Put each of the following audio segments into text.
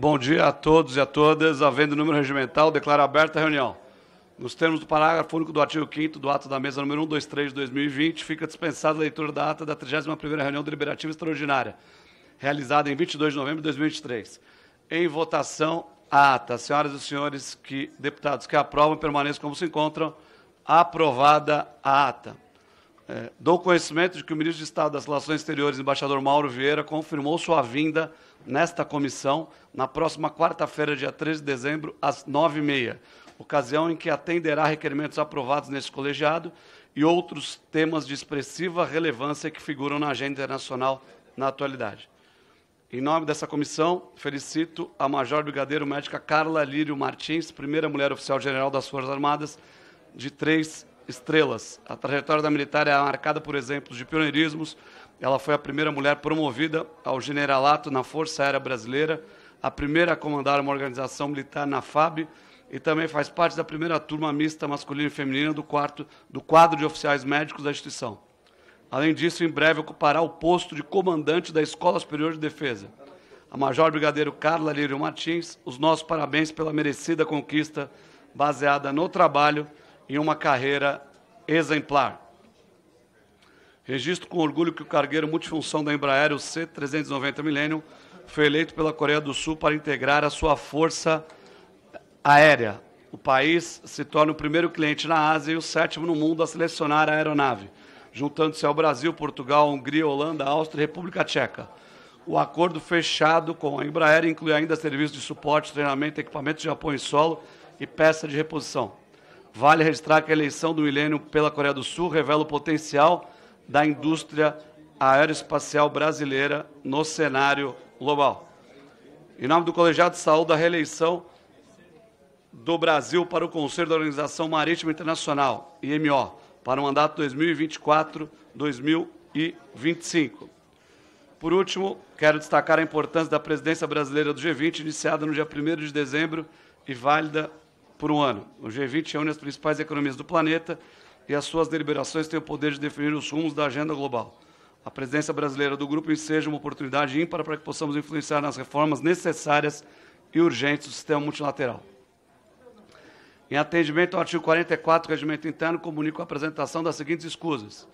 Bom dia a todos e a todas. Havendo número regimental, declaro aberta a reunião. Nos termos do parágrafo único do artigo 5 do ato da mesa número 123 de 2020, fica dispensada a leitura da ata da 31 reunião deliberativa extraordinária, realizada em 22 de novembro de 2023. Em votação, a ata. Senhoras e senhores que, deputados que aprovam, permaneçam como se encontram. Aprovada a ata. É, dou conhecimento de que o ministro de Estado das Relações Exteriores, embaixador Mauro Vieira, confirmou sua vinda nesta comissão, na próxima quarta-feira, dia 13 de dezembro, às 9h30, ocasião em que atenderá requerimentos aprovados neste colegiado e outros temas de expressiva relevância que figuram na agenda internacional na atualidade. Em nome dessa comissão, felicito a Major Brigadeiro Médica Carla Lírio Martins, primeira mulher oficial general das Forças Armadas, de três estrelas. A trajetória da militar é marcada por exemplos de pioneirismos, ela foi a primeira mulher promovida ao generalato na Força Aérea Brasileira, a primeira a comandar uma organização militar na FAB e também faz parte da primeira turma mista masculina e feminina do, quarto, do quadro de oficiais médicos da instituição. Além disso, em breve ocupará o posto de comandante da Escola Superior de Defesa. A Major Brigadeiro Carla Lírio Martins, os nossos parabéns pela merecida conquista baseada no trabalho e uma carreira exemplar. Registro com orgulho que o cargueiro multifunção da Embraer, o C390 Millennium, foi eleito pela Coreia do Sul para integrar a sua força aérea. O país se torna o primeiro cliente na Ásia e o sétimo no mundo a selecionar a aeronave, juntando-se ao Brasil, Portugal, Hungria, Holanda, Áustria e República Tcheca. O acordo fechado com a Embraer inclui ainda serviços de suporte, treinamento, equipamento de apoio em solo e peça de reposição. Vale registrar que a eleição do milênio pela Coreia do Sul revela o potencial da indústria aeroespacial brasileira no cenário global. Em nome do Colegiado de Saúde, a reeleição do Brasil para o Conselho da Organização Marítima Internacional, IMO, para o mandato 2024-2025. Por último, quero destacar a importância da presidência brasileira do G20, iniciada no dia 1 de dezembro e válida por um ano. O G20 reúne as principais economias do planeta e as suas deliberações têm o poder de definir os rumos da agenda global. A presidência brasileira do grupo enseja uma oportunidade ímpar para que possamos influenciar nas reformas necessárias e urgentes do sistema multilateral. Em atendimento ao artigo 44 do Regimento Interno, comunico a apresentação das seguintes escusas.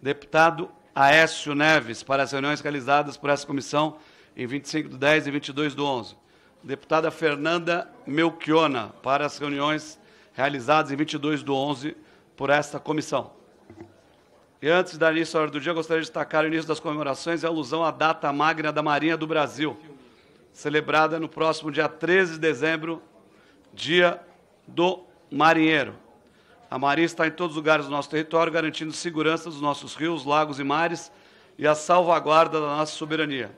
Deputado Aécio Neves, para as reuniões realizadas por essa comissão em 25 do 10 e 22 do 11. Deputada Fernanda Melchiona, para as reuniões realizadas em 22 do 11 por esta comissão. E antes da início à hora do dia, gostaria de destacar o início das comemorações e alusão à data magna da Marinha do Brasil, celebrada no próximo dia 13 de dezembro, dia do marinheiro. A Marinha está em todos os lugares do nosso território, garantindo segurança dos nossos rios, lagos e mares e a salvaguarda da nossa soberania.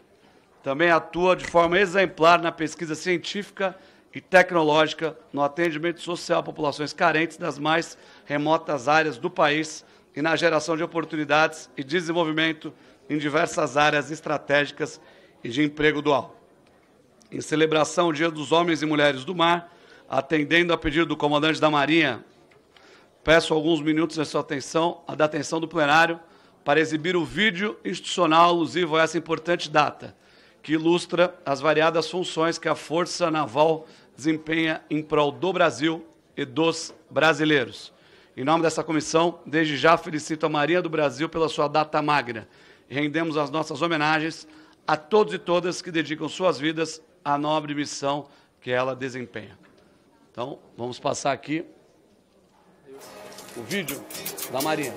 Também atua de forma exemplar na pesquisa científica e e tecnológica no atendimento social a populações carentes das mais remotas áreas do país e na geração de oportunidades e desenvolvimento em diversas áreas estratégicas e de emprego dual. Em celebração ao Dia dos Homens e Mulheres do Mar, atendendo a pedido do comandante da Marinha, peço alguns minutos da sua atenção, a da atenção do plenário, para exibir o vídeo institucional alusivo a essa importante data, que ilustra as variadas funções que a Força Naval desempenha em prol do Brasil e dos brasileiros. Em nome dessa comissão, desde já felicito a Marinha do Brasil pela sua data magna. Rendemos as nossas homenagens a todos e todas que dedicam suas vidas à nobre missão que ela desempenha. Então, vamos passar aqui o vídeo da Marinha.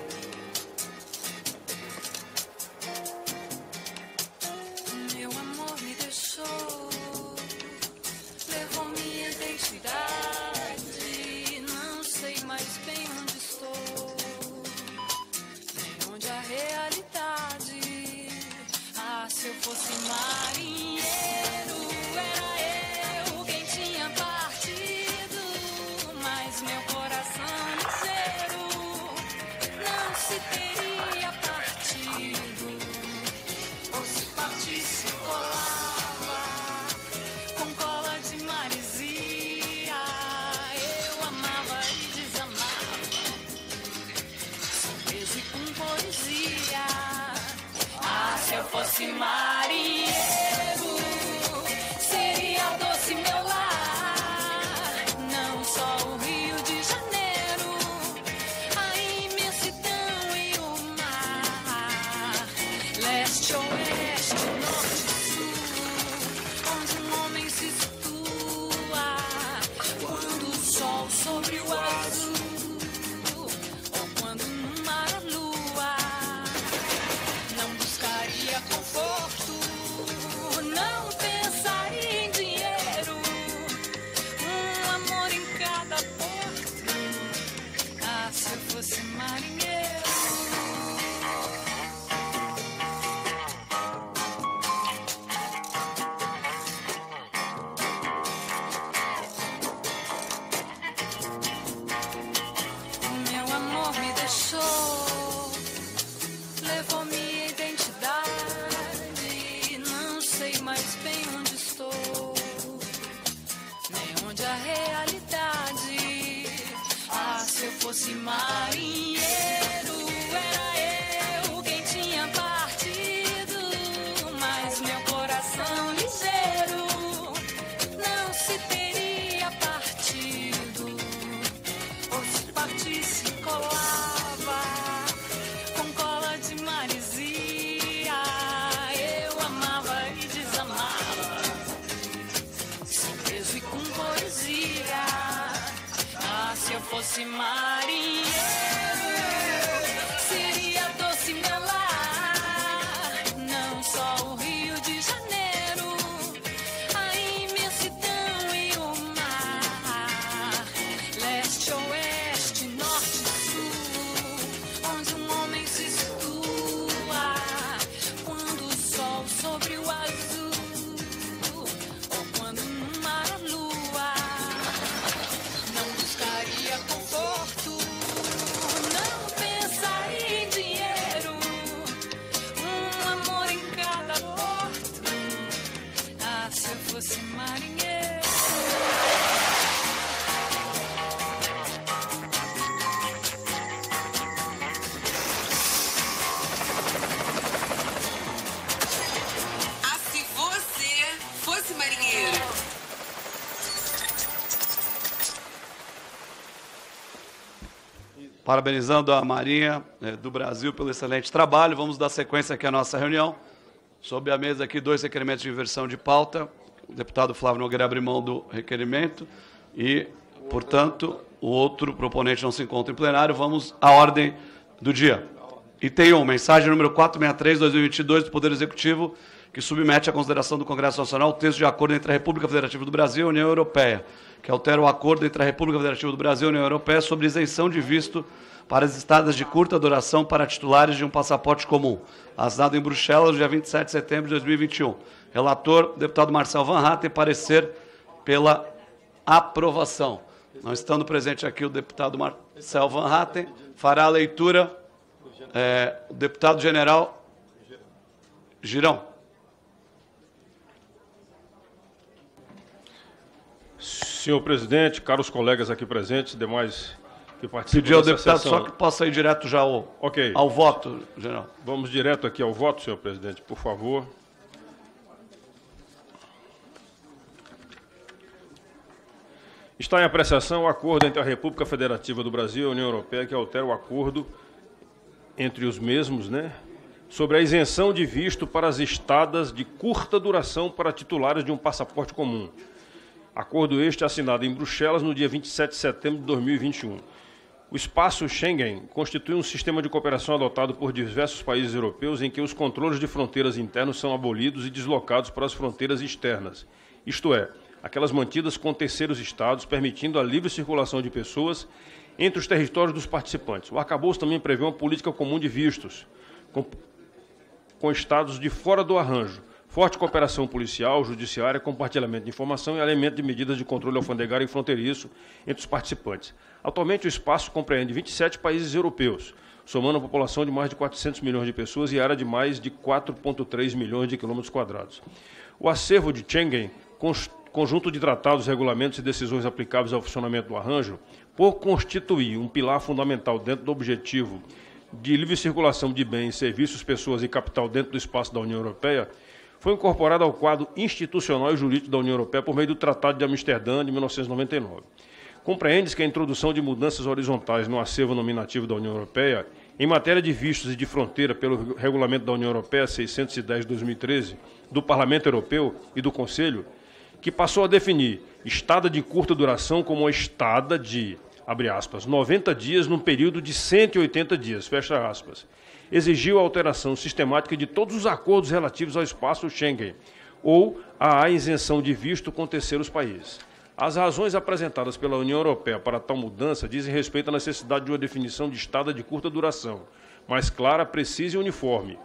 parabenizando a Marinha eh, do Brasil pelo excelente trabalho. Vamos dar sequência aqui à nossa reunião. Sob a mesa aqui, dois requerimentos de inversão de pauta. O deputado Flávio Nogueira abre mão do requerimento e, portanto, o outro proponente não se encontra em plenário. Vamos à ordem do dia. Item 1, mensagem número 463-2022 do Poder Executivo, que submete à consideração do Congresso Nacional o texto de acordo entre a República Federativa do Brasil e a União Europeia, que altera o acordo entre a República Federativa do Brasil e a União Europeia sobre isenção de visto para as estadas de curta duração para titulares de um passaporte comum, assinado em Bruxelas, dia 27 de setembro de 2021. Relator, deputado Marcel Van Hatten, parecer pela aprovação. Não estando presente aqui o deputado Marcel Van Hatten, fará a leitura é, o deputado general Girão. Senhor presidente, caros colegas aqui presentes, demais que Pedir ao deputado sessão. só que possa ir direto já ao, okay. ao voto, general. Vamos direto aqui ao voto, senhor presidente, por favor. Está em apreciação o acordo entre a República Federativa do Brasil e a União Europeia que altera o acordo entre os mesmos, né? Sobre a isenção de visto para as estadas de curta duração para titulares de um passaporte comum. Acordo este assinado em Bruxelas no dia 27 de setembro de 2021. O espaço Schengen constitui um sistema de cooperação adotado por diversos países europeus em que os controles de fronteiras internos são abolidos e deslocados para as fronteiras externas, isto é, aquelas mantidas com terceiros estados, permitindo a livre circulação de pessoas entre os territórios dos participantes. O arcabouço também prevê uma política comum de vistos com, com estados de fora do arranjo, forte cooperação policial, judiciária, compartilhamento de informação e alimento de medidas de controle alfandegário e fronteiriço entre os participantes. Atualmente, o espaço compreende 27 países europeus, somando a população de mais de 400 milhões de pessoas e área de mais de 4,3 milhões de quilômetros quadrados. O acervo de Schengen, conjunto de tratados, regulamentos e decisões aplicáveis ao funcionamento do arranjo, por constituir um pilar fundamental dentro do objetivo de livre circulação de bens, serviços, pessoas e capital dentro do espaço da União Europeia, foi incorporada ao quadro institucional e jurídico da União Europeia por meio do Tratado de Amsterdã de 1999. Compreende-se que a introdução de mudanças horizontais no acervo nominativo da União Europeia em matéria de vistos e de fronteira pelo Regulamento da União Europeia 610/2013 do Parlamento Europeu e do Conselho, que passou a definir estada de curta duração como uma estada de abre aspas, 90 dias num período de 180 dias, fecha aspas, exigiu a alteração sistemática de todos os acordos relativos ao espaço Schengen ou à isenção de visto com terceiros países. As razões apresentadas pela União Europeia para tal mudança dizem respeito à necessidade de uma definição de estado de curta duração, mais clara, precisa e uniforme,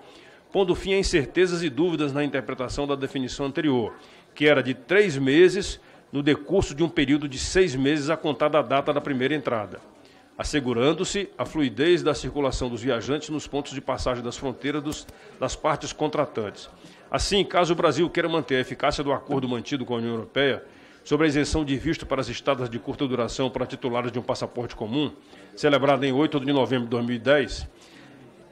pondo fim a incertezas e dúvidas na interpretação da definição anterior, que era de três meses no decurso de um período de seis meses a contar da data da primeira entrada assegurando-se a fluidez da circulação dos viajantes nos pontos de passagem das fronteiras dos, das partes contratantes. Assim, caso o Brasil queira manter a eficácia do acordo mantido com a União Europeia sobre a isenção de visto para as estadas de curta duração para titulares de um passaporte comum, celebrado em 8 de novembro de 2010,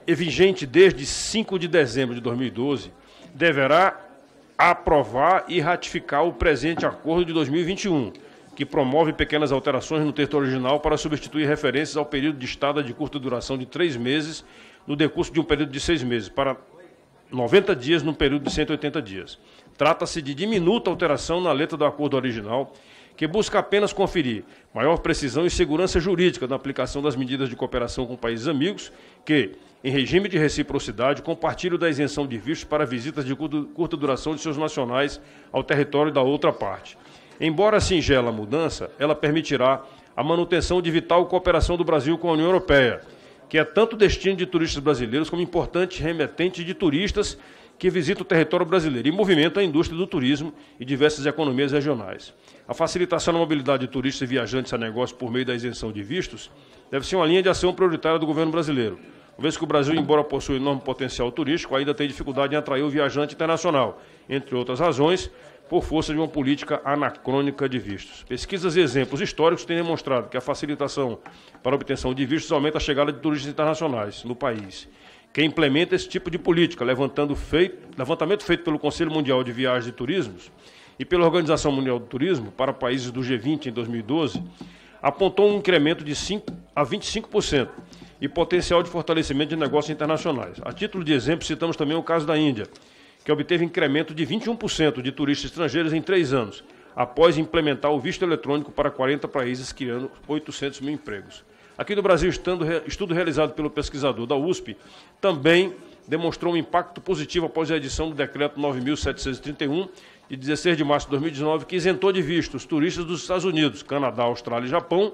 e vigente desde 5 de dezembro de 2012, deverá aprovar e ratificar o presente acordo de 2021 que promove pequenas alterações no texto original para substituir referências ao período de estada de curta duração de três meses no decurso de um período de seis meses, para 90 dias no período de 180 dias. Trata-se de diminuta alteração na letra do acordo original, que busca apenas conferir maior precisão e segurança jurídica na aplicação das medidas de cooperação com países amigos, que, em regime de reciprocidade, compartilham da isenção de vistos para visitas de curta duração de seus nacionais ao território da outra parte. Embora a singela mudança, ela permitirá a manutenção de vital cooperação do Brasil com a União Europeia, que é tanto destino de turistas brasileiros como importante remetente de turistas que visitam o território brasileiro e movimenta a indústria do turismo e diversas economias regionais. A facilitação da mobilidade de turistas e viajantes a negócios por meio da isenção de vistos deve ser uma linha de ação prioritária do governo brasileiro, uma vez que o Brasil, embora possua enorme potencial turístico, ainda tem dificuldade em atrair o viajante internacional, entre outras razões, por força de uma política anacrônica de vistos. Pesquisas e exemplos históricos têm demonstrado que a facilitação para a obtenção de vistos aumenta a chegada de turistas internacionais no país. Quem implementa esse tipo de política, levantando feito, levantamento feito pelo Conselho Mundial de Viagens e Turismos e pela Organização Mundial do Turismo para países do G20 em 2012, apontou um incremento de 5 a 25% e potencial de fortalecimento de negócios internacionais. A título de exemplo, citamos também o caso da Índia, que obteve incremento de 21% de turistas estrangeiros em três anos, após implementar o visto eletrônico para 40 países, criando 800 mil empregos. Aqui no Brasil, estudo realizado pelo pesquisador da USP também demonstrou um impacto positivo após a edição do Decreto 9.731, de 16 de março de 2019, que isentou de visto os turistas dos Estados Unidos, Canadá, Austrália e Japão,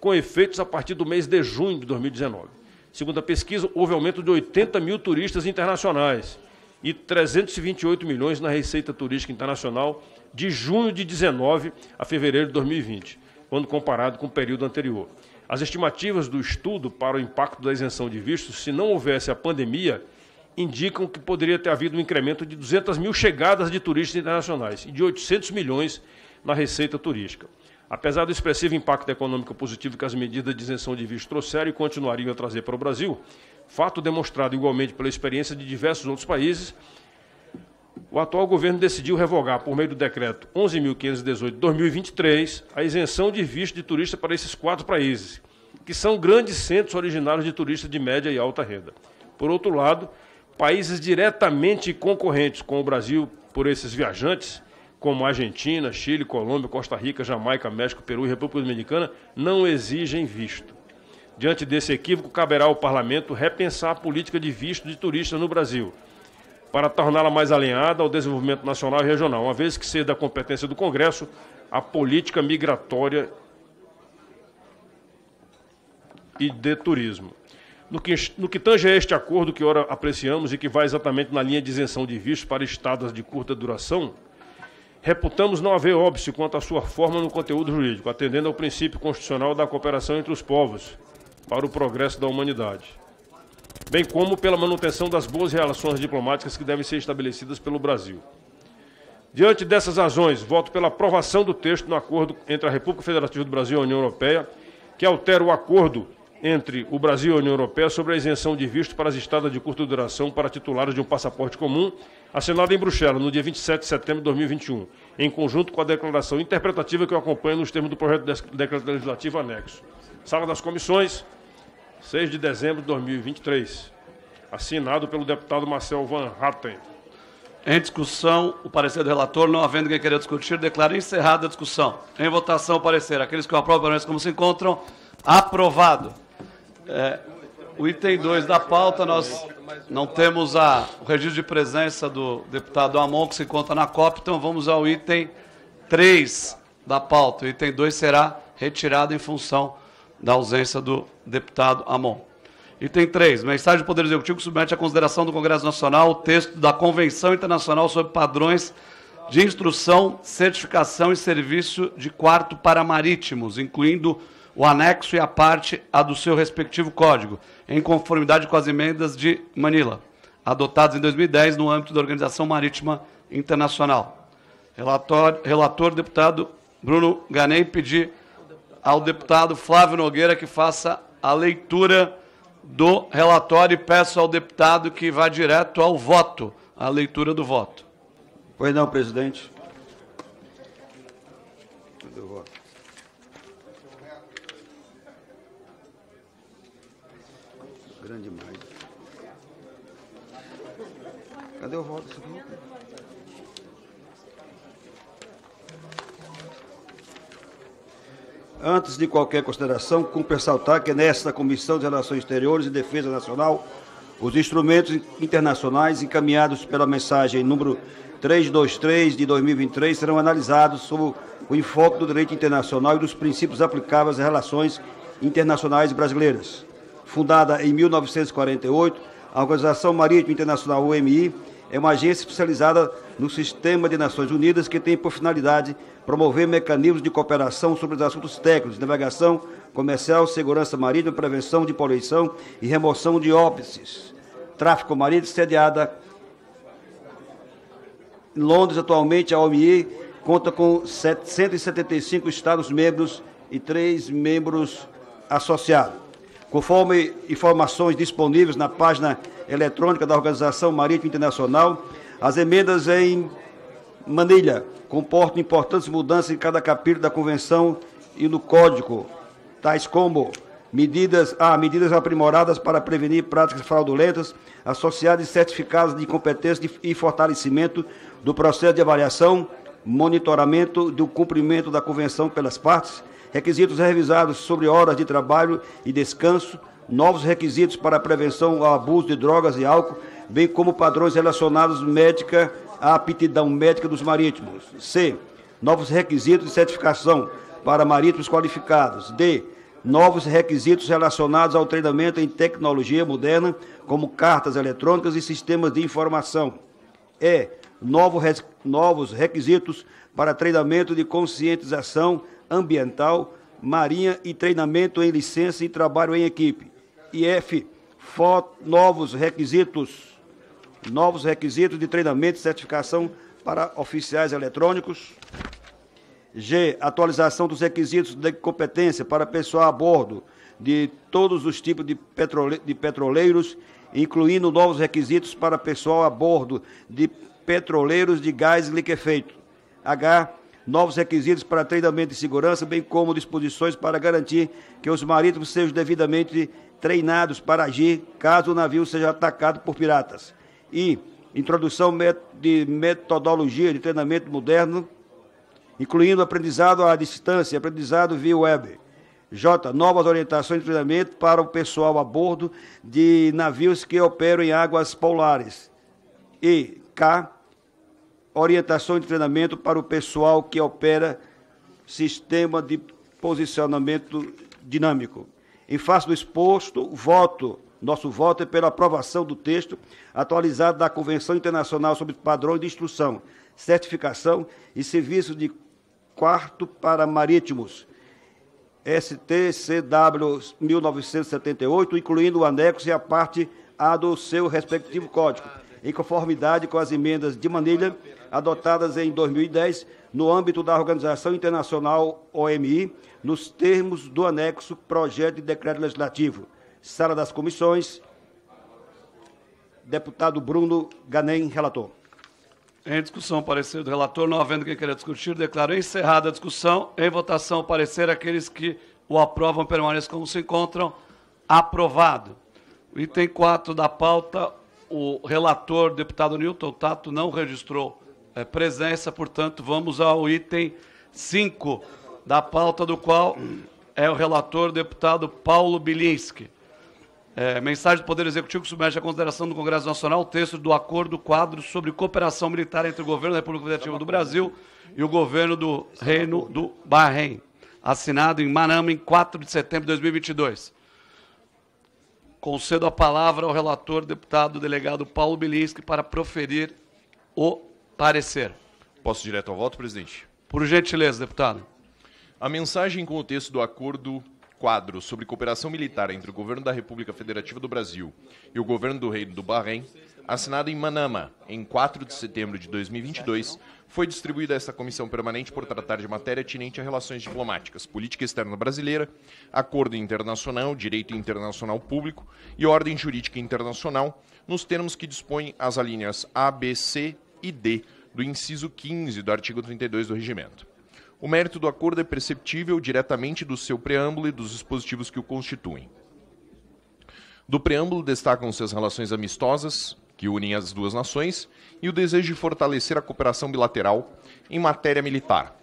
com efeitos a partir do mês de junho de 2019. Segundo a pesquisa, houve aumento de 80 mil turistas internacionais, e 328 milhões na receita turística internacional de junho de 19 a fevereiro de 2020, quando comparado com o período anterior. As estimativas do estudo para o impacto da isenção de vistos, se não houvesse a pandemia, indicam que poderia ter havido um incremento de 200 mil chegadas de turistas internacionais e de 800 milhões na receita turística. Apesar do expressivo impacto econômico positivo que as medidas de isenção de vistos trouxeram e continuariam a trazer para o Brasil, fato demonstrado igualmente pela experiência de diversos outros países, o atual governo decidiu revogar, por meio do decreto 11.518-2023, a isenção de visto de turista para esses quatro países, que são grandes centros originários de turistas de média e alta renda. Por outro lado, países diretamente concorrentes com o Brasil por esses viajantes, como Argentina, Chile, Colômbia, Costa Rica, Jamaica, México, Peru e República Dominicana, não exigem visto. Diante desse equívoco, caberá ao Parlamento repensar a política de visto de turistas no Brasil, para torná-la mais alinhada ao desenvolvimento nacional e regional, uma vez que seja da competência do Congresso a política migratória e de turismo. No que, no que tange a este acordo que ora apreciamos e que vai exatamente na linha de isenção de vistos para estados de curta duração, reputamos não haver óbvio quanto à sua forma no conteúdo jurídico, atendendo ao princípio constitucional da cooperação entre os povos, para o progresso da humanidade, bem como pela manutenção das boas relações diplomáticas que devem ser estabelecidas pelo Brasil. Diante dessas razões, voto pela aprovação do texto no acordo entre a República Federativa do Brasil e a União Europeia, que altera o acordo entre o Brasil e a União Europeia sobre a isenção de visto para as estadas de curta duração para titulares de um passaporte comum, assinada em Bruxelas no dia 27 de setembro de 2021, em conjunto com a declaração interpretativa que eu acompanho nos termos do projeto de decreto legislativo anexo. Sala das comissões. 6 de dezembro de 2023. Assinado pelo deputado Marcel Van Hatten. Em discussão, o parecer do relator, não havendo quem queira discutir, declaro encerrada a discussão. Em votação, o parecer. Aqueles que aprovam, permanecem como se encontram. Aprovado. É, o item 2 da pauta, nós não temos a, o registro de presença do deputado Amon, que se encontra na COP, então vamos ao item 3 da pauta. O item 2 será retirado em função da ausência do deputado Amon. Item 3. Mensagem do Poder Executivo submete à consideração do Congresso Nacional o texto da Convenção Internacional sobre Padrões de Instrução, Certificação e Serviço de Quarto para Marítimos, incluindo o anexo e a parte a do seu respectivo código, em conformidade com as emendas de Manila, adotadas em 2010 no âmbito da Organização Marítima Internacional. Relator, relator deputado Bruno Ganem pedir ao deputado Flávio Nogueira que faça a leitura do relatório e peço ao deputado que vá direto ao voto, à leitura do voto. Pois não, presidente. Cadê o voto? Grande mais. Cadê o voto? Antes de qualquer consideração, cumpre ressaltar que nesta Comissão de Relações Exteriores e Defesa Nacional, os instrumentos internacionais encaminhados pela mensagem número 323 de 2023 serão analisados sob o enfoque do direito internacional e dos princípios aplicáveis às relações internacionais brasileiras. Fundada em 1948, a Organização Marítima Internacional, OMI, é uma agência especializada no sistema de Nações Unidas que tem por finalidade promover mecanismos de cooperação sobre os assuntos técnicos, navegação, comercial, segurança marítima, prevenção de poluição e remoção de óbices. Tráfico marítimo, sediada em Londres, atualmente a OMI conta com 775 Estados-membros e três membros associados. Conforme informações disponíveis na página eletrônica da Organização Marítima Internacional, as emendas em Manilha comportam importantes mudanças em cada capítulo da Convenção e no Código, tais como medidas, ah, medidas aprimoradas para prevenir práticas fraudulentas, associadas e certificados de competência e fortalecimento do processo de avaliação, monitoramento do cumprimento da Convenção pelas partes, requisitos revisados sobre horas de trabalho e descanso, novos requisitos para a prevenção ao abuso de drogas e álcool, bem como padrões relacionados médica à aptidão médica dos marítimos. C. Novos requisitos de certificação para marítimos qualificados. D. Novos requisitos relacionados ao treinamento em tecnologia moderna, como cartas eletrônicas e sistemas de informação. E. Novos requisitos para treinamento de conscientização ambiental, marinha e treinamento em licença e trabalho em equipe e F, novos requisitos, novos requisitos de treinamento e certificação para oficiais eletrônicos. G, atualização dos requisitos de competência para pessoal a bordo de todos os tipos de, petrole, de petroleiros, incluindo novos requisitos para pessoal a bordo de petroleiros de gás liquefeito. H, novos requisitos para treinamento de segurança, bem como disposições para garantir que os marítimos sejam devidamente treinados para agir caso o navio seja atacado por piratas. E introdução de metodologia de treinamento moderno, incluindo aprendizado à distância, aprendizado via web. J. Novas orientações de treinamento para o pessoal a bordo de navios que operam em águas polares. E K. orientação de treinamento para o pessoal que opera sistema de posicionamento dinâmico. Em face do exposto, voto. Nosso voto é pela aprovação do texto atualizado da Convenção Internacional sobre Padrões de Instrução, Certificação e Serviço de Quarto para Marítimos, STCW 1978, incluindo o anexo e a parte A do seu respectivo código, em conformidade com as emendas de Manilha adotadas em 2010 no âmbito da Organização Internacional OMI nos termos do anexo projeto de decreto legislativo. Sala das comissões. Deputado Bruno Ganem, relator. Em discussão, parecer do relator, não havendo quem queira discutir, declaro encerrada a discussão. Em votação, parecer é aqueles que o aprovam permaneçam como se encontram. Aprovado. Item 4 da pauta, o relator, deputado Newton Tato, não registrou eh, presença, portanto, vamos ao item 5 da pauta do qual é o relator deputado Paulo Bilinski. É, mensagem do Poder Executivo que submete à consideração do Congresso Nacional o texto do acordo quadro sobre cooperação militar entre o governo da República Federativa do Brasil e o governo do Reino do Bahrein, assinado em Manama em 4 de setembro de 2022. Concedo a palavra ao relator, deputado delegado Paulo Bilinski, para proferir o parecer. Posso direto ao voto, presidente? Por gentileza, deputado. A mensagem com o texto do acordo quadro sobre cooperação militar entre o governo da República Federativa do Brasil e o governo do Reino do Bahrein, assinado em Manama em 4 de setembro de 2022, foi distribuída a esta comissão permanente por tratar de matéria atinente a relações diplomáticas, política externa brasileira, acordo internacional, direito internacional público e ordem jurídica internacional, nos termos que dispõem as alíneas A, B, C e D do inciso 15 do artigo 32 do regimento. O mérito do acordo é perceptível diretamente do seu preâmbulo e dos dispositivos que o constituem. Do preâmbulo destacam-se as relações amistosas, que unem as duas nações, e o desejo de fortalecer a cooperação bilateral em matéria militar,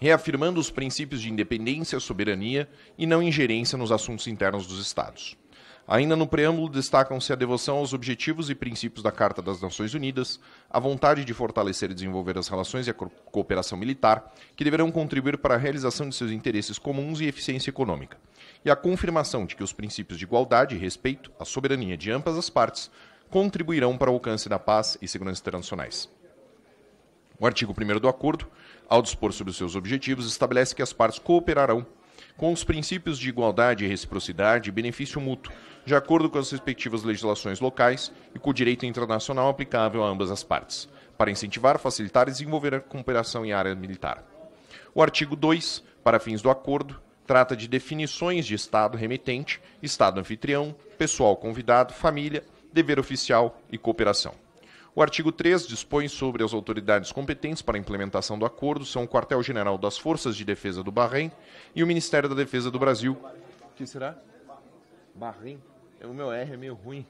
reafirmando os princípios de independência, soberania e não ingerência nos assuntos internos dos Estados. Ainda no preâmbulo destacam-se a devoção aos objetivos e princípios da Carta das Nações Unidas, a vontade de fortalecer e desenvolver as relações e a cooperação militar, que deverão contribuir para a realização de seus interesses comuns e eficiência econômica, e a confirmação de que os princípios de igualdade e respeito à soberania de ambas as partes contribuirão para o alcance da paz e segurança internacionais. O artigo 1 do acordo, ao dispor sobre os seus objetivos, estabelece que as partes cooperarão com os princípios de igualdade e reciprocidade e benefício mútuo de acordo com as respectivas legislações locais e com o direito internacional aplicável a ambas as partes, para incentivar, facilitar e desenvolver a cooperação em área militar. O artigo 2, para fins do acordo, trata de definições de Estado remetente, Estado anfitrião, pessoal convidado, família, dever oficial e cooperação. O artigo 3 dispõe sobre as autoridades competentes para a implementação do acordo são o Quartel-General das Forças de Defesa do Bahrein e o Ministério da Defesa do Brasil. que será? Bahrein? O meu R é meio ruim.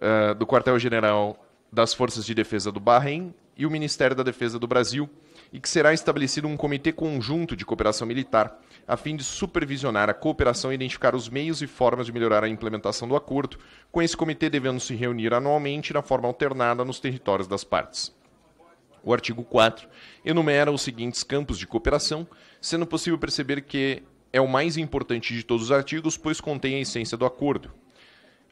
É, do quartel-general das Forças de Defesa do Bahrein e o Ministério da Defesa do Brasil, e que será estabelecido um comitê conjunto de cooperação militar, a fim de supervisionar a cooperação e identificar os meios e formas de melhorar a implementação do acordo, com esse comitê devendo se reunir anualmente na forma alternada nos territórios das partes. O artigo 4 enumera os seguintes campos de cooperação, sendo possível perceber que é o mais importante de todos os artigos, pois contém a essência do acordo.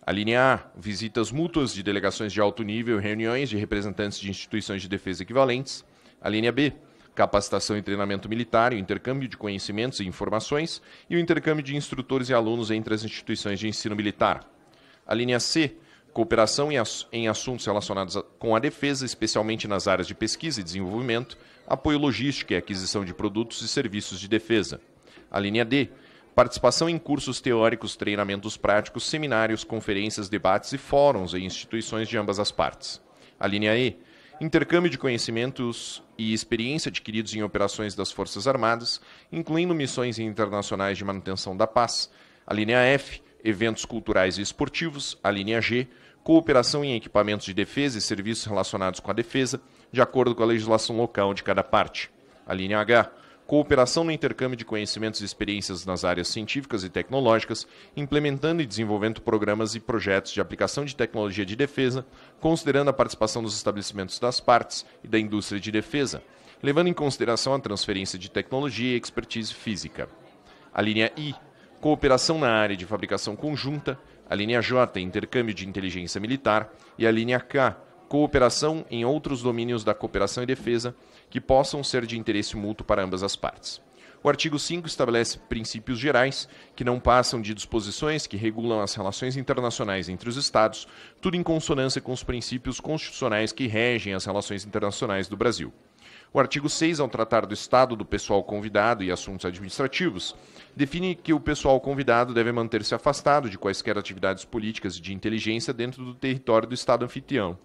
A linha A, visitas mútuas de delegações de alto nível e reuniões de representantes de instituições de defesa equivalentes. A linha B, capacitação e treinamento militar, o intercâmbio de conhecimentos e informações e o intercâmbio de instrutores e alunos entre as instituições de ensino militar. A linha C, cooperação em assuntos relacionados com a defesa, especialmente nas áreas de pesquisa e desenvolvimento, apoio logístico e aquisição de produtos e serviços de defesa. A linha D, participação em cursos teóricos, treinamentos práticos, seminários, conferências, debates e fóruns em instituições de ambas as partes. A linha E, intercâmbio de conhecimentos e experiência adquiridos em operações das Forças Armadas, incluindo missões internacionais de manutenção da paz. A linha F, eventos culturais e esportivos. A linha G, cooperação em equipamentos de defesa e serviços relacionados com a defesa, de acordo com a legislação local de cada parte. A linha H, cooperação no intercâmbio de conhecimentos e experiências nas áreas científicas e tecnológicas, implementando e desenvolvendo programas e projetos de aplicação de tecnologia de defesa, considerando a participação dos estabelecimentos das partes e da indústria de defesa, levando em consideração a transferência de tecnologia e expertise física. A linha I, cooperação na área de fabricação conjunta, a linha J, intercâmbio de inteligência militar, e a linha K, cooperação em outros domínios da cooperação e defesa que possam ser de interesse mútuo para ambas as partes. O artigo 5 estabelece princípios gerais que não passam de disposições que regulam as relações internacionais entre os Estados, tudo em consonância com os princípios constitucionais que regem as relações internacionais do Brasil. O artigo 6, ao tratar do estado do pessoal convidado e assuntos administrativos, define que o pessoal convidado deve manter-se afastado de quaisquer atividades políticas e de inteligência dentro do território do estado anfitrião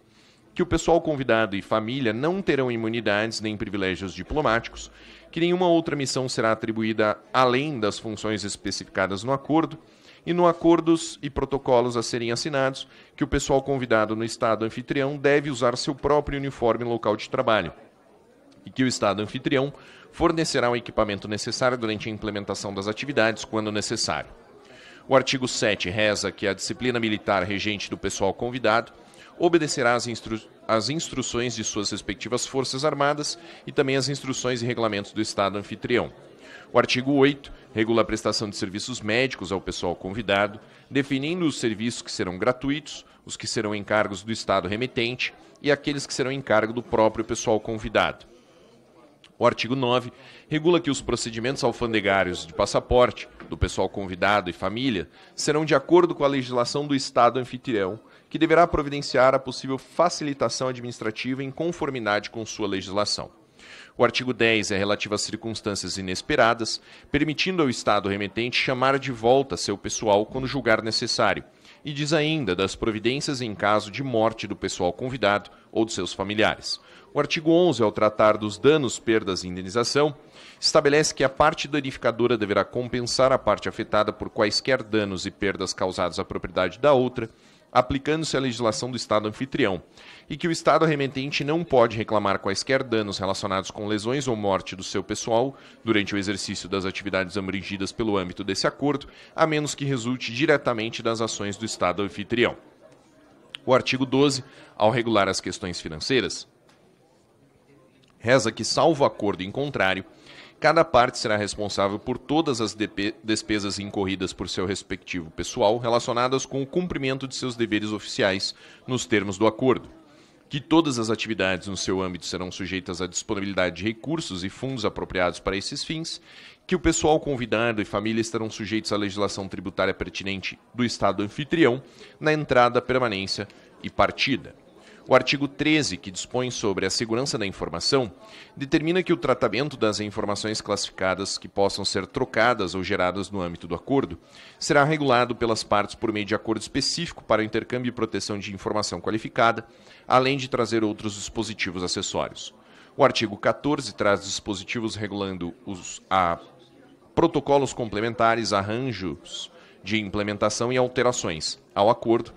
que o pessoal convidado e família não terão imunidades nem privilégios diplomáticos, que nenhuma outra missão será atribuída além das funções especificadas no acordo e no acordos e protocolos a serem assinados, que o pessoal convidado no estado anfitrião deve usar seu próprio uniforme local de trabalho e que o estado anfitrião fornecerá o equipamento necessário durante a implementação das atividades quando necessário. O artigo 7 reza que a disciplina militar regente do pessoal convidado obedecerá às, instru às instruções de suas respectivas Forças Armadas e também às instruções e regulamentos do Estado anfitrião. O artigo 8 regula a prestação de serviços médicos ao pessoal convidado, definindo os serviços que serão gratuitos, os que serão encargos do Estado remetente e aqueles que serão encargo do próprio pessoal convidado. O artigo 9 regula que os procedimentos alfandegários de passaporte do pessoal convidado e família serão de acordo com a legislação do Estado anfitrião que deverá providenciar a possível facilitação administrativa em conformidade com sua legislação. O artigo 10 é relativo às circunstâncias inesperadas, permitindo ao Estado remetente chamar de volta seu pessoal quando julgar necessário, e diz ainda das providências em caso de morte do pessoal convidado ou de seus familiares. O artigo 11, ao tratar dos danos, perdas e indenização, estabelece que a parte danificadora deverá compensar a parte afetada por quaisquer danos e perdas causados à propriedade da outra, aplicando-se a legislação do Estado anfitrião, e que o Estado remetente não pode reclamar quaisquer danos relacionados com lesões ou morte do seu pessoal durante o exercício das atividades abrigidas pelo âmbito desse acordo, a menos que resulte diretamente das ações do Estado anfitrião. O artigo 12, ao regular as questões financeiras, reza que, salvo acordo em contrário, Cada parte será responsável por todas as despesas incorridas por seu respectivo pessoal relacionadas com o cumprimento de seus deveres oficiais nos termos do acordo. Que todas as atividades no seu âmbito serão sujeitas à disponibilidade de recursos e fundos apropriados para esses fins, que o pessoal convidado e família estarão sujeitos à legislação tributária pertinente do Estado anfitrião na entrada, permanência e partida. O artigo 13, que dispõe sobre a segurança da informação, determina que o tratamento das informações classificadas que possam ser trocadas ou geradas no âmbito do acordo será regulado pelas partes por meio de acordo específico para o intercâmbio e proteção de informação qualificada, além de trazer outros dispositivos acessórios. O artigo 14 traz dispositivos regulando os a protocolos complementares, arranjos de implementação e alterações ao acordo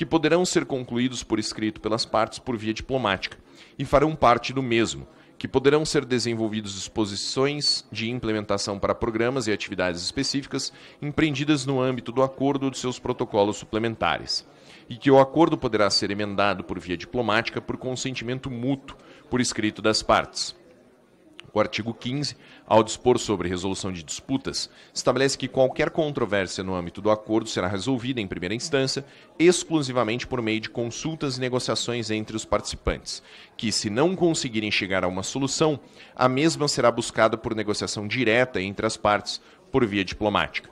que poderão ser concluídos por escrito pelas partes por via diplomática e farão parte do mesmo, que poderão ser desenvolvidos disposições de implementação para programas e atividades específicas empreendidas no âmbito do acordo ou de seus protocolos suplementares, e que o acordo poderá ser emendado por via diplomática por consentimento mútuo por escrito das partes. O artigo 15, ao dispor sobre resolução de disputas, estabelece que qualquer controvérsia no âmbito do acordo será resolvida, em primeira instância, exclusivamente por meio de consultas e negociações entre os participantes, que, se não conseguirem chegar a uma solução, a mesma será buscada por negociação direta entre as partes, por via diplomática.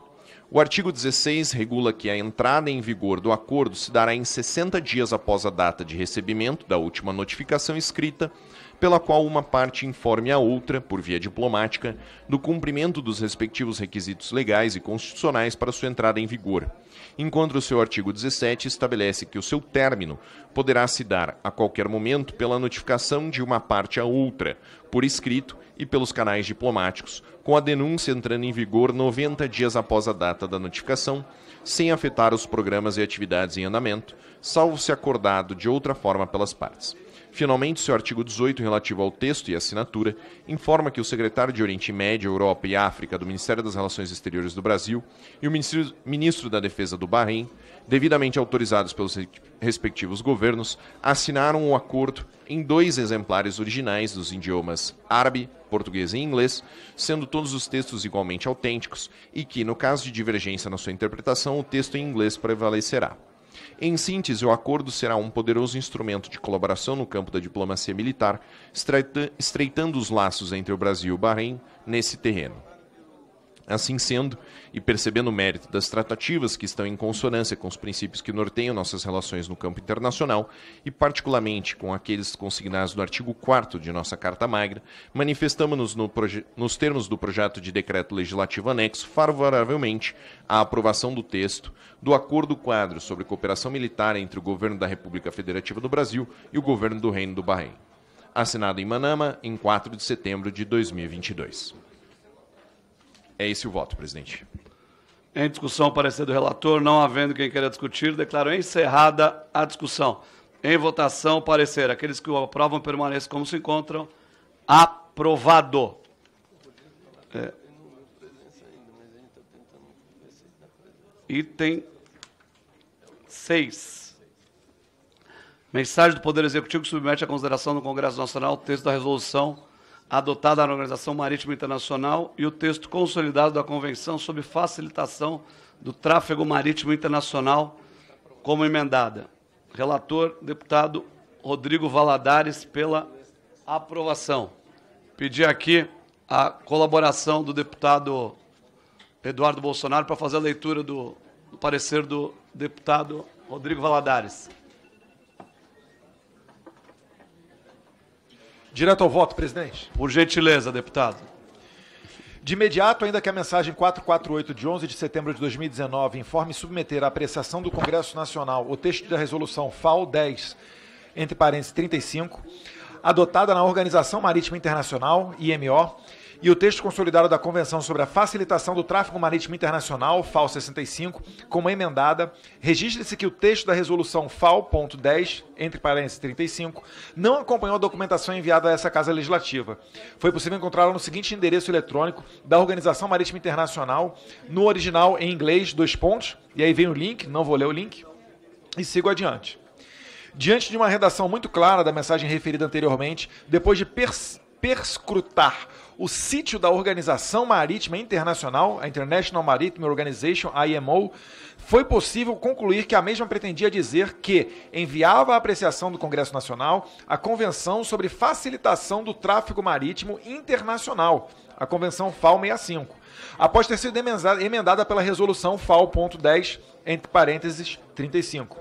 O artigo 16 regula que a entrada em vigor do acordo se dará em 60 dias após a data de recebimento da última notificação escrita pela qual uma parte informe a outra, por via diplomática, do cumprimento dos respectivos requisitos legais e constitucionais para sua entrada em vigor. Enquanto o seu artigo 17 estabelece que o seu término poderá se dar a qualquer momento pela notificação de uma parte a outra, por escrito e pelos canais diplomáticos, com a denúncia entrando em vigor 90 dias após a data da notificação, sem afetar os programas e atividades em andamento, salvo se acordado de outra forma pelas partes. Finalmente, seu artigo 18, relativo ao texto e assinatura, informa que o secretário de Oriente Médio, Europa e África do Ministério das Relações Exteriores do Brasil e o ministro, da Defesa do Bahrein, devidamente autorizados pelos respectivos governos, assinaram o um acordo em dois exemplares originais dos idiomas árabe, português e inglês, sendo todos os textos igualmente autênticos e que, no caso de divergência na sua interpretação, o texto em inglês prevalecerá. Em síntese, o acordo será um poderoso instrumento de colaboração no campo da diplomacia militar, estreitando os laços entre o Brasil e o Bahrein nesse terreno. Assim sendo, e percebendo o mérito das tratativas que estão em consonância com os princípios que norteiam nossas relações no campo internacional e, particularmente, com aqueles consignados no artigo 4 de nossa Carta Magna, manifestamos-nos no nos termos do projeto de decreto legislativo anexo favoravelmente à aprovação do texto do Acordo Quadro sobre Cooperação Militar entre o Governo da República Federativa do Brasil e o Governo do Reino do Bahrein, assinado em Manama em 4 de setembro de 2022. É esse o voto, presidente. Em discussão, parecer do relator, não havendo quem queira discutir, declaro encerrada a discussão. Em votação, parecer. Aqueles que o aprovam permaneçam como se encontram. Aprovado. É. Item 6. Mensagem do Poder Executivo que submete à consideração do Congresso Nacional o texto da resolução adotada na Organização Marítima Internacional e o texto consolidado da Convenção sobre Facilitação do Tráfego Marítimo Internacional como emendada. Relator, deputado Rodrigo Valadares, pela aprovação. Pedi aqui a colaboração do deputado Eduardo Bolsonaro para fazer a leitura do, do parecer do deputado Rodrigo Valadares. Direto ao voto, presidente. Por gentileza, deputado. De imediato, ainda que a mensagem 448 de 11 de setembro de 2019 informe submeter à apreciação do Congresso Nacional o texto da resolução FAO 10, entre parênteses 35, adotada na Organização Marítima Internacional, IMO, e o texto consolidado da Convenção sobre a Facilitação do Tráfego Marítimo Internacional, FAO 65, com uma emendada, registre-se que o texto da resolução FAO.10, entre parênteses 35, não acompanhou a documentação enviada a essa Casa Legislativa. Foi possível encontrá-la no seguinte endereço eletrônico da Organização Marítima Internacional, no original em inglês, dois pontos, e aí vem o link, não vou ler o link, e sigo adiante. Diante de uma redação muito clara da mensagem referida anteriormente, depois de pers perscrutar o sítio da Organização Marítima Internacional, a International Maritime Organization, IMO, foi possível concluir que a mesma pretendia dizer que enviava à apreciação do Congresso Nacional a Convenção sobre Facilitação do Tráfego Marítimo Internacional, a Convenção FAO 65, após ter sido emendada pela Resolução FAO.10, entre parênteses, 35.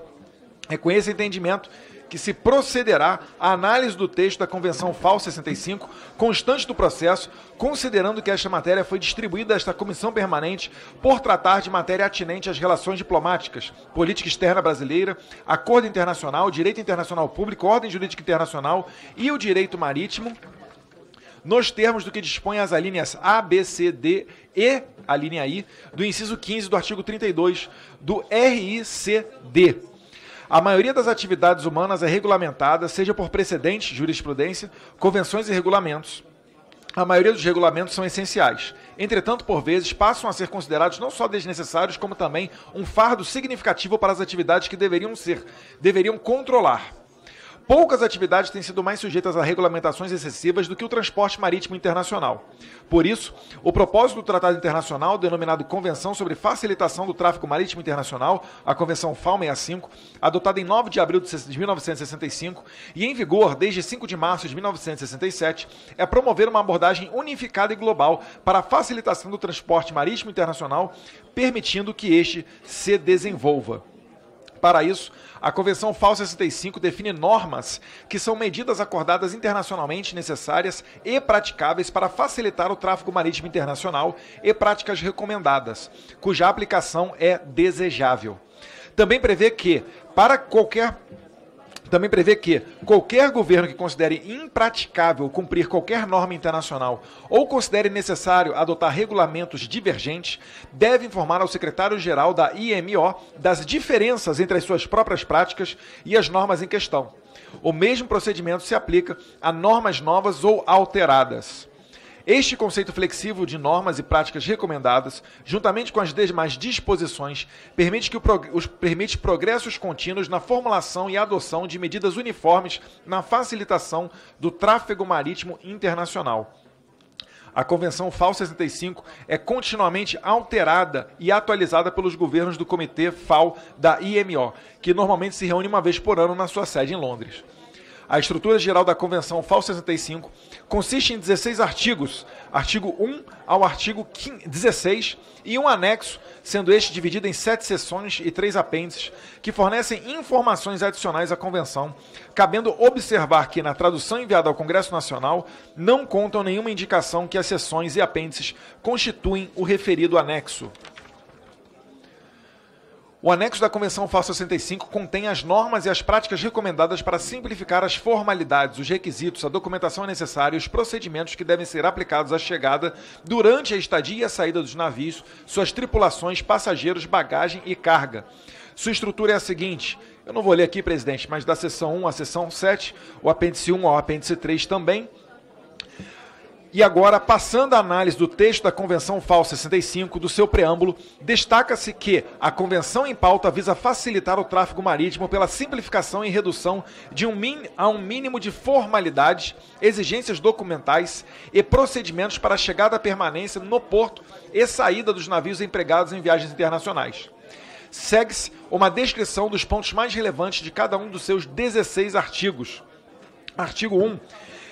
esse entendimento que se procederá à análise do texto da Convenção FAO 65, constante do processo, considerando que esta matéria foi distribuída a esta comissão permanente por tratar de matéria atinente às relações diplomáticas, política externa brasileira, acordo internacional, direito internacional público, ordem jurídica internacional e o direito marítimo nos termos do que dispõem as alíneas A, B, C, D e a linha I do inciso 15 do artigo 32 do RICD. A maioria das atividades humanas é regulamentada, seja por precedentes, jurisprudência, convenções e regulamentos. A maioria dos regulamentos são essenciais. Entretanto, por vezes, passam a ser considerados não só desnecessários, como também um fardo significativo para as atividades que deveriam ser, deveriam controlar poucas atividades têm sido mais sujeitas a regulamentações excessivas do que o transporte marítimo internacional. Por isso, o propósito do Tratado Internacional, denominado Convenção sobre Facilitação do Tráfico Marítimo Internacional, a Convenção FAO 65, adotada em 9 de abril de 1965 e em vigor desde 5 de março de 1967, é promover uma abordagem unificada e global para a facilitação do transporte marítimo internacional, permitindo que este se desenvolva. Para isso, a Convenção FAO 65 define normas que são medidas acordadas internacionalmente necessárias e praticáveis para facilitar o tráfego marítimo internacional e práticas recomendadas, cuja aplicação é desejável. Também prevê que, para qualquer também prevê que qualquer governo que considere impraticável cumprir qualquer norma internacional ou considere necessário adotar regulamentos divergentes deve informar ao secretário-geral da IMO das diferenças entre as suas próprias práticas e as normas em questão. O mesmo procedimento se aplica a normas novas ou alteradas. Este conceito flexível de normas e práticas recomendadas, juntamente com as demais disposições, permite, que o prog os, permite progressos contínuos na formulação e adoção de medidas uniformes na facilitação do tráfego marítimo internacional. A Convenção FAO 65 é continuamente alterada e atualizada pelos governos do Comitê FAO da IMO, que normalmente se reúne uma vez por ano na sua sede em Londres. A estrutura geral da Convenção FAO 65 consiste em 16 artigos, artigo 1 ao artigo 15, 16, e um anexo, sendo este dividido em sete seções e três apêndices, que fornecem informações adicionais à Convenção, cabendo observar que, na tradução enviada ao Congresso Nacional, não contam nenhuma indicação que as seções e apêndices constituem o referido anexo. O anexo da Convenção FAO 65 contém as normas e as práticas recomendadas para simplificar as formalidades, os requisitos, a documentação necessária e os procedimentos que devem ser aplicados à chegada, durante a estadia e a saída dos navios, suas tripulações, passageiros, bagagem e carga. Sua estrutura é a seguinte: eu não vou ler aqui, presidente, mas da seção 1 à seção 7, o apêndice 1 ao apêndice 3 também. E agora, passando a análise do texto da Convenção FAO 65, do seu preâmbulo, destaca-se que a Convenção em pauta visa facilitar o tráfego marítimo pela simplificação e redução de um a um mínimo de formalidades, exigências documentais e procedimentos para a chegada à permanência no porto e saída dos navios empregados em viagens internacionais. Segue-se uma descrição dos pontos mais relevantes de cada um dos seus 16 artigos. Artigo 1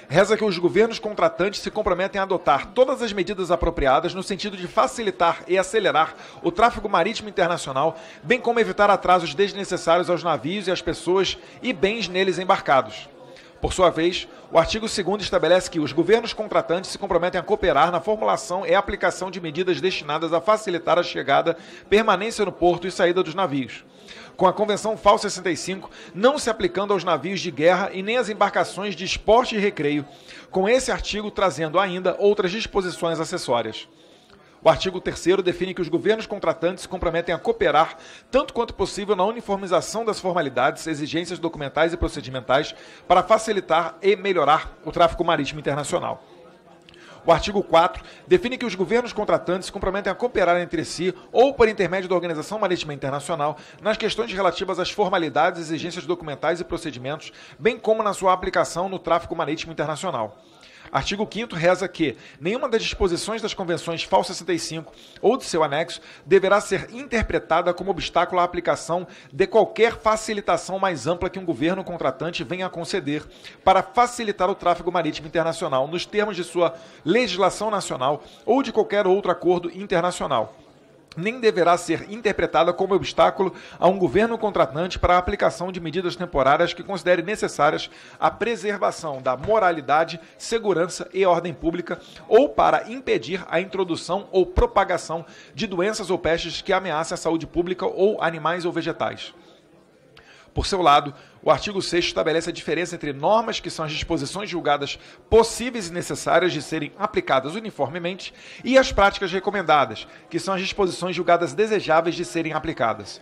reza que os governos contratantes se comprometem a adotar todas as medidas apropriadas no sentido de facilitar e acelerar o tráfego marítimo internacional, bem como evitar atrasos desnecessários aos navios e às pessoas e bens neles embarcados. Por sua vez, o artigo 2 estabelece que os governos contratantes se comprometem a cooperar na formulação e aplicação de medidas destinadas a facilitar a chegada, permanência no porto e saída dos navios com a Convenção FAO 65 não se aplicando aos navios de guerra e nem às embarcações de esporte e recreio, com esse artigo trazendo ainda outras disposições acessórias. O artigo 3 define que os governos contratantes se comprometem a cooperar, tanto quanto possível, na uniformização das formalidades, exigências documentais e procedimentais para facilitar e melhorar o tráfico marítimo internacional. O artigo 4 define que os governos contratantes se comprometem a cooperar entre si ou por intermédio da Organização Marítima Internacional nas questões relativas às formalidades, exigências documentais e procedimentos, bem como na sua aplicação no tráfico marítimo internacional. Artigo 5 reza que nenhuma das disposições das convenções FAL 65 ou de seu anexo deverá ser interpretada como obstáculo à aplicação de qualquer facilitação mais ampla que um governo contratante venha a conceder para facilitar o tráfego marítimo internacional nos termos de sua legislação nacional ou de qualquer outro acordo internacional nem deverá ser interpretada como obstáculo a um governo contratante para a aplicação de medidas temporárias que considere necessárias à preservação da moralidade, segurança e ordem pública ou para impedir a introdução ou propagação de doenças ou pestes que ameacem a saúde pública ou animais ou vegetais. Por seu lado, o artigo 6 estabelece a diferença entre normas, que são as disposições julgadas possíveis e necessárias de serem aplicadas uniformemente, e as práticas recomendadas, que são as disposições julgadas desejáveis de serem aplicadas.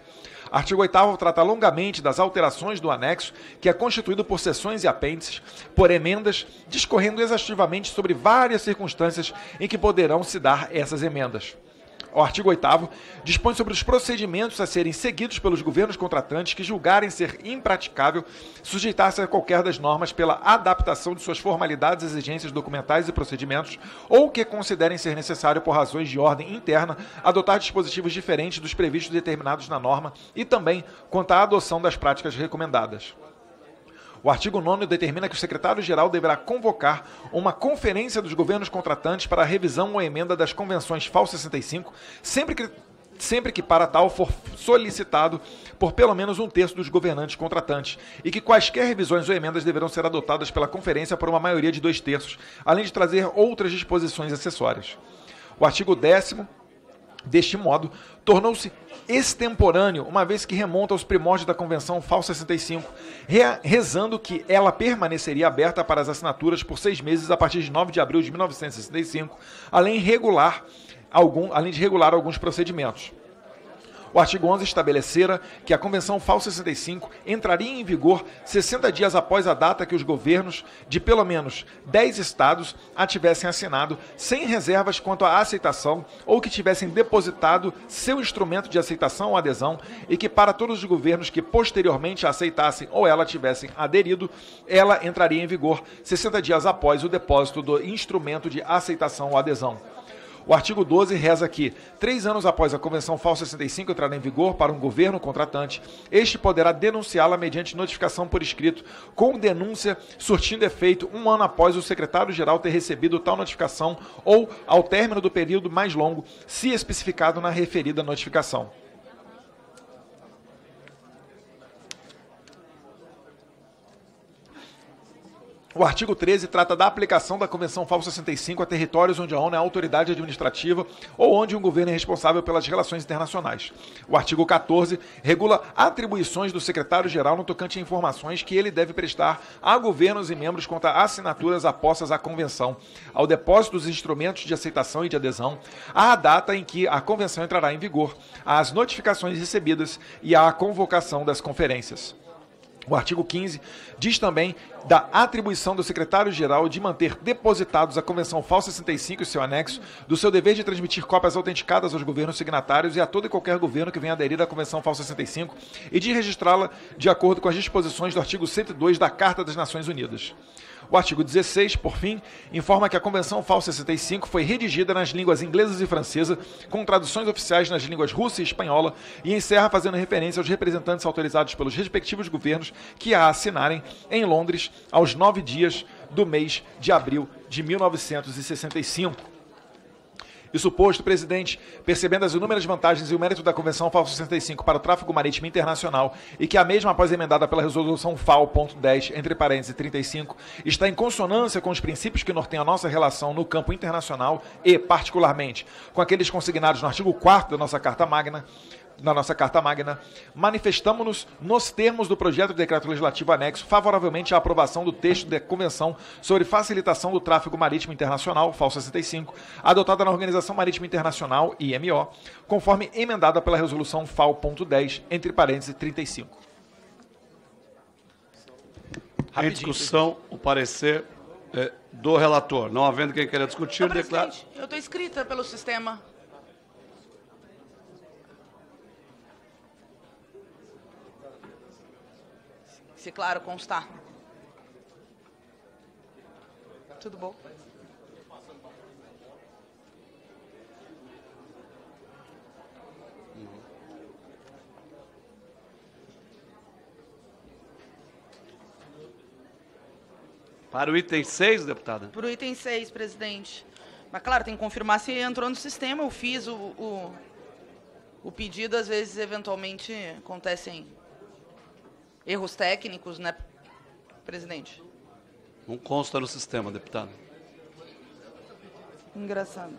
Artigo 8 trata longamente das alterações do anexo, que é constituído por seções e apêndices, por emendas, discorrendo exaustivamente sobre várias circunstâncias em que poderão se dar essas emendas o artigo 8 dispõe sobre os procedimentos a serem seguidos pelos governos contratantes que julgarem ser impraticável sujeitar-se a qualquer das normas pela adaptação de suas formalidades, exigências documentais e procedimentos, ou que considerem ser necessário, por razões de ordem interna, adotar dispositivos diferentes dos previstos determinados na norma e também quanto à adoção das práticas recomendadas. O artigo 9 determina que o secretário-geral deverá convocar uma conferência dos governos contratantes para a revisão ou emenda das convenções FAL 65, sempre que sempre que para tal for solicitado por pelo menos um terço dos governantes contratantes, e que quaisquer revisões ou emendas deverão ser adotadas pela conferência por uma maioria de dois terços, além de trazer outras disposições acessórias. O artigo 10 Deste modo, tornou-se extemporâneo, uma vez que remonta aos primórdios da Convenção FAL 65, rezando que ela permaneceria aberta para as assinaturas por seis meses a partir de 9 de abril de 1965, além, regular algum, além de regular alguns procedimentos. O artigo 11 estabelecera que a Convenção FAO 65 entraria em vigor 60 dias após a data que os governos de pelo menos 10 estados a tivessem assinado sem reservas quanto à aceitação ou que tivessem depositado seu instrumento de aceitação ou adesão e que para todos os governos que posteriormente a aceitassem ou ela tivessem aderido, ela entraria em vigor 60 dias após o depósito do instrumento de aceitação ou adesão. O artigo 12 reza que, três anos após a Convenção FAL 65 entrar em vigor para um governo contratante, este poderá denunciá-la mediante notificação por escrito, com denúncia surtindo efeito um ano após o secretário-geral ter recebido tal notificação ou ao término do período mais longo, se especificado na referida notificação. O artigo 13 trata da aplicação da Convenção FAO 65 a territórios onde a ONU é autoridade administrativa ou onde um governo é responsável pelas relações internacionais. O artigo 14 regula atribuições do secretário-geral no tocante a informações que ele deve prestar a governos e membros quanto a assinaturas apostas à Convenção, ao depósito dos instrumentos de aceitação e de adesão, à data em que a Convenção entrará em vigor, às notificações recebidas e à convocação das conferências. O artigo 15 diz também da atribuição do secretário-geral de manter depositados a Convenção FAL 65 e seu anexo do seu dever de transmitir cópias autenticadas aos governos signatários e a todo e qualquer governo que venha aderir à Convenção FAL 65 e de registrá-la de acordo com as disposições do artigo 102 da Carta das Nações Unidas. O artigo 16, por fim, informa que a Convenção FAO 65 foi redigida nas línguas inglesas e francesa, com traduções oficiais nas línguas russa e espanhola, e encerra fazendo referência aos representantes autorizados pelos respectivos governos que a assinarem em Londres aos nove dias do mês de abril de 1965. E suposto, presidente, percebendo as inúmeras vantagens e o mérito da Convenção FAO 65 para o tráfego marítimo internacional e que a mesma, após emendada pela resolução FAO.10, entre parênteses 35, está em consonância com os princípios que norteiam a nossa relação no campo internacional e, particularmente, com aqueles consignados no artigo 4 da nossa Carta Magna, na nossa Carta Magna, manifestamos-nos nos termos do projeto de decreto legislativo anexo favoravelmente à aprovação do texto da Convenção sobre Facilitação do Tráfego Marítimo Internacional, FAL 65, adotada na Organização Marítima Internacional, IMO, conforme emendada pela Resolução FAL.10, entre parênteses 35. em discussão, o parecer é, do relator. Não havendo quem queira discutir, declara. Eu estou escrita pelo sistema. se claro constar. Tudo bom? Para o item 6, deputada? Para o item 6, presidente. Mas, claro, tem que confirmar se entrou no sistema. Eu fiz o, o, o pedido, às vezes, eventualmente, acontecem erros técnicos, né, presidente? Não consta no sistema, deputado. Engraçado.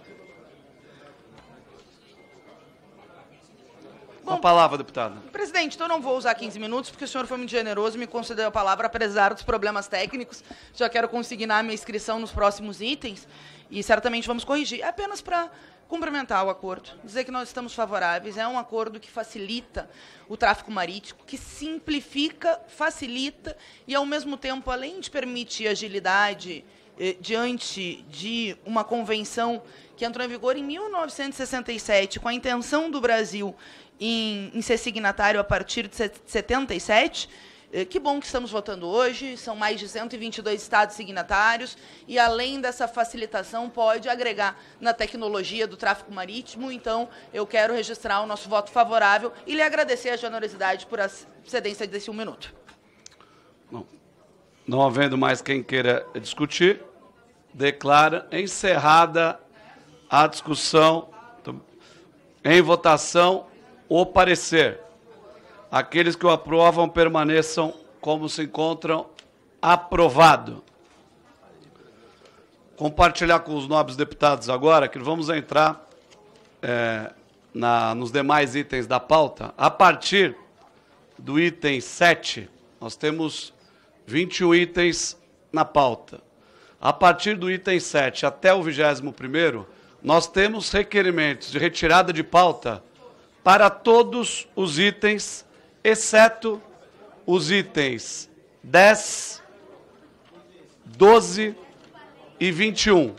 Bom, a palavra, deputado. Presidente, então não vou usar 15 minutos, porque o senhor foi muito generoso e me concedeu a palavra, apesar dos problemas técnicos. Já quero consignar a minha inscrição nos próximos itens e certamente vamos corrigir. É apenas para cumprimentar o acordo, dizer que nós estamos favoráveis. É um acordo que facilita o tráfico marítimo, que simplifica, facilita e, ao mesmo tempo, além de permitir agilidade eh, diante de uma convenção que entrou em vigor em 1967 com a intenção do Brasil em, em ser signatário a partir de 77. Eh, que bom que estamos votando hoje. São mais de 122 estados signatários e, além dessa facilitação, pode agregar na tecnologia do tráfego marítimo. Então, eu quero registrar o nosso voto favorável e lhe agradecer a generosidade por a cedência desse um minuto. Não, não havendo mais quem queira discutir, declara encerrada a discussão em votação o parecer. Aqueles que o aprovam permaneçam como se encontram aprovado. Compartilhar com os nobres deputados agora que vamos entrar é, na, nos demais itens da pauta. A partir do item 7, nós temos 21 itens na pauta. A partir do item 7 até o 21, nós temos requerimentos de retirada de pauta para todos os itens, exceto os itens 10, 12 e 21.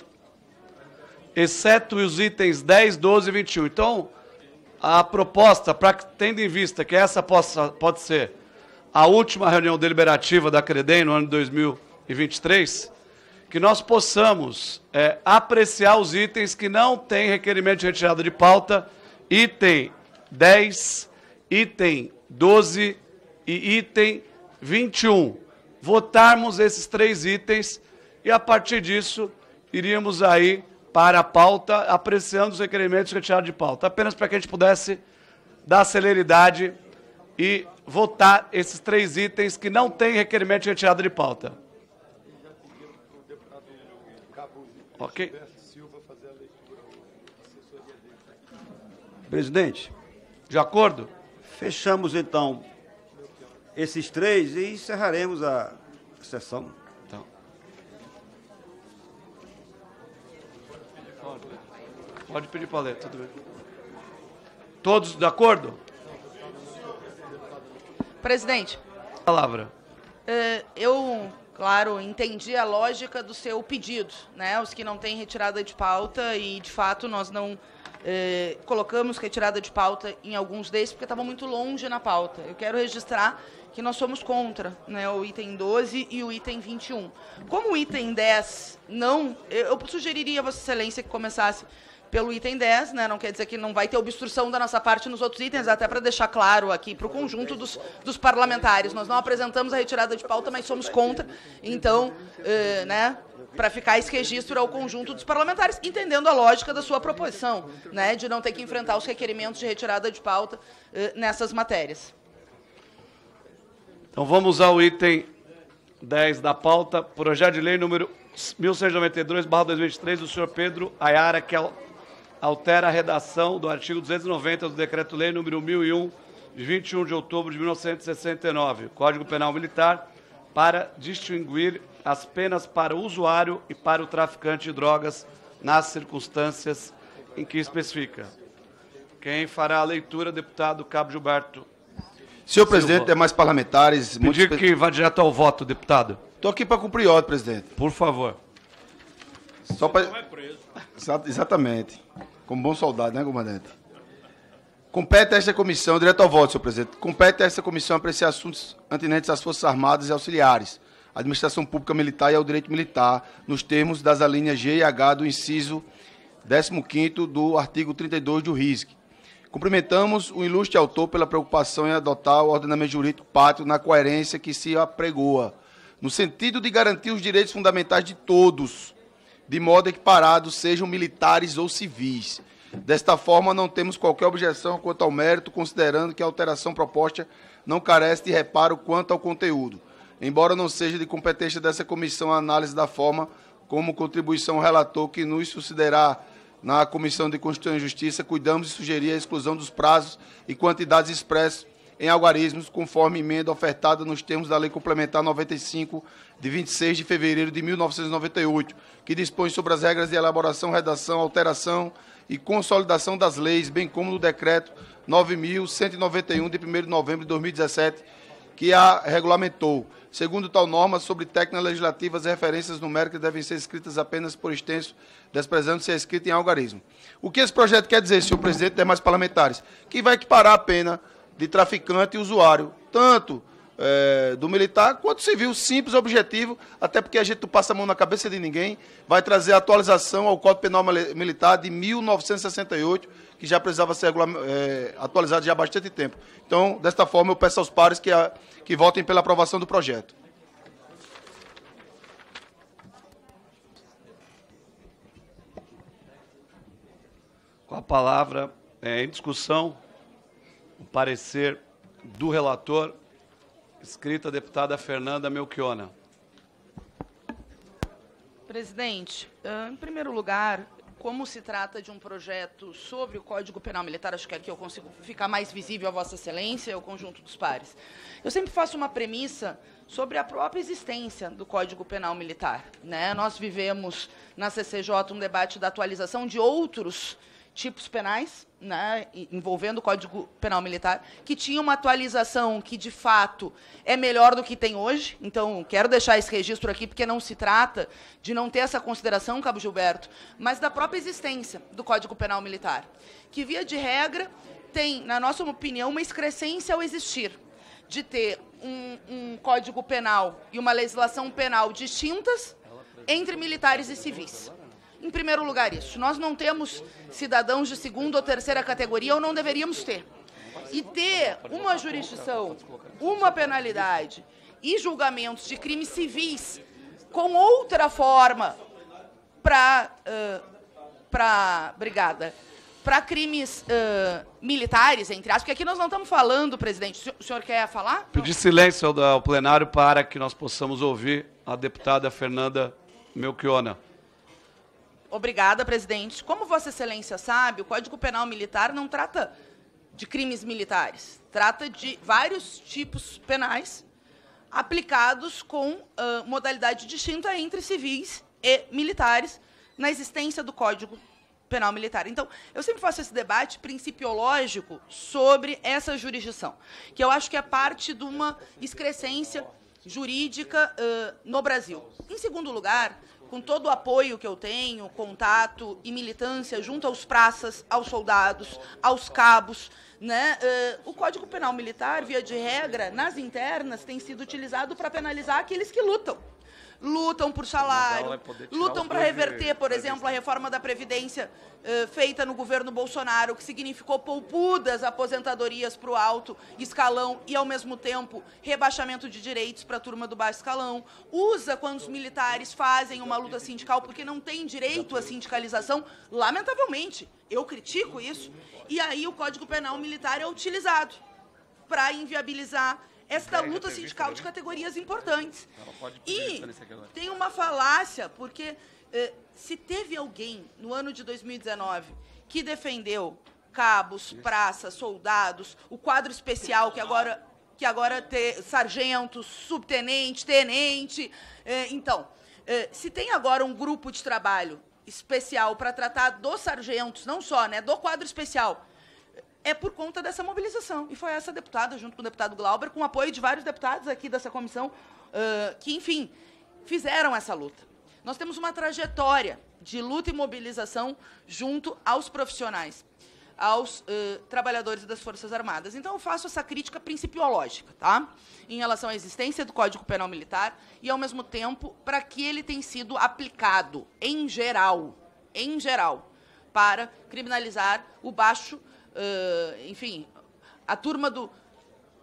Exceto os itens 10, 12 e 21. Então, a proposta, para tendo em vista que essa possa, pode ser a última reunião deliberativa da CREDEM no ano de 2023, que nós possamos é, apreciar os itens que não têm requerimento de retirada de pauta, item 10, item 12 e item 21. Votarmos esses três itens e, a partir disso, iríamos aí para a pauta, apreciando os requerimentos retirados de pauta, apenas para que a gente pudesse dar celeridade e votar esses três itens que não têm requerimento de retirada de pauta. Ok. Presidente, de acordo? Fechamos então esses três e encerraremos a sessão. Então. Pode pedir para ler, tudo bem. Todos de acordo? Presidente. Palavra. Eh, eu, claro, entendi a lógica do seu pedido, né? Os que não têm retirada de pauta e, de fato, nós não eh, colocamos retirada de pauta em alguns deles, porque estavam muito longe na pauta. Eu quero registrar que nós somos contra né, o item 12 e o item 21. Como o item 10 não, eu sugeriria a Vossa Excelência que começasse pelo item 10, né? não quer dizer que não vai ter obstrução da nossa parte nos outros itens, até para deixar claro aqui para o conjunto dos, dos, parlamentares. Nós não apresentamos a retirada de pauta, mas somos contra, então, eh, né, para ficar esse registro ao conjunto dos parlamentares, entendendo a lógica da sua proposição, né, de não ter que enfrentar os requerimentos de retirada de pauta eh, nessas matérias. Então vamos ao item 10 da pauta, projeto de lei número 1192, 2023, do senhor Pedro Ayara é o altera a redação do artigo 290 do Decreto-Lei nº 1001, de 21 de outubro de 1969, Código Penal Militar, para distinguir as penas para o usuário e para o traficante de drogas nas circunstâncias em que especifica. Quem fará a leitura, deputado Cabo Gilberto. Senhor presidente, demais é parlamentares... Pedir muitos... que vá direto ao voto, deputado. Estou aqui para cumprir ordem, presidente. Por favor. Só para... Exatamente. Como bom soldado, né, comandante? Compete a esta comissão, direto ao voto, senhor presidente, compete a esta comissão apreciar assuntos antinentes às Forças Armadas e auxiliares, à administração pública militar e ao direito militar, nos termos das alíneas G e H do inciso 15 do artigo 32 do RISC. Cumprimentamos o ilustre autor pela preocupação em adotar o ordenamento jurídico pátrio na coerência que se apregoa, no sentido de garantir os direitos fundamentais de todos de modo equiparado, sejam militares ou civis. Desta forma, não temos qualquer objeção quanto ao mérito, considerando que a alteração proposta não carece de reparo quanto ao conteúdo. Embora não seja de competência dessa comissão a análise da forma como contribuição relator que nos considerar na Comissão de Constituição e Justiça, cuidamos de sugerir a exclusão dos prazos e quantidades expressos em algarismos, conforme emenda ofertada nos termos da Lei Complementar 95 de 26 de fevereiro de 1998, que dispõe sobre as regras de elaboração, redação, alteração e consolidação das leis, bem como do decreto 9191 de 1 de novembro de 2017, que a regulamentou. Segundo tal norma, sobre técnicas legislativas, referências numéricas devem ser escritas apenas por extenso, desprezando ser é escrita em algarismo. O que esse projeto quer dizer, senhor presidente e demais parlamentares? Que vai equiparar a pena de traficante e usuário, tanto é, do militar, quanto civil, simples, objetivo, até porque a gente não passa a mão na cabeça de ninguém, vai trazer atualização ao Código Penal Militar de 1968, que já precisava ser é, atualizado já há bastante tempo. Então, desta forma, eu peço aos pares que, a, que votem pela aprovação do projeto. Com a palavra é, em discussão, o parecer do relator, Escrita, deputada Fernanda Melchiona. Presidente, ah, em primeiro lugar, como se trata de um projeto sobre o Código Penal Militar, acho que aqui eu consigo ficar mais visível a Vossa Excelência e ao conjunto dos pares. Eu sempre faço uma premissa sobre a própria existência do Código Penal Militar. Né? Nós vivemos na CCJ um debate da atualização de outros tipos penais, né, envolvendo o Código Penal Militar, que tinha uma atualização que, de fato, é melhor do que tem hoje. Então, quero deixar esse registro aqui, porque não se trata de não ter essa consideração, Cabo Gilberto, mas da própria existência do Código Penal Militar, que, via de regra, tem, na nossa opinião, uma excrescência ao existir, de ter um, um Código Penal e uma legislação penal distintas entre militares e civis em primeiro lugar, isso. Nós não temos cidadãos de segunda ou terceira categoria, ou não deveríamos ter. E ter uma jurisdição, uma penalidade e julgamentos de crimes civis com outra forma para uh, para brigada para crimes uh, militares entre aspas porque aqui nós não estamos falando presidente o senhor quer falar pedir silêncio ao, ao plenário para que nós possamos ouvir a deputada Fernanda Melchiona Obrigada, presidente. Como Vossa Excelência sabe, o Código Penal Militar não trata de crimes militares, trata de vários tipos penais aplicados com uh, modalidade distinta entre civis e militares na existência do Código Penal Militar. Então, eu sempre faço esse debate principiológico sobre essa jurisdição, que eu acho que é parte de uma excrescência jurídica uh, no Brasil. Em segundo lugar, com todo o apoio que eu tenho, contato e militância junto aos praças, aos soldados, aos cabos. Né? Uh, o Código Penal Militar, via de regra, nas internas, tem sido utilizado para penalizar aqueles que lutam lutam por salário, lutam para reverter, por exemplo, a reforma da Previdência uh, feita no governo Bolsonaro, que significou poupudas aposentadorias para o alto escalão e, ao mesmo tempo, rebaixamento de direitos para a turma do baixo escalão. Usa quando os militares fazem uma luta sindical porque não tem direito à sindicalização, lamentavelmente. Eu critico isso. E aí o Código Penal Militar é utilizado para inviabilizar esta luta sindical de categorias importantes. E tem uma falácia, porque eh, se teve alguém no ano de 2019 que defendeu cabos, praças, soldados, o quadro especial que agora que agora ter sargento, subtenente, tenente, eh, então eh, se tem agora um grupo de trabalho especial para tratar dos sargentos, não só, né, do quadro especial, é por conta dessa mobilização. E foi essa deputada, junto com o deputado Glauber, com o apoio de vários deputados aqui dessa comissão, uh, que, enfim, fizeram essa luta. Nós temos uma trajetória de luta e mobilização junto aos profissionais, aos uh, trabalhadores das Forças Armadas. Então, eu faço essa crítica principiológica, tá? Em relação à existência do Código Penal Militar e, ao mesmo tempo, para que ele tenha sido aplicado, em geral, em geral, para criminalizar o baixo uh, enfim, a turma do,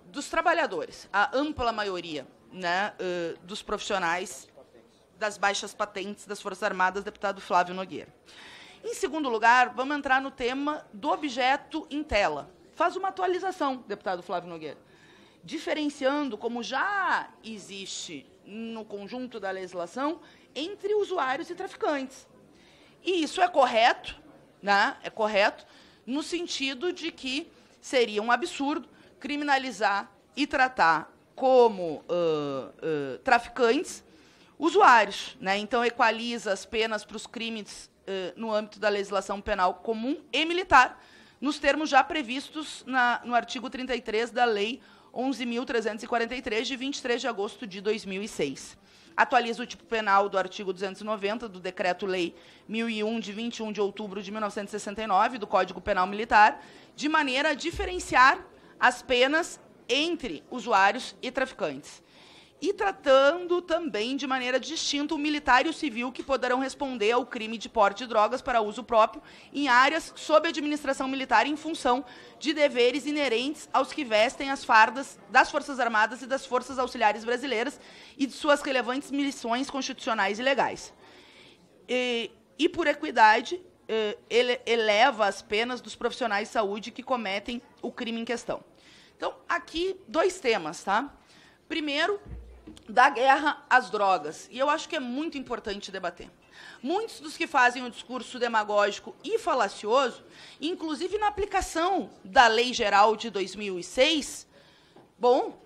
dos trabalhadores, a ampla maioria né, uh, dos profissionais das baixas patentes das Forças Armadas, deputado Flávio Nogueira. Em segundo lugar, vamos entrar no tema do objeto em tela. Faz uma atualização, deputado Flávio Nogueira. Diferenciando, como já existe no conjunto da legislação, entre usuários e traficantes. E isso é correto, né? é correto, no sentido de que seria um absurdo criminalizar e tratar como uh, uh, traficantes usuários. Né? Então, equaliza as penas para os crimes uh, no âmbito da legislação penal comum e militar, nos termos já previstos na, no artigo 33 da Lei 11.343, de 23 de agosto de 2006 atualiza o tipo penal do artigo 290 do Decreto-Lei 1001, de 21 de outubro de 1969, do Código Penal Militar, de maneira a diferenciar as penas entre usuários e traficantes e tratando também de maneira distinta o militar e o civil que poderão responder ao crime de porte de drogas para uso próprio em áreas sob administração militar em função de deveres inerentes aos que vestem as fardas das Forças Armadas e das Forças Auxiliares Brasileiras e de suas relevantes missões constitucionais e legais. E, e por equidade, eh, ele eleva as penas dos profissionais de saúde que cometem o crime em questão. Então, aqui, dois temas, tá? Primeiro, da guerra às drogas. E eu acho que é muito importante debater. Muitos dos que fazem o um discurso demagógico e falacioso, inclusive na aplicação da Lei Geral de 2006, bom,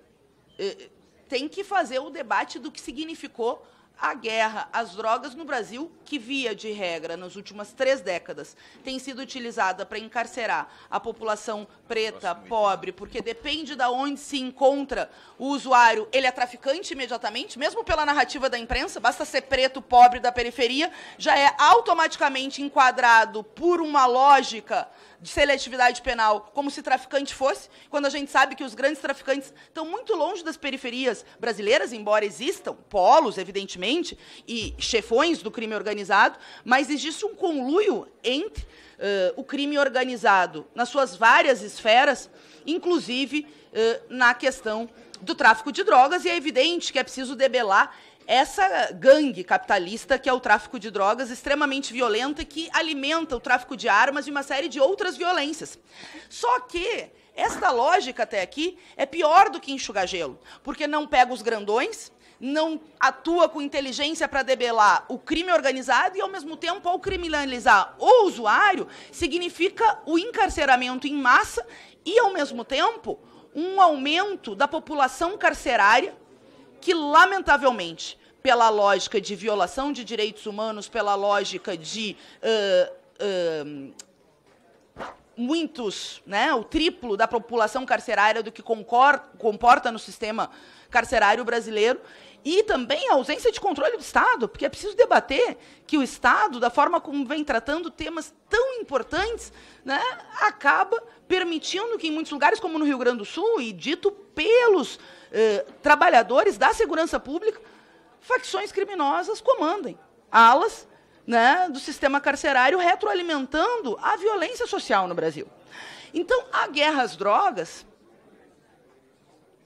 eh, tem que fazer o debate do que significou a guerra às drogas no Brasil, que via de regra nas últimas três décadas tem sido utilizada para encarcerar a população preta, pobre, porque depende de onde se encontra o usuário, ele é traficante imediatamente, mesmo pela narrativa da imprensa, basta ser preto, pobre da periferia, já é automaticamente enquadrado por uma lógica de seletividade penal como se traficante fosse, quando a gente sabe que os grandes traficantes estão muito longe das periferias brasileiras, embora existam polos, evidentemente, e chefões do crime organizado, mas existe um conluio entre uh, o crime organizado nas suas várias esferas, inclusive uh, na questão do tráfico de drogas, e é evidente que é preciso debelar essa gangue capitalista que é o tráfico de drogas extremamente violenta que alimenta o tráfico de armas e uma série de outras violências. Só que esta lógica até aqui é pior do que enxugar gelo, porque não pega os grandões, não atua com inteligência para debelar o crime organizado e, ao mesmo tempo, ao criminalizar o usuário, significa o encarceramento em massa e, ao mesmo tempo, um aumento da população carcerária que, lamentavelmente, pela lógica de violação de direitos humanos, pela lógica de uh, uh, muitos, né, o triplo da população carcerária do que concor comporta no sistema carcerário brasileiro, e também a ausência de controle do Estado, porque é preciso debater que o Estado, da forma como vem tratando temas tão importantes, né, acaba permitindo que em muitos lugares, como no Rio Grande do Sul, e dito pelos eh, trabalhadores da segurança pública, facções criminosas comandem alas né, do sistema carcerário retroalimentando a violência social no Brasil. Então, a guerra às drogas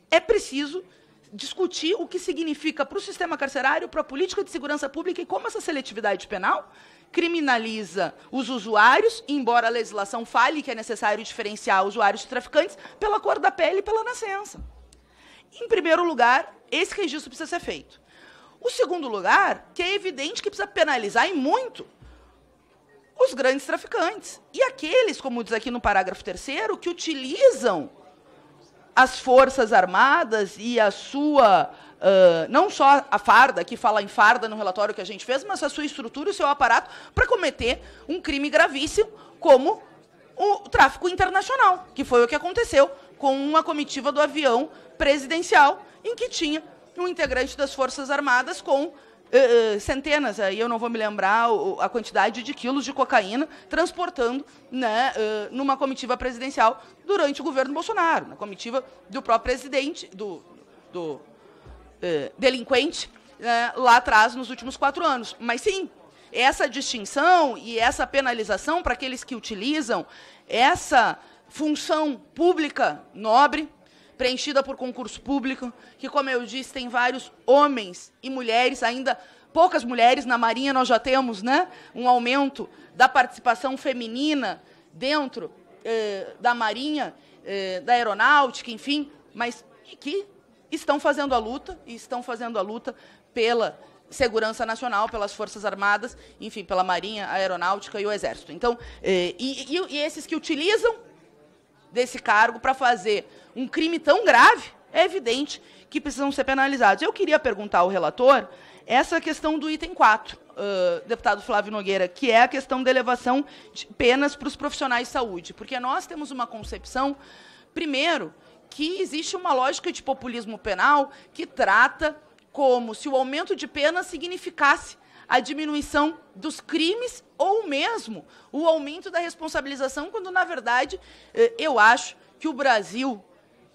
é preciso discutir o que significa para o sistema carcerário, para a política de segurança pública e como essa seletividade penal criminaliza os usuários, embora a legislação fale que é necessário diferenciar usuários e traficantes pela cor da pele e pela nascença. Em primeiro lugar, esse registro precisa ser feito. O segundo lugar, que é evidente que precisa penalizar e muito os grandes traficantes. E aqueles, como diz aqui no parágrafo terceiro, que utilizam as Forças Armadas e a sua. Uh, não só a farda, que fala em farda no relatório que a gente fez, mas a sua estrutura e o seu aparato para cometer um crime gravíssimo, como o tráfico internacional, que foi o que aconteceu com uma comitiva do avião presidencial em que tinha um integrante das Forças Armadas com uh, centenas, aí eu não vou me lembrar a quantidade de quilos de cocaína transportando né, uh, numa comitiva presidencial durante o governo Bolsonaro, na comitiva do próprio presidente, do, do uh, delinquente, né, lá atrás, nos últimos quatro anos. Mas sim, essa distinção e essa penalização para aqueles que utilizam essa função pública nobre preenchida por concurso público, que, como eu disse, tem vários homens e mulheres, ainda poucas mulheres. Na Marinha nós já temos né, um aumento da participação feminina dentro eh, da Marinha, eh, da Aeronáutica, enfim, mas que estão fazendo a luta, e estão fazendo a luta pela segurança nacional, pelas Forças Armadas, enfim, pela Marinha, a Aeronáutica e o Exército. Então, eh, e, e, e esses que utilizam desse cargo para fazer um crime tão grave, é evidente que precisam ser penalizados. Eu queria perguntar ao relator essa questão do item 4, uh, deputado Flávio Nogueira, que é a questão da elevação de penas para os profissionais de saúde. Porque nós temos uma concepção, primeiro, que existe uma lógica de populismo penal que trata como se o aumento de penas significasse a diminuição dos crimes ou mesmo o aumento da responsabilização, quando, na verdade, eh, eu acho que o Brasil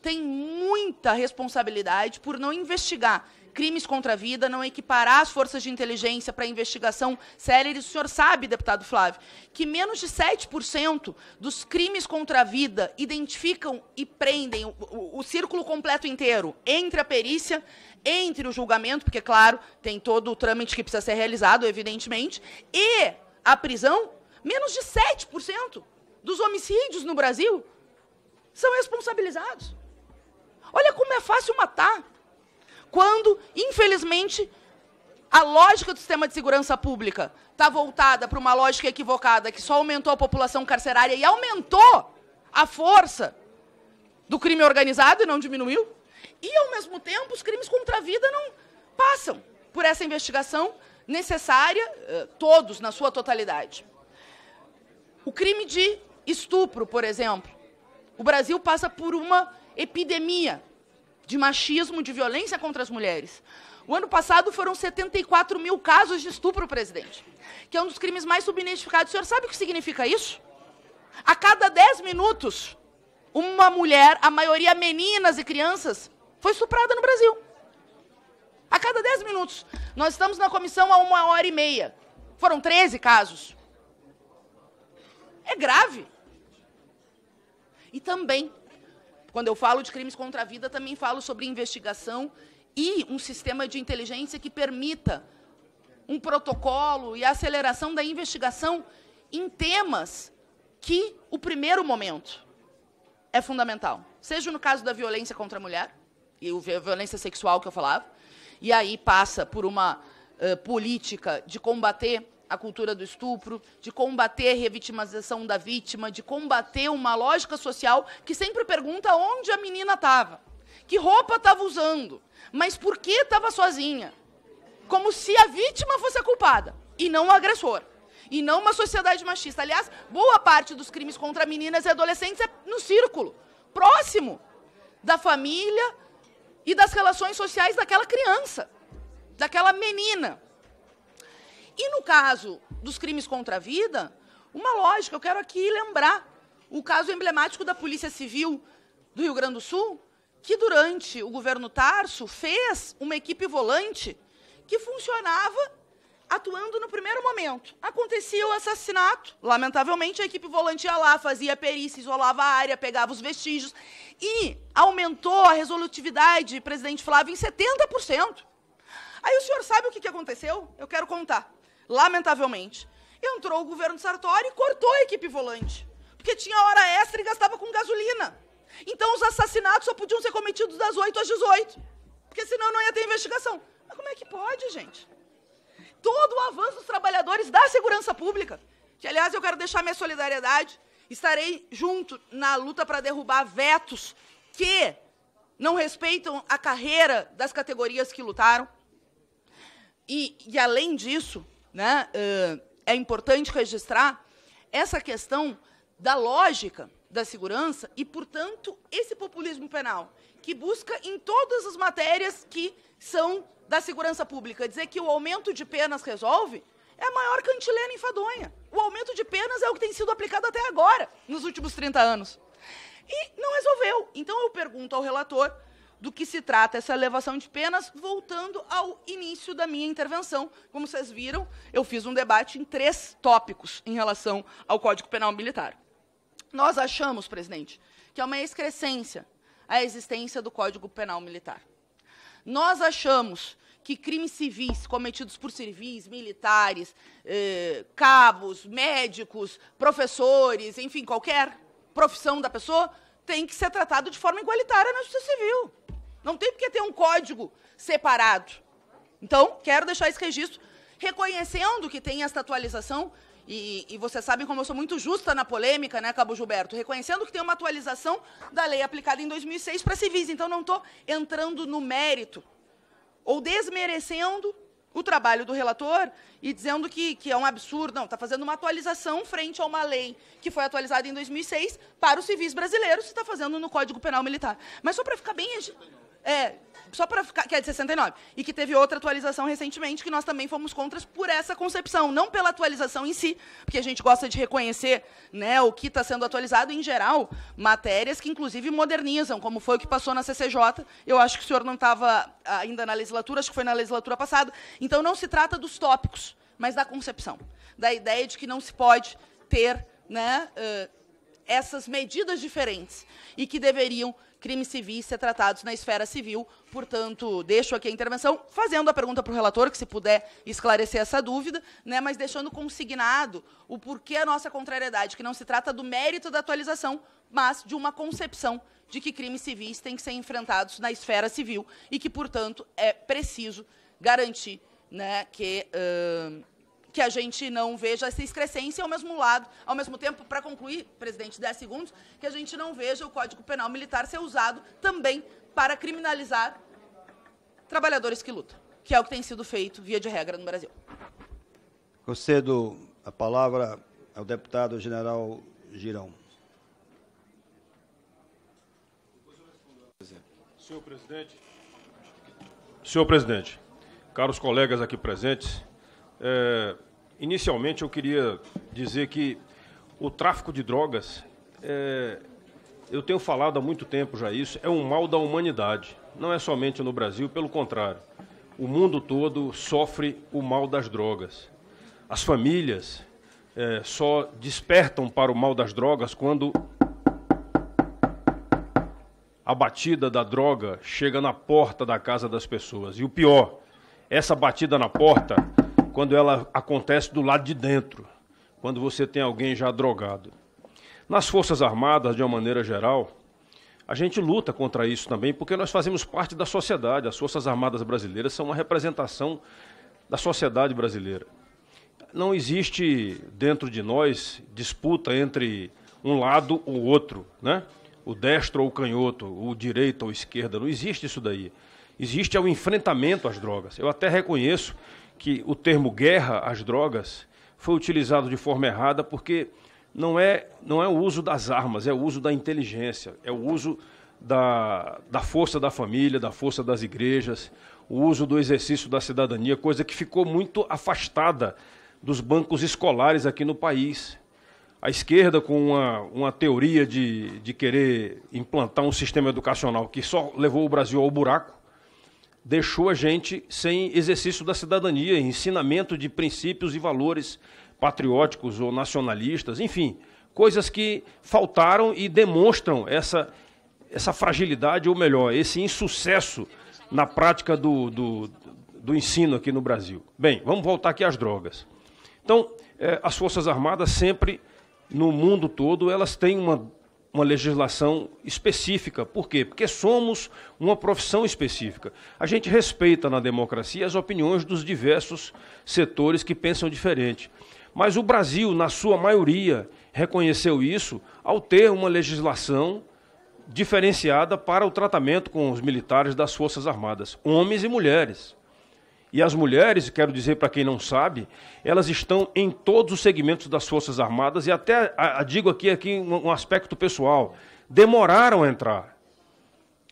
tem muita responsabilidade por não investigar crimes contra a vida, não equiparar as forças de inteligência para investigação séria. E o senhor sabe, deputado Flávio, que menos de 7% dos crimes contra a vida identificam e prendem o, o, o círculo completo inteiro entre a perícia, entre o julgamento, porque, claro, tem todo o trâmite que precisa ser realizado, evidentemente, e a prisão, menos de 7% dos homicídios no Brasil são responsabilizados. Olha como é fácil matar quando, infelizmente, a lógica do sistema de segurança pública está voltada para uma lógica equivocada que só aumentou a população carcerária e aumentou a força do crime organizado e não diminuiu. E, ao mesmo tempo, os crimes contra a vida não passam por essa investigação necessária, eh, todos na sua totalidade. O crime de estupro, por exemplo. O Brasil passa por uma epidemia de machismo, de violência contra as mulheres. O ano passado foram 74 mil casos de estupro, presidente, que é um dos crimes mais subnetificados. O senhor sabe o que significa isso? A cada 10 minutos, uma mulher, a maioria meninas e crianças, foi estuprada no Brasil. A cada 10 minutos. Nós estamos na comissão há uma hora e meia. Foram 13 casos. É grave. E também quando eu falo de crimes contra a vida, também falo sobre investigação e um sistema de inteligência que permita um protocolo e a aceleração da investigação em temas que o primeiro momento é fundamental. Seja no caso da violência contra a mulher, e a violência sexual que eu falava, e aí passa por uma uh, política de combater a cultura do estupro, de combater a revitimização da vítima, de combater uma lógica social que sempre pergunta onde a menina estava, que roupa estava usando, mas por que estava sozinha. Como se a vítima fosse a culpada e não o agressor. E não uma sociedade machista. Aliás, boa parte dos crimes contra meninas e adolescentes é no círculo, próximo da família e das relações sociais daquela criança, daquela menina. E no caso dos crimes contra a vida, uma lógica, eu quero aqui lembrar o caso emblemático da Polícia Civil do Rio Grande do Sul, que durante o governo Tarso fez uma equipe volante que funcionava atuando no primeiro momento. Acontecia o assassinato, lamentavelmente, a equipe volante ia lá, fazia perícia, isolava a área, pegava os vestígios e aumentou a resolutividade, presidente Flávio, em 70%. Aí o senhor sabe o que aconteceu? Eu quero contar lamentavelmente. Entrou o governo Sartori e cortou a equipe volante, porque tinha hora extra e gastava com gasolina. Então os assassinatos só podiam ser cometidos das 8 às 18, porque senão não ia ter investigação. Mas como é que pode, gente? Todo o avanço dos trabalhadores da segurança pública, que aliás eu quero deixar minha solidariedade, estarei junto na luta para derrubar vetos que não respeitam a carreira das categorias que lutaram. E, e além disso, né, ah, é importante registrar essa questão da lógica da segurança e, portanto, esse populismo penal, que busca em todas as matérias que são da segurança pública dizer que o aumento de penas resolve é a maior cantilena enfadonha. O aumento de penas é o que tem sido aplicado até agora, nos últimos 30 anos. E não resolveu. Então eu pergunto ao relator do que se trata essa elevação de penas, voltando ao início da minha intervenção. Como vocês viram, eu fiz um debate em três tópicos em relação ao Código Penal Militar. Nós achamos, presidente, que é uma excrescência a existência do Código Penal Militar. Nós achamos que crimes civis cometidos por civis, militares, eh, cabos, médicos, professores, enfim, qualquer profissão da pessoa, tem que ser tratado de forma igualitária na justiça civil. Não tem porque ter um código separado. Então, quero deixar esse registro, reconhecendo que tem esta atualização, e, e vocês sabem como eu sou muito justa na polêmica, né, Cabo Gilberto? Reconhecendo que tem uma atualização da lei aplicada em 2006 para civis. Então, não estou entrando no mérito ou desmerecendo o trabalho do relator e dizendo que, que é um absurdo. Não, está fazendo uma atualização frente a uma lei que foi atualizada em 2006 para os civis brasileiros, está fazendo no Código Penal Militar. Mas só para ficar bem... É, só para ficar, que é de 69, e que teve outra atualização recentemente, que nós também fomos contra por essa concepção, não pela atualização em si, porque a gente gosta de reconhecer né, o que está sendo atualizado, em geral, matérias que, inclusive, modernizam, como foi o que passou na CCJ, eu acho que o senhor não estava ah, ainda na legislatura, acho que foi na legislatura passada, então não se trata dos tópicos, mas da concepção, da ideia de que não se pode ter né, uh, essas medidas diferentes e que deveriam crimes civis ser tratados na esfera civil. Portanto, deixo aqui a intervenção, fazendo a pergunta para o relator, que se puder esclarecer essa dúvida, né, mas deixando consignado o porquê a nossa contrariedade, que não se trata do mérito da atualização, mas de uma concepção de que crimes civis têm que ser enfrentados na esfera civil e que, portanto, é preciso garantir né, que. Uh, que a gente não veja essa excrescência ao mesmo lado, ao mesmo tempo, para concluir, presidente, 10 segundos, que a gente não veja o Código Penal Militar ser usado também para criminalizar trabalhadores que lutam, que é o que tem sido feito via de regra no Brasil. Concedo a palavra ao deputado general Girão. Senhor presidente, senhor presidente, caros colegas aqui presentes, é, Inicialmente, eu queria dizer que o tráfico de drogas, é, eu tenho falado há muito tempo já isso, é um mal da humanidade. Não é somente no Brasil, pelo contrário. O mundo todo sofre o mal das drogas. As famílias é, só despertam para o mal das drogas quando a batida da droga chega na porta da casa das pessoas. E o pior, essa batida na porta quando ela acontece do lado de dentro, quando você tem alguém já drogado. Nas Forças Armadas, de uma maneira geral, a gente luta contra isso também, porque nós fazemos parte da sociedade. As Forças Armadas brasileiras são uma representação da sociedade brasileira. Não existe dentro de nós disputa entre um lado ou outro, né? o destro ou o canhoto, o direito ou esquerda. Não existe isso daí. Existe é o enfrentamento às drogas. Eu até reconheço que o termo guerra às drogas foi utilizado de forma errada porque não é, não é o uso das armas, é o uso da inteligência, é o uso da, da força da família, da força das igrejas, o uso do exercício da cidadania, coisa que ficou muito afastada dos bancos escolares aqui no país. A esquerda, com uma, uma teoria de, de querer implantar um sistema educacional que só levou o Brasil ao buraco, deixou a gente sem exercício da cidadania, ensinamento de princípios e valores patrióticos ou nacionalistas, enfim, coisas que faltaram e demonstram essa, essa fragilidade, ou melhor, esse insucesso na prática do, do, do ensino aqui no Brasil. Bem, vamos voltar aqui às drogas. Então, eh, as Forças Armadas sempre, no mundo todo, elas têm uma uma legislação específica. Por quê? Porque somos uma profissão específica. A gente respeita na democracia as opiniões dos diversos setores que pensam diferente. Mas o Brasil, na sua maioria, reconheceu isso ao ter uma legislação diferenciada para o tratamento com os militares das Forças Armadas, homens e mulheres. E as mulheres, quero dizer para quem não sabe, elas estão em todos os segmentos das Forças Armadas e até a, a digo aqui, aqui um, um aspecto pessoal, demoraram a entrar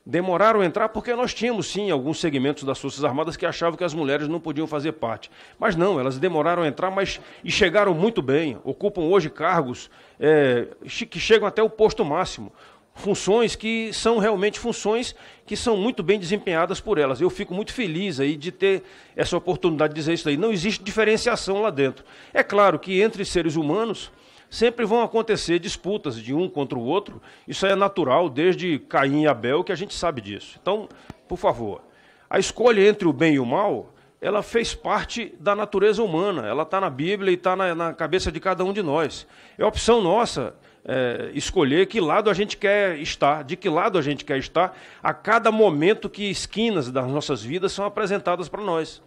demoraram a entrar porque nós tínhamos sim alguns segmentos das Forças Armadas que achavam que as mulheres não podiam fazer parte. Mas não, elas demoraram a entrar mas, e chegaram muito bem, ocupam hoje cargos é, que chegam até o posto máximo funções que são realmente funções que são muito bem desempenhadas por elas. Eu fico muito feliz aí de ter essa oportunidade de dizer isso aí. Não existe diferenciação lá dentro. É claro que entre seres humanos sempre vão acontecer disputas de um contra o outro. Isso é natural desde Caim e Abel que a gente sabe disso. Então, por favor, a escolha entre o bem e o mal, ela fez parte da natureza humana. Ela está na Bíblia e está na, na cabeça de cada um de nós. É opção nossa é, escolher que lado a gente quer estar, de que lado a gente quer estar a cada momento que esquinas das nossas vidas são apresentadas para nós.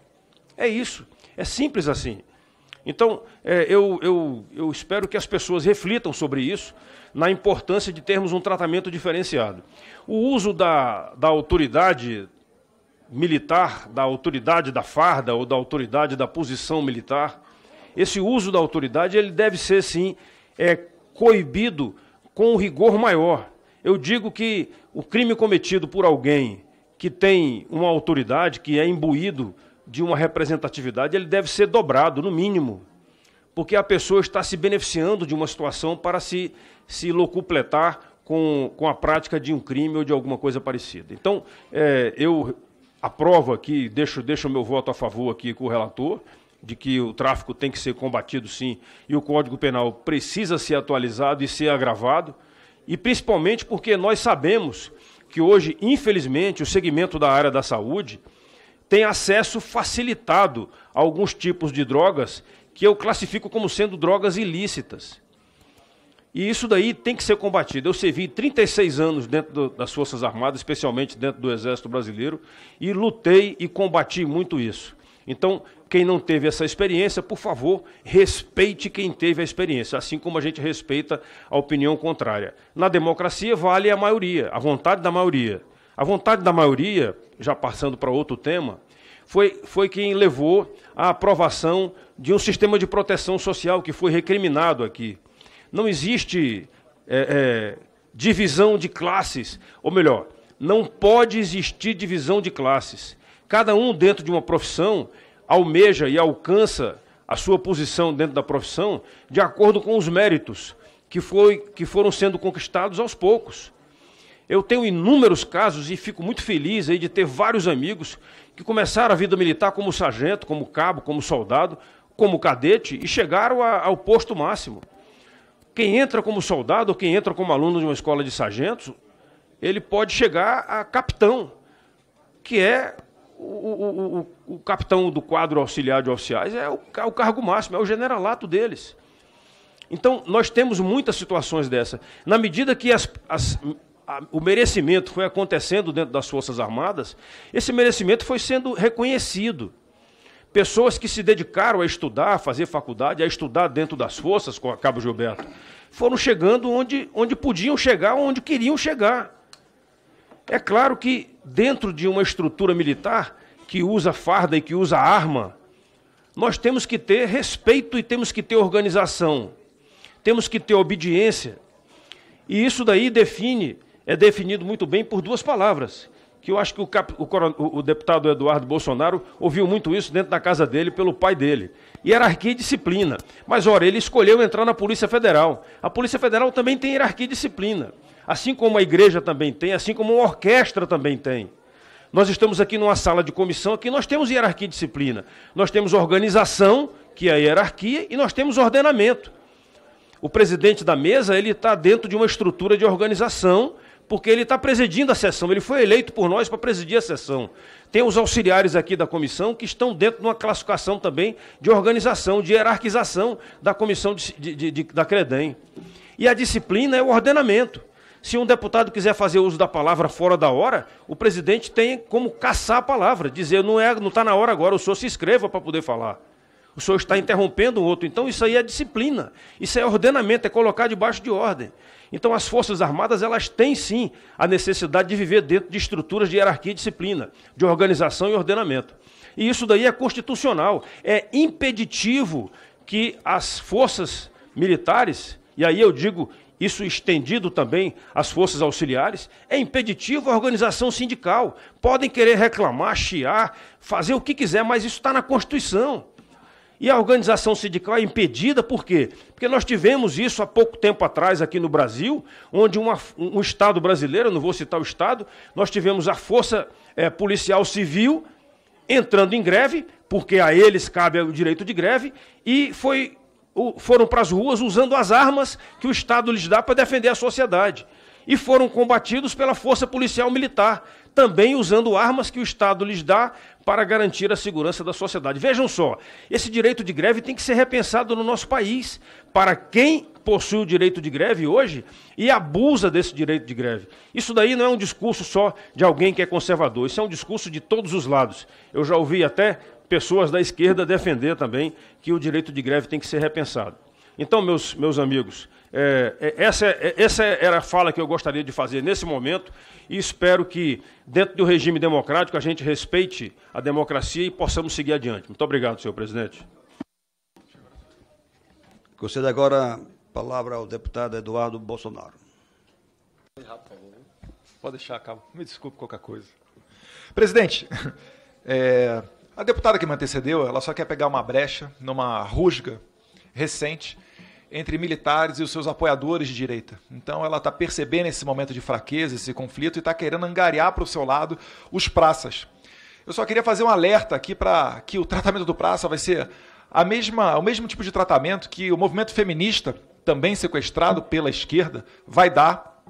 É isso, é simples assim. Então, é, eu, eu, eu espero que as pessoas reflitam sobre isso, na importância de termos um tratamento diferenciado. O uso da, da autoridade militar, da autoridade da farda ou da autoridade da posição militar, esse uso da autoridade ele deve ser, sim, é, coibido com um rigor maior. Eu digo que o crime cometido por alguém que tem uma autoridade, que é imbuído de uma representatividade, ele deve ser dobrado, no mínimo. Porque a pessoa está se beneficiando de uma situação para se, se locupletar com, com a prática de um crime ou de alguma coisa parecida. Então, é, eu aprovo aqui, deixo, deixo o meu voto a favor aqui com o relator, de que o tráfico tem que ser combatido sim, e o Código Penal precisa ser atualizado e ser agravado, e principalmente porque nós sabemos que hoje, infelizmente, o segmento da área da saúde tem acesso facilitado a alguns tipos de drogas que eu classifico como sendo drogas ilícitas. E isso daí tem que ser combatido. Eu servi 36 anos dentro do, das Forças Armadas, especialmente dentro do Exército Brasileiro, e lutei e combati muito isso. Então, quem não teve essa experiência, por favor, respeite quem teve a experiência, assim como a gente respeita a opinião contrária. Na democracia, vale a maioria, a vontade da maioria. A vontade da maioria, já passando para outro tema, foi, foi quem levou à aprovação de um sistema de proteção social que foi recriminado aqui. Não existe é, é, divisão de classes, ou melhor, não pode existir divisão de classes. Cada um dentro de uma profissão almeja e alcança a sua posição dentro da profissão de acordo com os méritos que, foi, que foram sendo conquistados aos poucos. Eu tenho inúmeros casos e fico muito feliz aí de ter vários amigos que começaram a vida militar como sargento, como cabo, como soldado, como cadete e chegaram a, ao posto máximo. Quem entra como soldado ou quem entra como aluno de uma escola de sargentos, ele pode chegar a capitão, que é o, o, o, capitão do quadro auxiliar de oficiais é o, o cargo máximo, é o generalato deles. Então, nós temos muitas situações dessa. Na medida que as, as, a, o merecimento foi acontecendo dentro das Forças Armadas, esse merecimento foi sendo reconhecido. Pessoas que se dedicaram a estudar, a fazer faculdade, a estudar dentro das forças, com a Cabo Gilberto, foram chegando onde, onde podiam chegar, onde queriam chegar. É claro que dentro de uma estrutura militar que usa farda e que usa arma, nós temos que ter respeito e temos que ter organização, temos que ter obediência. E isso daí define, é definido muito bem por duas palavras, que eu acho que o, cap, o, o, deputado Eduardo Bolsonaro ouviu muito isso dentro da casa dele, pelo pai dele. Hierarquia e disciplina. Mas, ora, ele escolheu entrar na Polícia Federal. A Polícia Federal também tem hierarquia e disciplina assim como a igreja também tem, assim como uma orquestra também tem. Nós estamos aqui numa sala de comissão, aqui nós temos hierarquia e disciplina. Nós temos organização, que é a hierarquia, e nós temos ordenamento. O presidente da mesa, ele está dentro de uma estrutura de organização, porque ele está presidindo a sessão, ele foi eleito por nós para presidir a sessão. Tem os auxiliares aqui da comissão que estão dentro de uma classificação também de organização, de hierarquização da comissão de, de, de, da CREDEM. E a disciplina é o ordenamento. Se um deputado quiser fazer uso da palavra fora da hora, o presidente tem como caçar a palavra, dizer não é, não está na hora agora, o senhor se inscreva para poder falar. O senhor está interrompendo um outro. Então isso aí é disciplina, isso é ordenamento, é colocar debaixo de ordem. Então as forças armadas elas têm sim a necessidade de viver dentro de estruturas de hierarquia e disciplina, de organização e ordenamento. E isso daí é constitucional, é impeditivo que as forças militares, e aí eu digo isso estendido também às forças auxiliares, é impeditivo à organização sindical. Podem querer reclamar, chiar, fazer o que quiser, mas isso está na Constituição. E a organização sindical é impedida por quê? Porque nós tivemos isso há pouco tempo atrás aqui no Brasil, onde uma, um Estado brasileiro, não vou citar o Estado, nós tivemos a Força é, Policial Civil entrando em greve, porque a eles cabe o direito de greve, e foi foram para as ruas usando as armas que o Estado lhes dá para defender a sociedade. E foram combatidos pela força policial militar, também usando armas que o Estado lhes dá para garantir a segurança da sociedade. Vejam só, esse direito de greve tem que ser repensado no nosso país. Para quem possui o direito de greve hoje e abusa desse direito de greve. Isso daí não é um discurso só de alguém que é conservador, isso é um discurso de todos os lados. Eu já ouvi até pessoas da esquerda defender também que o direito de greve tem que ser repensado. Então, meus, meus amigos, é, é, essa, é, essa era a fala que eu gostaria de fazer nesse momento e espero que, dentro do regime democrático, a gente respeite a democracia e possamos seguir adiante. Muito obrigado, senhor presidente. Concedo agora a palavra ao deputado Eduardo Bolsonaro. Pode deixar, Cabo. Me desculpe qualquer coisa. Presidente, é, a deputada que me antecedeu, ela só quer pegar uma brecha numa rusga recente entre militares e os seus apoiadores de direita. Então ela está percebendo esse momento de fraqueza, esse conflito, e está querendo angariar para o seu lado os praças. Eu só queria fazer um alerta aqui para que o tratamento do praça vai ser a mesma, o mesmo tipo de tratamento que o movimento feminista, também sequestrado pela esquerda, vai dar,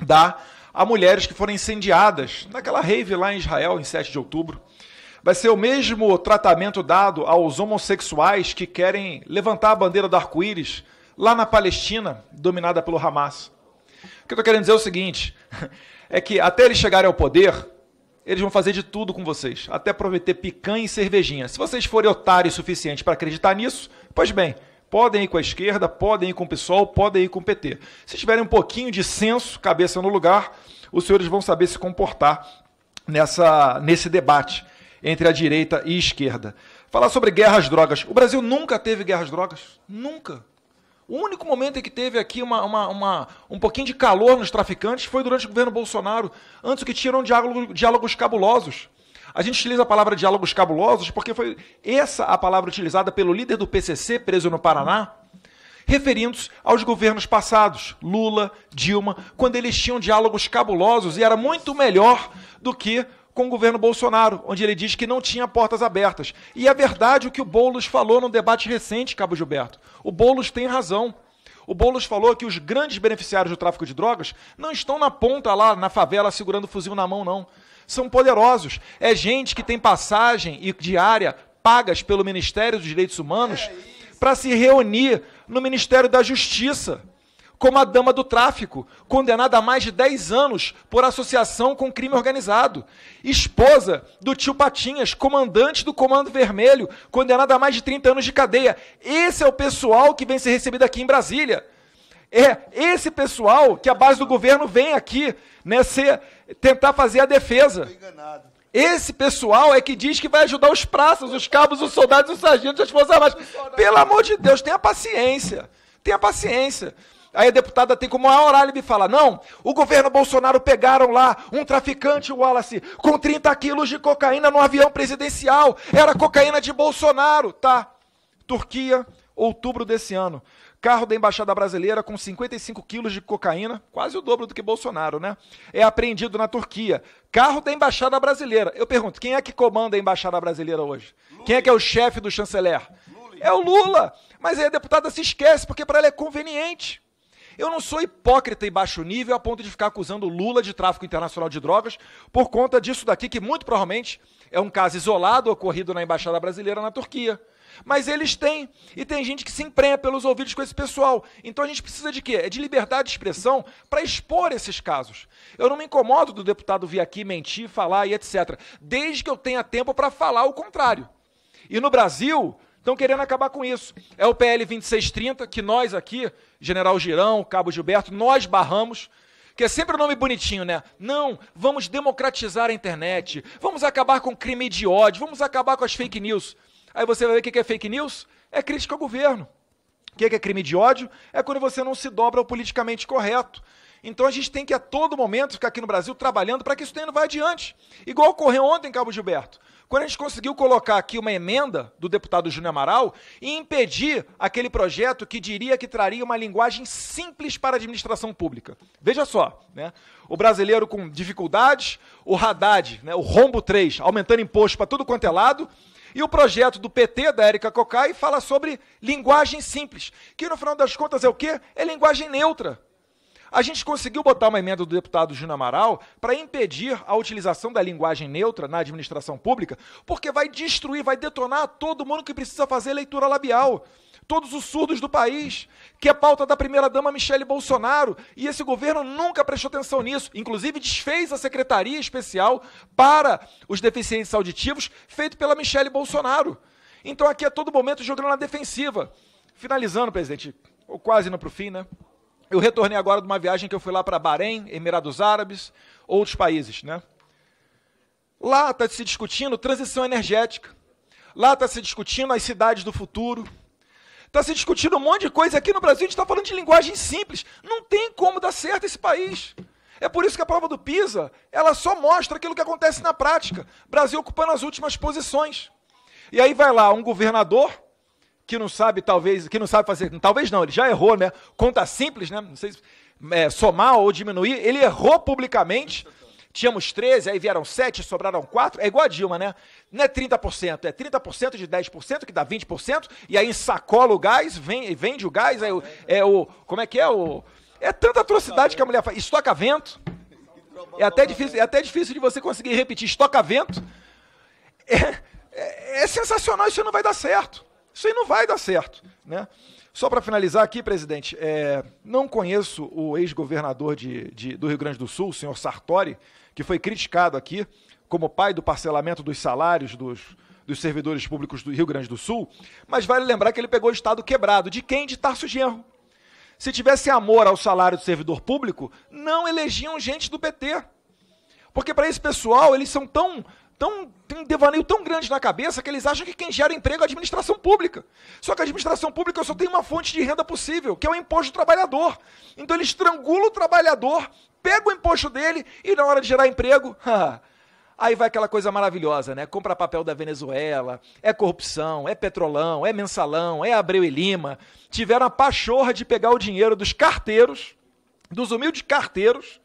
dar a mulheres que foram incendiadas naquela rave lá em Israel, em 7 de outubro vai ser o mesmo tratamento dado aos homossexuais que querem levantar a bandeira do arco-íris lá na Palestina, dominada pelo Hamas. O que eu estou querendo dizer é o seguinte: é que até eles chegarem ao poder, eles vão fazer de tudo com vocês, até prometer picanha e cervejinha. Se vocês forem otários o suficiente para acreditar nisso, pois bem, podem ir com a esquerda, podem ir com o PSOL, podem ir com o PT. Se tiverem um pouquinho de senso, cabeça no lugar, os senhores vão saber se comportar nessa, nesse debate entre a direita e a esquerda. Falar sobre guerras drogas. O Brasil nunca teve guerras drogas. Nunca. O único momento em que teve aqui uma, uma, uma, um pouquinho de calor nos traficantes foi durante o governo Bolsonaro, antes que tiram diálogo, diálogos cabulosos. A gente utiliza a palavra diálogos cabulosos porque foi essa a palavra utilizada pelo líder do PCC preso no Paraná, referindo-se aos governos passados, Lula, Dilma, quando eles tinham diálogos cabulosos e era muito melhor do que com o governo Bolsonaro, onde ele diz que não tinha portas abertas. E é verdade o que o Boulos falou num debate recente, Cabo Gilberto. O Boulos tem razão. O Boulos falou que os grandes beneficiários do tráfico de drogas não estão na ponta lá, na favela, segurando o fuzil na mão, não. São poderosos. É gente que tem passagem e diária pagas pelo Ministério dos Direitos Humanos é para se reunir no Ministério da Justiça como a dama do tráfico, condenada a mais de 10 anos por associação com crime organizado. Esposa do tio Patinhas, comandante do Comando Vermelho, condenada a mais de 30 anos de cadeia. Esse é o pessoal que vem ser recebido aqui em Brasília. É esse pessoal que a base do governo vem aqui né, ser, tentar fazer a defesa. Esse pessoal é que diz que vai ajudar os praças, os cabos, os soldados, os sargentos, as forças armadas. Pelo amor de Deus, tenha paciência. Tenha paciência. Aí a deputada tem como maior me falar: não, o governo Bolsonaro pegaram lá um traficante, Wallace, com 30 quilos de cocaína no avião presidencial. Era cocaína de Bolsonaro, tá? Turquia, outubro desse ano. Carro da Embaixada Brasileira com 55 quilos de cocaína, quase o dobro do que Bolsonaro, né? É apreendido na Turquia. Carro da Embaixada Brasileira. Eu pergunto, quem é que comanda a Embaixada Brasileira hoje? Lula. Quem é que é o chefe do chanceler? Lula. É o Lula. Mas aí a deputada se esquece, porque para ela é conveniente. Eu não sou hipócrita e baixo nível a ponto de ficar acusando Lula de tráfico internacional de drogas por conta disso daqui, que muito provavelmente é um caso isolado ocorrido na Embaixada Brasileira na Turquia. Mas eles têm, e tem gente que se emprenha pelos ouvidos com esse pessoal. Então a gente precisa de quê? É de liberdade de expressão para expor esses casos. Eu não me incomodo do deputado vir aqui mentir, falar e etc. Desde que eu tenha tempo para falar o contrário. E no Brasil, Estão querendo acabar com isso. É o PL 2630, que nós aqui, General Girão, Cabo Gilberto, nós barramos. Que é sempre o um nome bonitinho, né? Não, vamos democratizar a internet, vamos acabar com o crime de ódio, vamos acabar com as fake news. Aí você vai ver o que é fake news? É crítica ao governo. O que é crime de ódio? É quando você não se dobra ao politicamente correto. Então a gente tem que a todo momento ficar aqui no Brasil trabalhando para que isso não vá adiante. Igual ocorreu ontem, Cabo Gilberto quando a gente conseguiu colocar aqui uma emenda do deputado Júnior Amaral e impedir aquele projeto que diria que traria uma linguagem simples para a administração pública. Veja só, né? o brasileiro com dificuldades, o Haddad, né? o Rombo 3, aumentando imposto para tudo quanto é lado, e o projeto do PT, da Érica Cocai, fala sobre linguagem simples, que no final das contas é o quê? É linguagem neutra. A gente conseguiu botar uma emenda do deputado Júnior Amaral para impedir a utilização da linguagem neutra na administração pública, porque vai destruir, vai detonar todo mundo que precisa fazer leitura labial todos os surdos do país, que é pauta da primeira-dama Michele Bolsonaro, e esse governo nunca prestou atenção nisso. Inclusive, desfez a Secretaria Especial para os Deficientes Auditivos, feito pela Michele Bolsonaro. Então, aqui a é todo momento jogando na defensiva. Finalizando, presidente, ou quase indo para o fim, né? Eu retornei agora de uma viagem que eu fui lá para Bahrein, Emirados Árabes, outros países, né? Lá está se discutindo transição energética. Lá está se discutindo as cidades do futuro. Está se discutindo um monte de coisa. Aqui no Brasil a gente está falando de linguagem simples. Não tem como dar certo esse país. É por isso que a prova do PISA, ela só mostra aquilo que acontece na prática. Brasil ocupando as últimas posições. E aí vai lá um governador que não sabe, talvez, que não sabe fazer, talvez não, ele já errou, né? Conta simples, né? Não sei se, é, somar ou diminuir, ele errou publicamente. Tínhamos 13, aí vieram 7, sobraram 4. É igual a Dilma, né? Não é 30%, é 30% de 10%, que dá 20%, e aí sacola o gás, vem, vende o gás, aí é o. Como é que é? O, é tanta atrocidade que a mulher faz. Estoca vento. É até difícil, é até difícil de você conseguir repetir. Estoca vento. É, é, é sensacional, isso não vai dar certo. Isso aí não vai dar certo. Né? Só para finalizar aqui, presidente, é, não conheço o ex-governador de, de, do Rio Grande do Sul, o senhor Sartori, que foi criticado aqui como pai do parcelamento dos salários dos, dos servidores públicos do Rio Grande do Sul, mas vale lembrar que ele pegou o Estado quebrado. De quem? De Tarso Genro. Se tivesse amor ao salário do servidor público, não elegiam gente do PT. Porque para esse pessoal, eles são tão tão, tem um devaneio tão grande na cabeça que eles acham que quem gera emprego é a administração pública. Só que a administração pública só tem uma fonte de renda possível, que é o imposto do trabalhador. Então ele estrangula o trabalhador, pega o imposto dele e na hora de gerar emprego, aí vai aquela coisa maravilhosa, né? Compra papel da Venezuela, é corrupção, é petrolão, é mensalão, é Abreu e Lima. Tiveram a pachorra de pegar o dinheiro dos carteiros, dos humildes carteiros,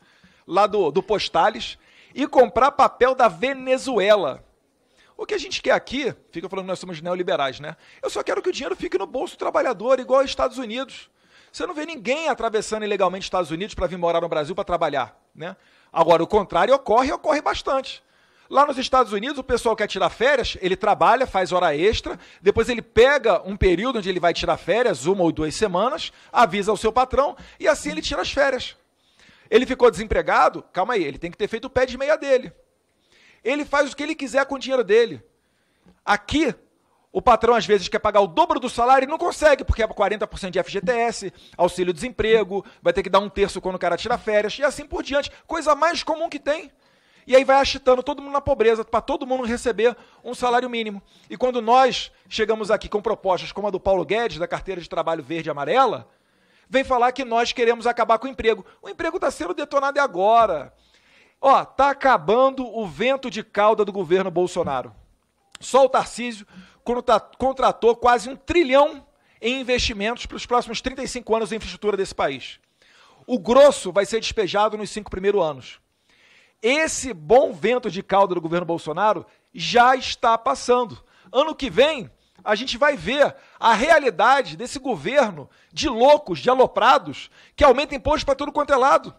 lá do, do Postales, e comprar papel da Venezuela. O que a gente quer aqui, fica falando que nós somos neoliberais, né? Eu só quero que o dinheiro fique no bolso do trabalhador, igual aos Estados Unidos. Você não vê ninguém atravessando ilegalmente os Estados Unidos para vir morar no Brasil para trabalhar, né? Agora, o contrário ocorre, ocorre bastante. Lá nos Estados Unidos, o pessoal quer tirar férias, ele trabalha, faz hora extra, depois ele pega um período onde ele vai tirar férias, uma ou duas semanas, avisa o seu patrão e assim ele tira as férias. Ele ficou desempregado? Calma aí, ele tem que ter feito o pé de meia dele. Ele faz o que ele quiser com o dinheiro dele. Aqui, o patrão às vezes quer pagar o dobro do salário e não consegue, porque é 40% de FGTS, auxílio-desemprego, vai ter que dar um terço quando o cara tira férias, e assim por diante. Coisa mais comum que tem. E aí vai achitando todo mundo na pobreza, para todo mundo receber um salário mínimo. E quando nós chegamos aqui com propostas como a do Paulo Guedes, da carteira de trabalho verde e amarela, vem falar que nós queremos acabar com o emprego. O emprego está sendo detonado agora. Ó, tá acabando o vento de cauda do governo Bolsonaro. Só o Tarcísio contratou quase um trilhão em investimentos para os próximos 35 anos de infraestrutura desse país. O grosso vai ser despejado nos cinco primeiros anos. Esse bom vento de cauda do governo Bolsonaro já está passando. Ano que vem, a gente vai ver a realidade desse governo de loucos, de aloprados, que aumenta imposto para tudo quanto é lado.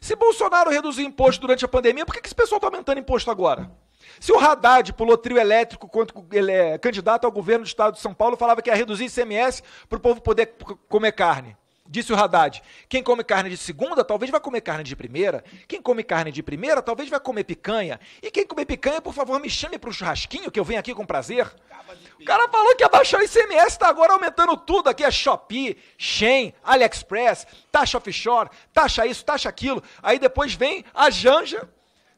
Se Bolsonaro reduziu imposto durante a pandemia, por que, que esse pessoal está aumentando imposto agora? Se o Haddad pulou trio elétrico quando ele é candidato ao governo do estado de São Paulo, falava que ia reduzir ICMS para o povo poder comer carne. Disse o Haddad: quem come carne de segunda talvez vai comer carne de primeira. Quem come carne de primeira talvez vai comer picanha. E quem comer picanha, por favor, me chame para o churrasquinho que eu venho aqui com prazer. O cara falou que ia baixar o ICMS, está agora aumentando tudo aqui. É Shopee, Shein, AliExpress, taxa offshore, taxa isso, taxa aquilo. Aí depois vem a Janja,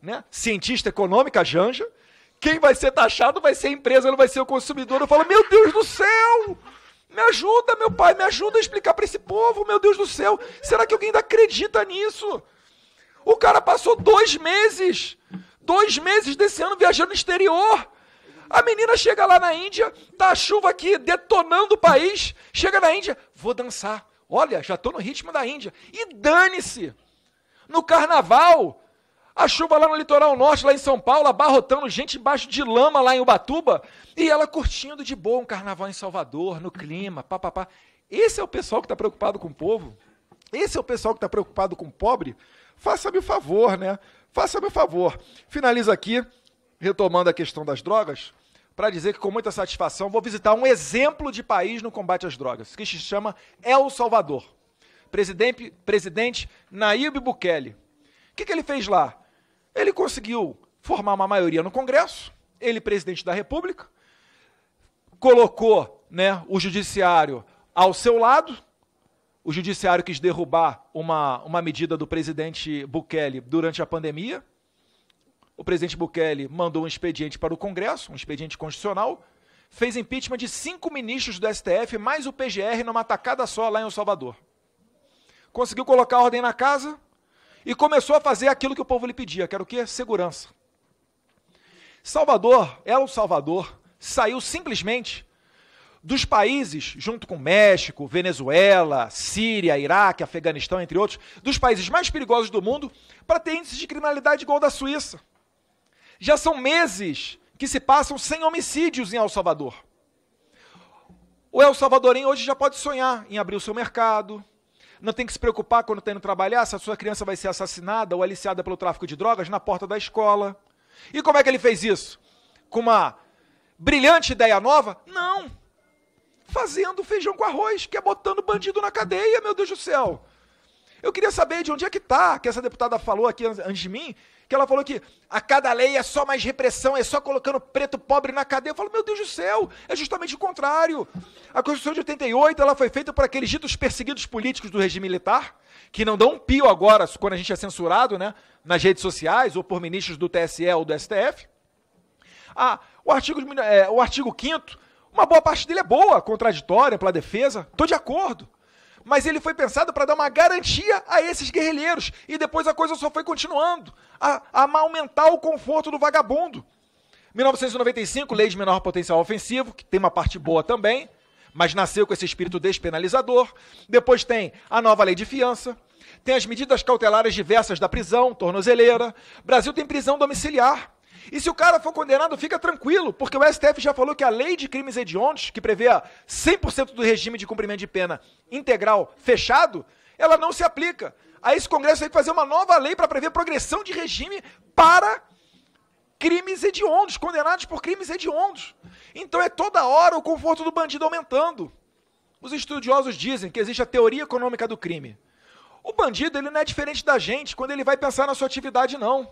né? cientista econômica Janja. Quem vai ser taxado vai ser a empresa, não vai ser o consumidor. Eu falo, meu Deus do céu! Me ajuda, meu pai, me ajuda a explicar para esse povo, meu Deus do céu. Será que alguém ainda acredita nisso? O cara passou dois meses, dois meses desse ano viajando no exterior. A menina chega lá na Índia, tá a chuva aqui detonando o país. Chega na Índia, vou dançar. Olha, já estou no ritmo da Índia. E dane-se! No carnaval, a chuva lá no litoral norte, lá em São Paulo, abarrotando gente embaixo de lama lá em Ubatuba, e ela curtindo de boa um carnaval em Salvador, no clima, papapá. Esse é o pessoal que está preocupado com o povo? Esse é o pessoal que está preocupado com o pobre? Faça-me o favor, né? Faça-me o favor. Finalizo aqui, retomando a questão das drogas, para dizer que com muita satisfação vou visitar um exemplo de país no combate às drogas, que se chama El Salvador. Presidente, presidente Nayib Bukele. O que, que ele fez lá? Ele conseguiu formar uma maioria no Congresso, ele presidente da República, colocou né, o judiciário ao seu lado. O judiciário quis derrubar uma, uma medida do presidente Bukele durante a pandemia. O presidente Bukele mandou um expediente para o Congresso, um expediente constitucional, fez impeachment de cinco ministros do STF, mais o PGR, numa atacada só lá em El Salvador. Conseguiu colocar ordem na casa, e começou a fazer aquilo que o povo lhe pedia, que era o quê? Segurança. Salvador, El Salvador, saiu simplesmente dos países, junto com México, Venezuela, Síria, Iraque, Afeganistão, entre outros, dos países mais perigosos do mundo, para ter índices de criminalidade igual ao da Suíça. Já são meses que se passam sem homicídios em El Salvador. O El Salvadorinho hoje já pode sonhar em abrir o seu mercado, não tem que se preocupar quando está indo trabalhar se a sua criança vai ser assassinada ou aliciada pelo tráfico de drogas na porta da escola. E como é que ele fez isso? Com uma brilhante ideia nova? Não! Fazendo feijão com arroz, que é botando bandido na cadeia, meu Deus do céu! Eu queria saber de onde é que está, que essa deputada falou aqui antes de mim, que ela falou que a cada lei é só mais repressão, é só colocando preto pobre na cadeia. Eu falo, meu Deus do céu, é justamente o contrário. A Constituição de 88 ela foi feita por aqueles ditos perseguidos políticos do regime militar, que não dão um pio agora quando a gente é censurado né, nas redes sociais ou por ministros do TSE ou do STF. Ah, o artigo, é, o artigo 5 uma boa parte dele é boa, contraditória pela defesa. Estou de acordo mas ele foi pensado para dar uma garantia a esses guerrilheiros. E depois a coisa só foi continuando a, a aumentar o conforto do vagabundo. 1995, lei de menor potencial ofensivo, que tem uma parte boa também, mas nasceu com esse espírito despenalizador. Depois tem a nova lei de fiança, tem as medidas cautelares diversas da prisão, tornozeleira. Brasil tem prisão domiciliar. E se o cara for condenado, fica tranquilo, porque o STF já falou que a lei de crimes hediondos, que prevê 100% do regime de cumprimento de pena integral fechado, ela não se aplica. Aí esse Congresso tem que fazer uma nova lei para prever progressão de regime para crimes hediondos, condenados por crimes hediondos. Então é toda hora o conforto do bandido aumentando. Os estudiosos dizem que existe a teoria econômica do crime. O bandido ele não é diferente da gente quando ele vai pensar na sua atividade, não.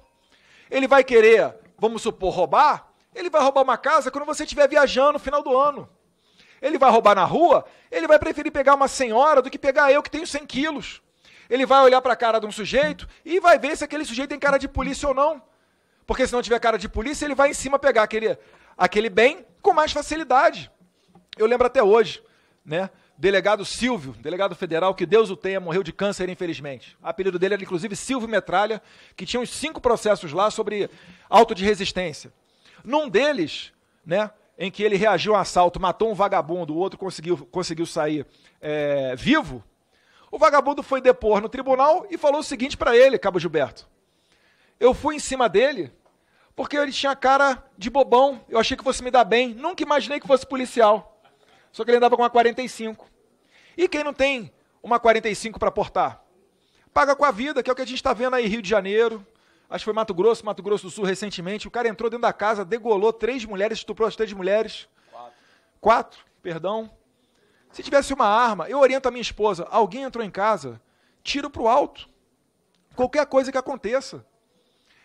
Ele vai querer vamos supor, roubar, ele vai roubar uma casa quando você estiver viajando no final do ano. Ele vai roubar na rua, ele vai preferir pegar uma senhora do que pegar eu que tenho 100 quilos. Ele vai olhar para a cara de um sujeito e vai ver se aquele sujeito tem cara de polícia ou não. Porque se não tiver cara de polícia, ele vai em cima pegar aquele, aquele bem com mais facilidade. Eu lembro até hoje, né? delegado Silvio, delegado federal, que Deus o tenha, morreu de câncer, infelizmente. O apelido dele era, inclusive, Silvio Metralha, que tinha uns cinco processos lá sobre auto de resistência. Num deles, né, em que ele reagiu a um assalto, matou um vagabundo, o outro conseguiu, conseguiu sair é, vivo, o vagabundo foi depor no tribunal e falou o seguinte para ele, Cabo Gilberto. Eu fui em cima dele porque ele tinha cara de bobão, eu achei que fosse me dar bem, nunca imaginei que fosse policial. Só que ele andava com uma 45. E quem não tem uma 45 para portar? Paga com a vida, que é o que a gente está vendo aí Rio de Janeiro. Acho que foi Mato Grosso, Mato Grosso do Sul recentemente. O cara entrou dentro da casa, degolou três mulheres, estuprou as três mulheres. Quatro. Quatro, perdão. Se tivesse uma arma, eu oriento a minha esposa. Alguém entrou em casa, tiro para o alto. Qualquer coisa que aconteça.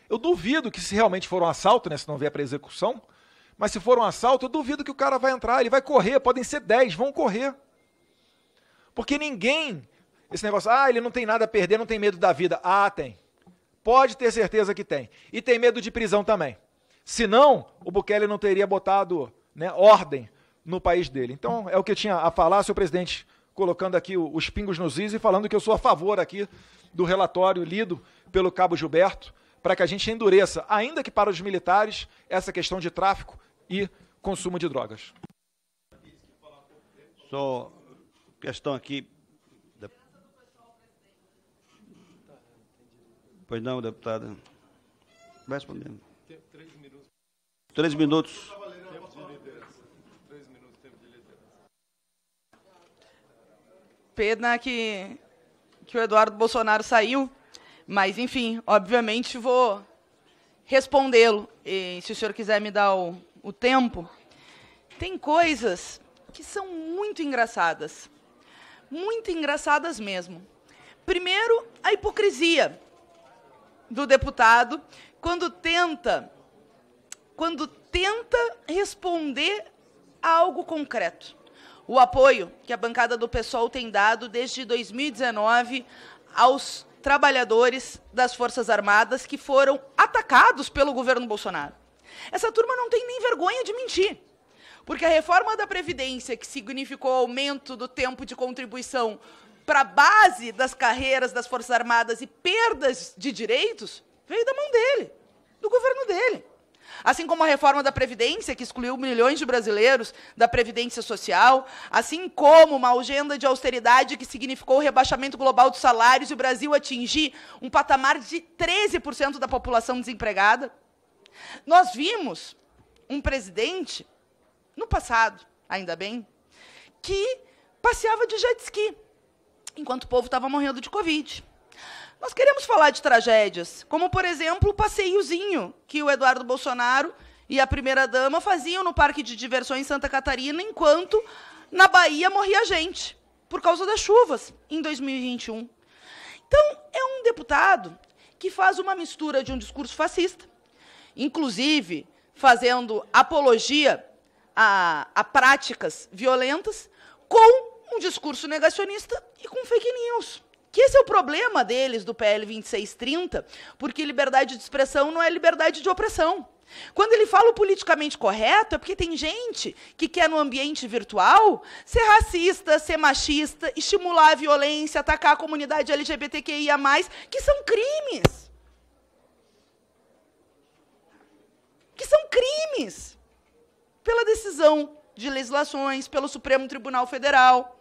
Eu duvido que se realmente for um assalto, né, se não vier para execução, mas se for um assalto, eu duvido que o cara vai entrar, ele vai correr, podem ser 10, vão correr. Porque ninguém, esse negócio, ah, ele não tem nada a perder, não tem medo da vida. Ah, tem. Pode ter certeza que tem. E tem medo de prisão também. Senão, o Bukele não teria botado né, ordem no país dele. Então, é o que eu tinha a falar, seu presidente, colocando aqui os pingos nos is e falando que eu sou a favor aqui do relatório lido pelo cabo Gilberto, para que a gente endureça, ainda que para os militares, essa questão de tráfico e consumo de drogas. Só questão aqui. Da... Pois não, deputada. Vai respondendo. Três minutos. Três minutos. Pena que, que o Eduardo Bolsonaro saiu, mas, enfim, obviamente vou respondê-lo. E se o senhor quiser me dar o, o tempo, tem coisas que são muito engraçadas. Muito engraçadas mesmo. Primeiro, a hipocrisia do deputado quando tenta quando tenta responder a algo concreto. O apoio que a bancada do PSOL tem dado desde 2019 aos trabalhadores das Forças Armadas que foram atacados pelo governo Bolsonaro. Essa turma não tem nem vergonha de mentir. Porque a reforma da Previdência, que significou aumento do tempo de contribuição para a base das carreiras das Forças Armadas e perdas de direitos, veio da mão dele, do governo dele. Assim como a reforma da Previdência, que excluiu milhões de brasileiros da Previdência Social, assim como uma agenda de austeridade que significou o rebaixamento global dos salários e o Brasil atingir um patamar de 13% da população desempregada. Nós vimos um presidente, no passado, ainda bem, que passeava de jet ski, enquanto o povo estava morrendo de Covid. Nós queremos falar de tragédias, como, por exemplo, o passeiozinho que o Eduardo Bolsonaro e a primeira-dama faziam no Parque de Diversões Santa Catarina, enquanto na Bahia morria gente, por causa das chuvas, em 2021. Então, é um deputado que faz uma mistura de um discurso fascista, inclusive fazendo apologia a, a práticas violentas, com um discurso negacionista e com fake news. Que esse é o problema deles do PL 2630, porque liberdade de expressão não é liberdade de opressão. Quando ele fala o politicamente correto, é porque tem gente que quer, no ambiente virtual, ser racista, ser machista, estimular a violência, atacar a comunidade LGBTQIA, que são crimes. que são crimes pela decisão de legislações, pelo Supremo Tribunal Federal.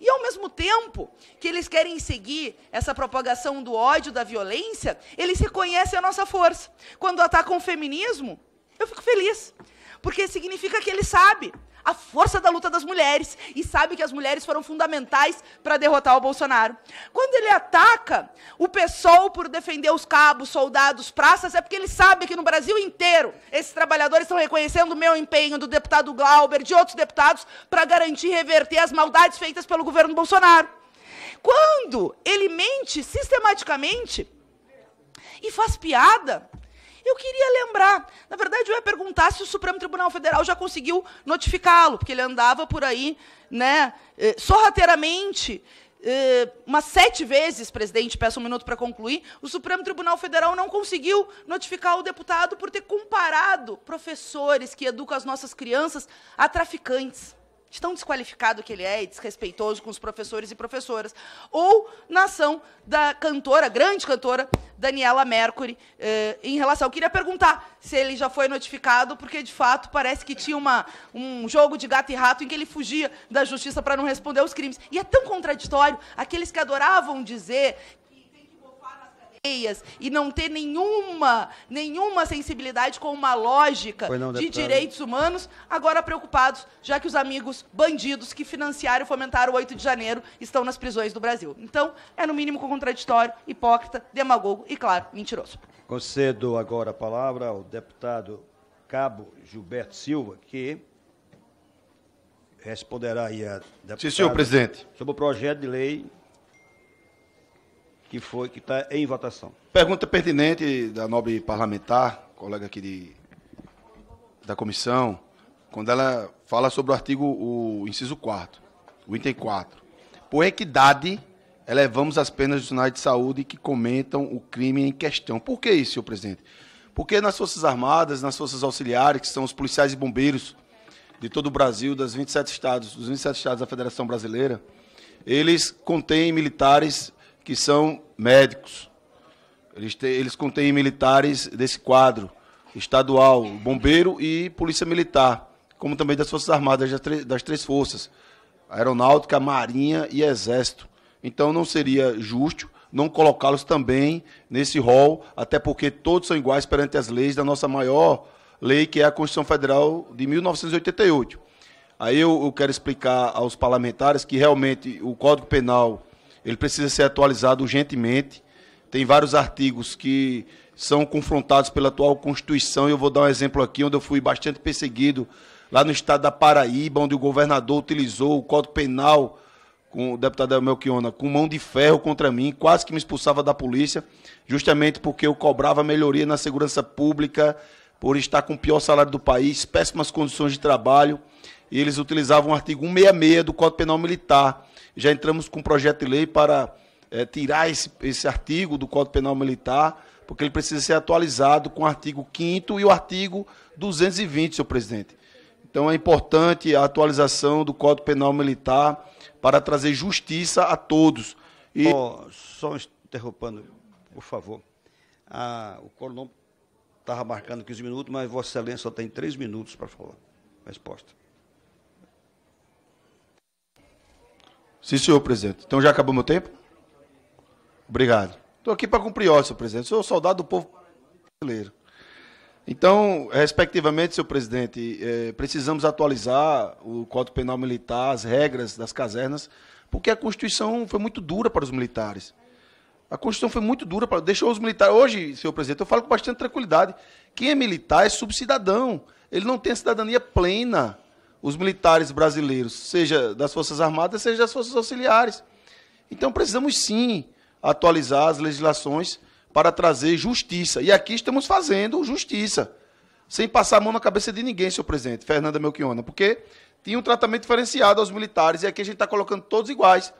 E, ao mesmo tempo que eles querem seguir essa propagação do ódio, da violência, eles reconhecem a nossa força. Quando atacam o feminismo, eu fico feliz, porque significa que ele sabe a força da luta das mulheres e sabe que as mulheres foram fundamentais para derrotar o Bolsonaro. Quando ele ataca o PSOL por defender os cabos, soldados, praças, é porque ele sabe que no Brasil inteiro esses trabalhadores estão reconhecendo o meu empenho, do deputado Glauber, de outros deputados, para garantir reverter as maldades feitas pelo governo Bolsonaro. Quando ele mente sistematicamente e faz piada eu queria lembrar, na verdade, eu ia perguntar se o Supremo Tribunal Federal já conseguiu notificá-lo, porque ele andava por aí, né, eh, sorrateiramente, eh, umas sete vezes, presidente, peço um minuto para concluir, o Supremo Tribunal Federal não conseguiu notificar o deputado por ter comparado professores que educam as nossas crianças a traficantes de tão desqualificado que ele é e desrespeitoso com os professores e professoras. Ou na ação da cantora, grande cantora, Daniela Mercury, eh, em relação. Eu queria perguntar se ele já foi notificado, porque de fato parece que tinha uma, um jogo de gato e rato em que ele fugia da justiça para não responder aos crimes. E é tão contraditório aqueles que adoravam dizer e não ter nenhuma, nenhuma sensibilidade com uma lógica não, de direitos humanos, agora preocupados, já que os amigos bandidos que financiaram e fomentaram o 8 de janeiro estão nas prisões do Brasil. Então, é no mínimo contraditório, hipócrita, demagogo e, claro, mentiroso. Concedo agora a palavra ao deputado Cabo Gilberto Silva, que responderá aí a deputada Sim, senhor presidente. sobre o projeto de lei que foi que está em votação. Pergunta pertinente da nobre parlamentar, colega aqui de, da comissão, quando ela fala sobre o artigo, o inciso 4, o item 4. Por equidade, elevamos as penas dos sinais de saúde que comentam o crime em questão. Por que isso, senhor presidente? Porque nas Forças Armadas, nas Forças Auxiliares, que são os policiais e bombeiros de todo o Brasil, das 27 estados, dos 27 estados da Federação Brasileira, eles contêm militares que são médicos. Eles, te, eles contêm militares desse quadro estadual, bombeiro e polícia militar, como também das Forças Armadas, das, das três forças, aeronáutica, marinha e exército. Então não seria justo não colocá-los também nesse rol, até porque todos são iguais perante as leis da nossa maior lei, que é a Constituição Federal de 1988. Aí eu, eu quero explicar aos parlamentares que realmente o Código Penal ele precisa ser atualizado urgentemente. Tem vários artigos que são confrontados pela atual Constituição, e eu vou dar um exemplo aqui, onde eu fui bastante perseguido, lá no estado da Paraíba, onde o governador utilizou o Código Penal, com o deputado Melchiona, com mão de ferro contra mim, quase que me expulsava da polícia, justamente porque eu cobrava melhoria na segurança pública, por estar com o pior salário do país, péssimas condições de trabalho, e eles utilizavam o artigo 166 do Código Penal Militar, já entramos com um projeto de lei para é, tirar esse, esse artigo do Código Penal Militar, porque ele precisa ser atualizado com o artigo 5 e o artigo 220, senhor presidente. Então é importante a atualização do Código Penal Militar para trazer justiça a todos. E... Oh, só interrompendo, por favor. Ah, o coronel estava marcando 15 minutos, mas Vossa Excelência só tem 3 minutos para falar. Resposta. Sim, senhor presidente. Então já acabou meu tempo? Obrigado. Estou aqui para cumprir ordem, senhor presidente. Sou soldado do povo brasileiro. Então, respectivamente, senhor presidente, é, precisamos atualizar o Código Penal Militar, as regras das casernas, porque a Constituição foi muito dura para os militares. A Constituição foi muito dura para deixou os militares. Hoje, senhor presidente, eu falo com bastante tranquilidade. Quem é militar é subcidadão. Ele não tem a cidadania plena os militares brasileiros, seja das Forças Armadas, seja das Forças Auxiliares. Então precisamos sim atualizar as legislações para trazer justiça. E aqui estamos fazendo justiça, sem passar a mão na cabeça de ninguém, senhor presidente, Fernanda Melchiona, porque tinha um tratamento diferenciado aos militares e aqui a gente está colocando todos iguais.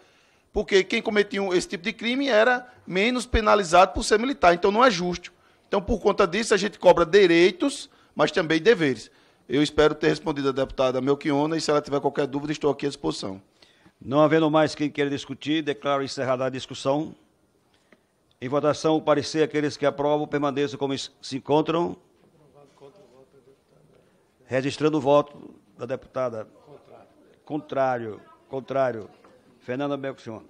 Porque quem cometia esse tipo de crime era menos penalizado por ser militar. Então não é justo. Então, por conta disso, a gente cobra direitos, mas também deveres. Eu espero ter respondido a deputada Melchiona e se ela tiver qualquer dúvida, estou aqui à disposição. Não havendo mais quem queira discutir, declaro encerrada a discussão. Em votação, o parecer, aqueles que aprovam permaneçam como se encontram. Registrando o voto da deputada. Contrário. Contrário. Fernanda Melchiona.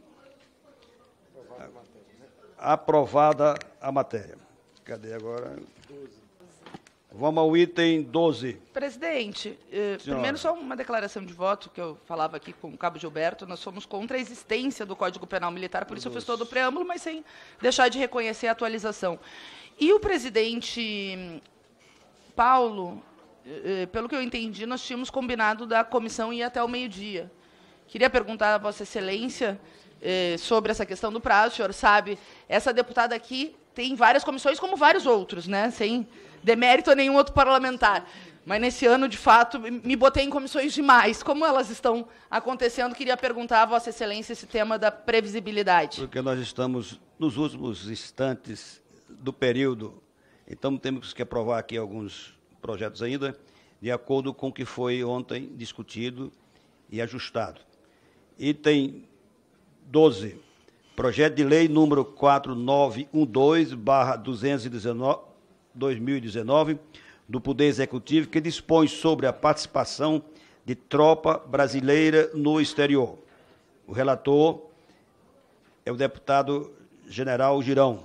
Aprovada a matéria. Cadê agora? 12. Vamos ao item 12. Presidente, eh, primeiro só uma declaração de voto que eu falava aqui com o Cabo Gilberto. Nós somos contra a existência do Código Penal Militar, por isso Deus. eu fiz todo o preâmbulo, mas sem deixar de reconhecer a atualização. E o presidente hum, Paulo, eh, eh, pelo que eu entendi, nós tínhamos combinado da comissão ir até o meio-dia. Queria perguntar a Vossa Excelência eh, sobre essa questão do prazo. O senhor sabe, essa deputada aqui tem várias comissões, como vários outros, né? Sem demérito a nenhum outro parlamentar. Mas nesse ano, de fato, me botei em comissões demais. Como elas estão acontecendo? Queria perguntar a Vossa Excelência esse tema da previsibilidade. Porque nós estamos nos últimos instantes do período, então temos que aprovar aqui alguns projetos ainda, de acordo com o que foi ontem discutido e ajustado. Item 12 Projeto de lei número 4912-2019 do Poder Executivo, que dispõe sobre a participação de tropa brasileira no exterior. O relator é o deputado general Girão.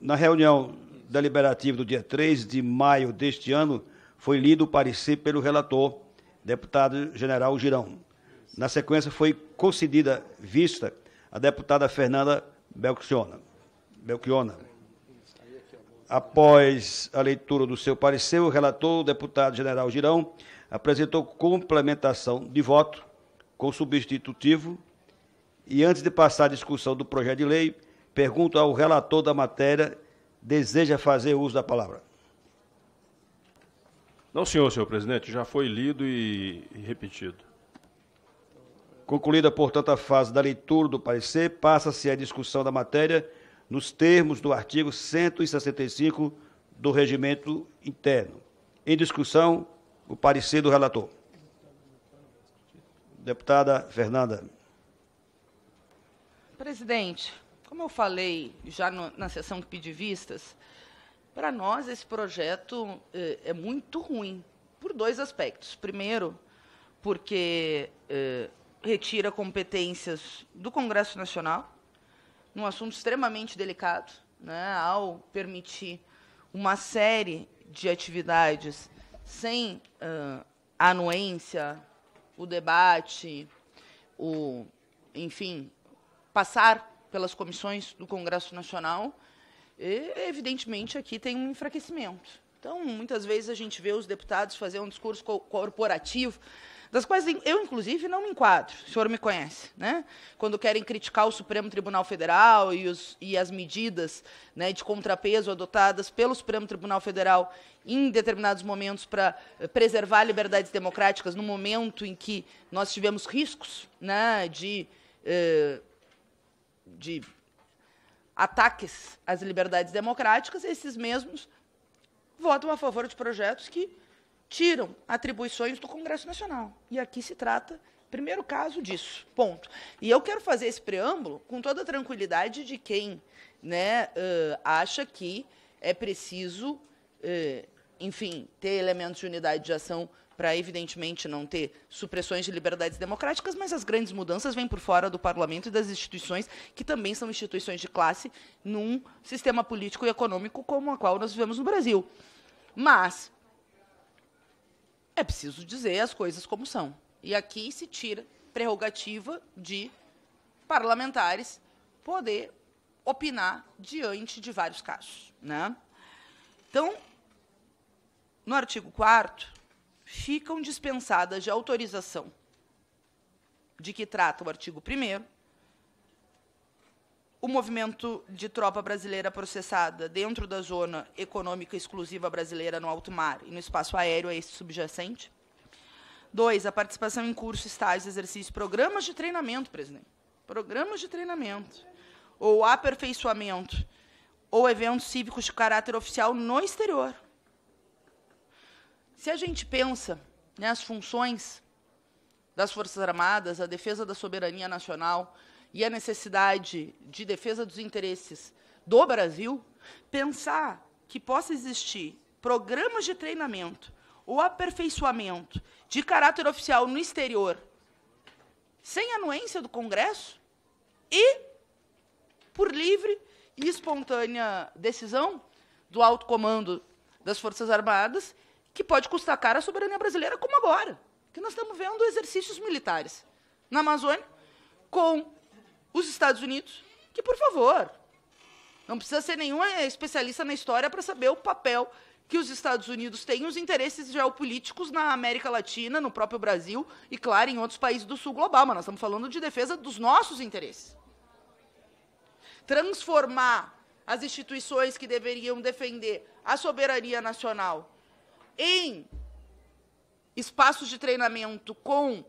Na reunião deliberativa do dia 3 de maio deste ano, foi lido o parecer pelo relator, deputado general Girão. Na sequência, foi concedida vista à deputada Fernanda Belchiona. Belchiona. Após a leitura do seu parecer, o relator, o deputado general Girão, apresentou complementação de voto com substitutivo e, antes de passar a discussão do projeto de lei, pergunto ao relator da matéria, deseja fazer uso da palavra. Não, senhor, senhor presidente, já foi lido e repetido. Concluída, portanto, a fase da leitura do parecer, passa-se à discussão da matéria nos termos do artigo 165 do Regimento Interno. Em discussão, o parecer do relator. Deputada Fernanda. Presidente, como eu falei já no, na sessão que pedi vistas, para nós esse projeto eh, é muito ruim, por dois aspectos. Primeiro, porque eh, retira competências do Congresso Nacional, num assunto extremamente delicado, né, ao permitir uma série de atividades sem uh, anuência, o debate, o, enfim, passar pelas comissões do Congresso Nacional, e, evidentemente aqui tem um enfraquecimento. Então, muitas vezes a gente vê os deputados fazer um discurso co corporativo, das quais eu, inclusive, não me enquadro. O senhor me conhece. Né? Quando querem criticar o Supremo Tribunal Federal e, os, e as medidas né, de contrapeso adotadas pelo Supremo Tribunal Federal em determinados momentos para eh, preservar liberdades democráticas, no momento em que nós tivemos riscos né, de, eh, de ataques às liberdades democráticas, esses mesmos votam a favor de projetos que tiram atribuições do Congresso Nacional. E aqui se trata, primeiro caso, disso. Ponto. E eu quero fazer esse preâmbulo com toda a tranquilidade de quem né, uh, acha que é preciso, uh, enfim, ter elementos de unidade de ação para, evidentemente, não ter supressões de liberdades democráticas, mas as grandes mudanças vêm por fora do parlamento e das instituições, que também são instituições de classe, num sistema político e econômico como a qual nós vivemos no Brasil. Mas é preciso dizer as coisas como são. E aqui se tira prerrogativa de parlamentares poder opinar diante de vários casos. Né? Então, no artigo 4 ficam dispensadas de autorização de que trata o artigo 1 o movimento de tropa brasileira processada dentro da zona econômica exclusiva brasileira no alto mar e no espaço aéreo a é esse subjacente. Dois, a participação em cursos, estágios, exercícios, programas de treinamento, presidente. Programas de treinamento. Ou aperfeiçoamento. Ou eventos cívicos de caráter oficial no exterior. Se a gente pensa nas né, funções das Forças Armadas, a defesa da soberania nacional, e a necessidade de defesa dos interesses do Brasil, pensar que possa existir programas de treinamento ou aperfeiçoamento de caráter oficial no exterior sem anuência do Congresso e por livre e espontânea decisão do alto comando das Forças Armadas, que pode custar cara à soberania brasileira, como agora, que nós estamos vendo exercícios militares na Amazônia, com os Estados Unidos, que, por favor, não precisa ser nenhum eh, especialista na história para saber o papel que os Estados Unidos têm os interesses geopolíticos na América Latina, no próprio Brasil e, claro, em outros países do sul global. Mas nós estamos falando de defesa dos nossos interesses. Transformar as instituições que deveriam defender a soberania nacional em espaços de treinamento com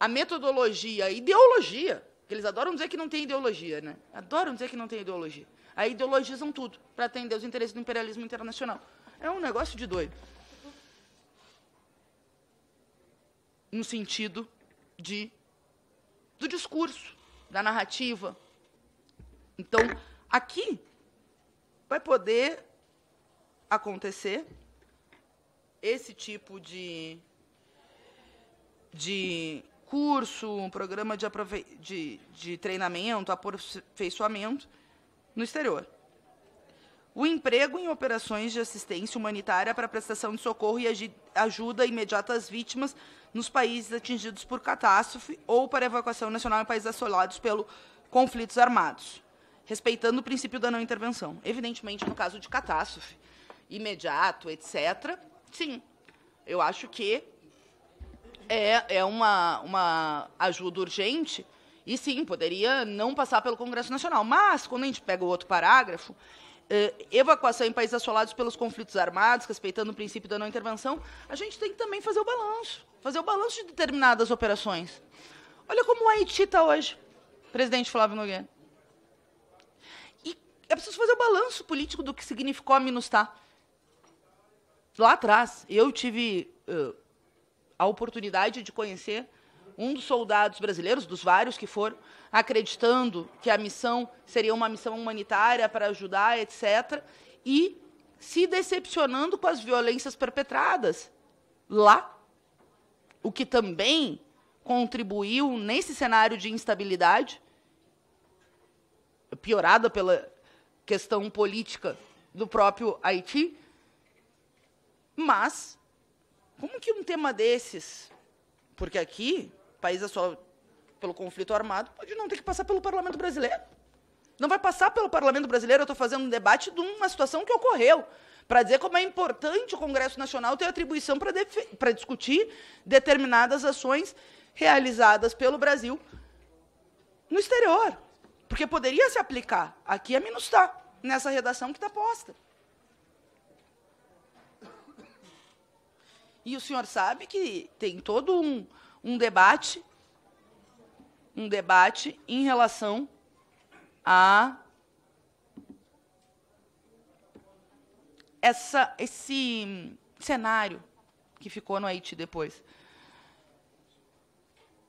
a metodologia, a ideologia porque eles adoram dizer que não tem ideologia, né? Adoram dizer que não tem ideologia. Aí ideologizam tudo para atender os interesses do imperialismo internacional. É um negócio de doido. No sentido de do discurso, da narrativa. Então, aqui vai poder acontecer esse tipo de de curso, um programa de, de, de treinamento, aperfeiçoamento no exterior. O emprego em operações de assistência humanitária para prestação de socorro e ajuda imediata às vítimas nos países atingidos por catástrofe ou para evacuação nacional em países assolados pelo conflitos armados, respeitando o princípio da não intervenção. Evidentemente, no caso de catástrofe, imediato, etc., sim, eu acho que é, é uma, uma ajuda urgente e sim, poderia não passar pelo Congresso Nacional. Mas, quando a gente pega o outro parágrafo, eh, evacuação em países assolados pelos conflitos armados, respeitando o princípio da não intervenção, a gente tem que também fazer o balanço fazer o balanço de determinadas operações. Olha como o Haiti está hoje, presidente Flávio Nogueira. E é preciso fazer o balanço político do que significou a Minustah. Lá atrás, eu tive. Uh, a oportunidade de conhecer um dos soldados brasileiros, dos vários que foram, acreditando que a missão seria uma missão humanitária para ajudar, etc., e se decepcionando com as violências perpetradas lá, o que também contribuiu nesse cenário de instabilidade, piorada pela questão política do próprio Haiti, mas como que um tema desses, porque aqui, país é só pelo conflito armado, pode não ter que passar pelo parlamento brasileiro. Não vai passar pelo parlamento brasileiro, eu estou fazendo um debate de uma situação que ocorreu, para dizer como é importante o Congresso Nacional ter atribuição para discutir determinadas ações realizadas pelo Brasil no exterior. Porque poderia se aplicar. Aqui é minustar, nessa redação que está posta. E o senhor sabe que tem todo um, um debate, um debate em relação a essa, esse cenário que ficou no Haiti depois.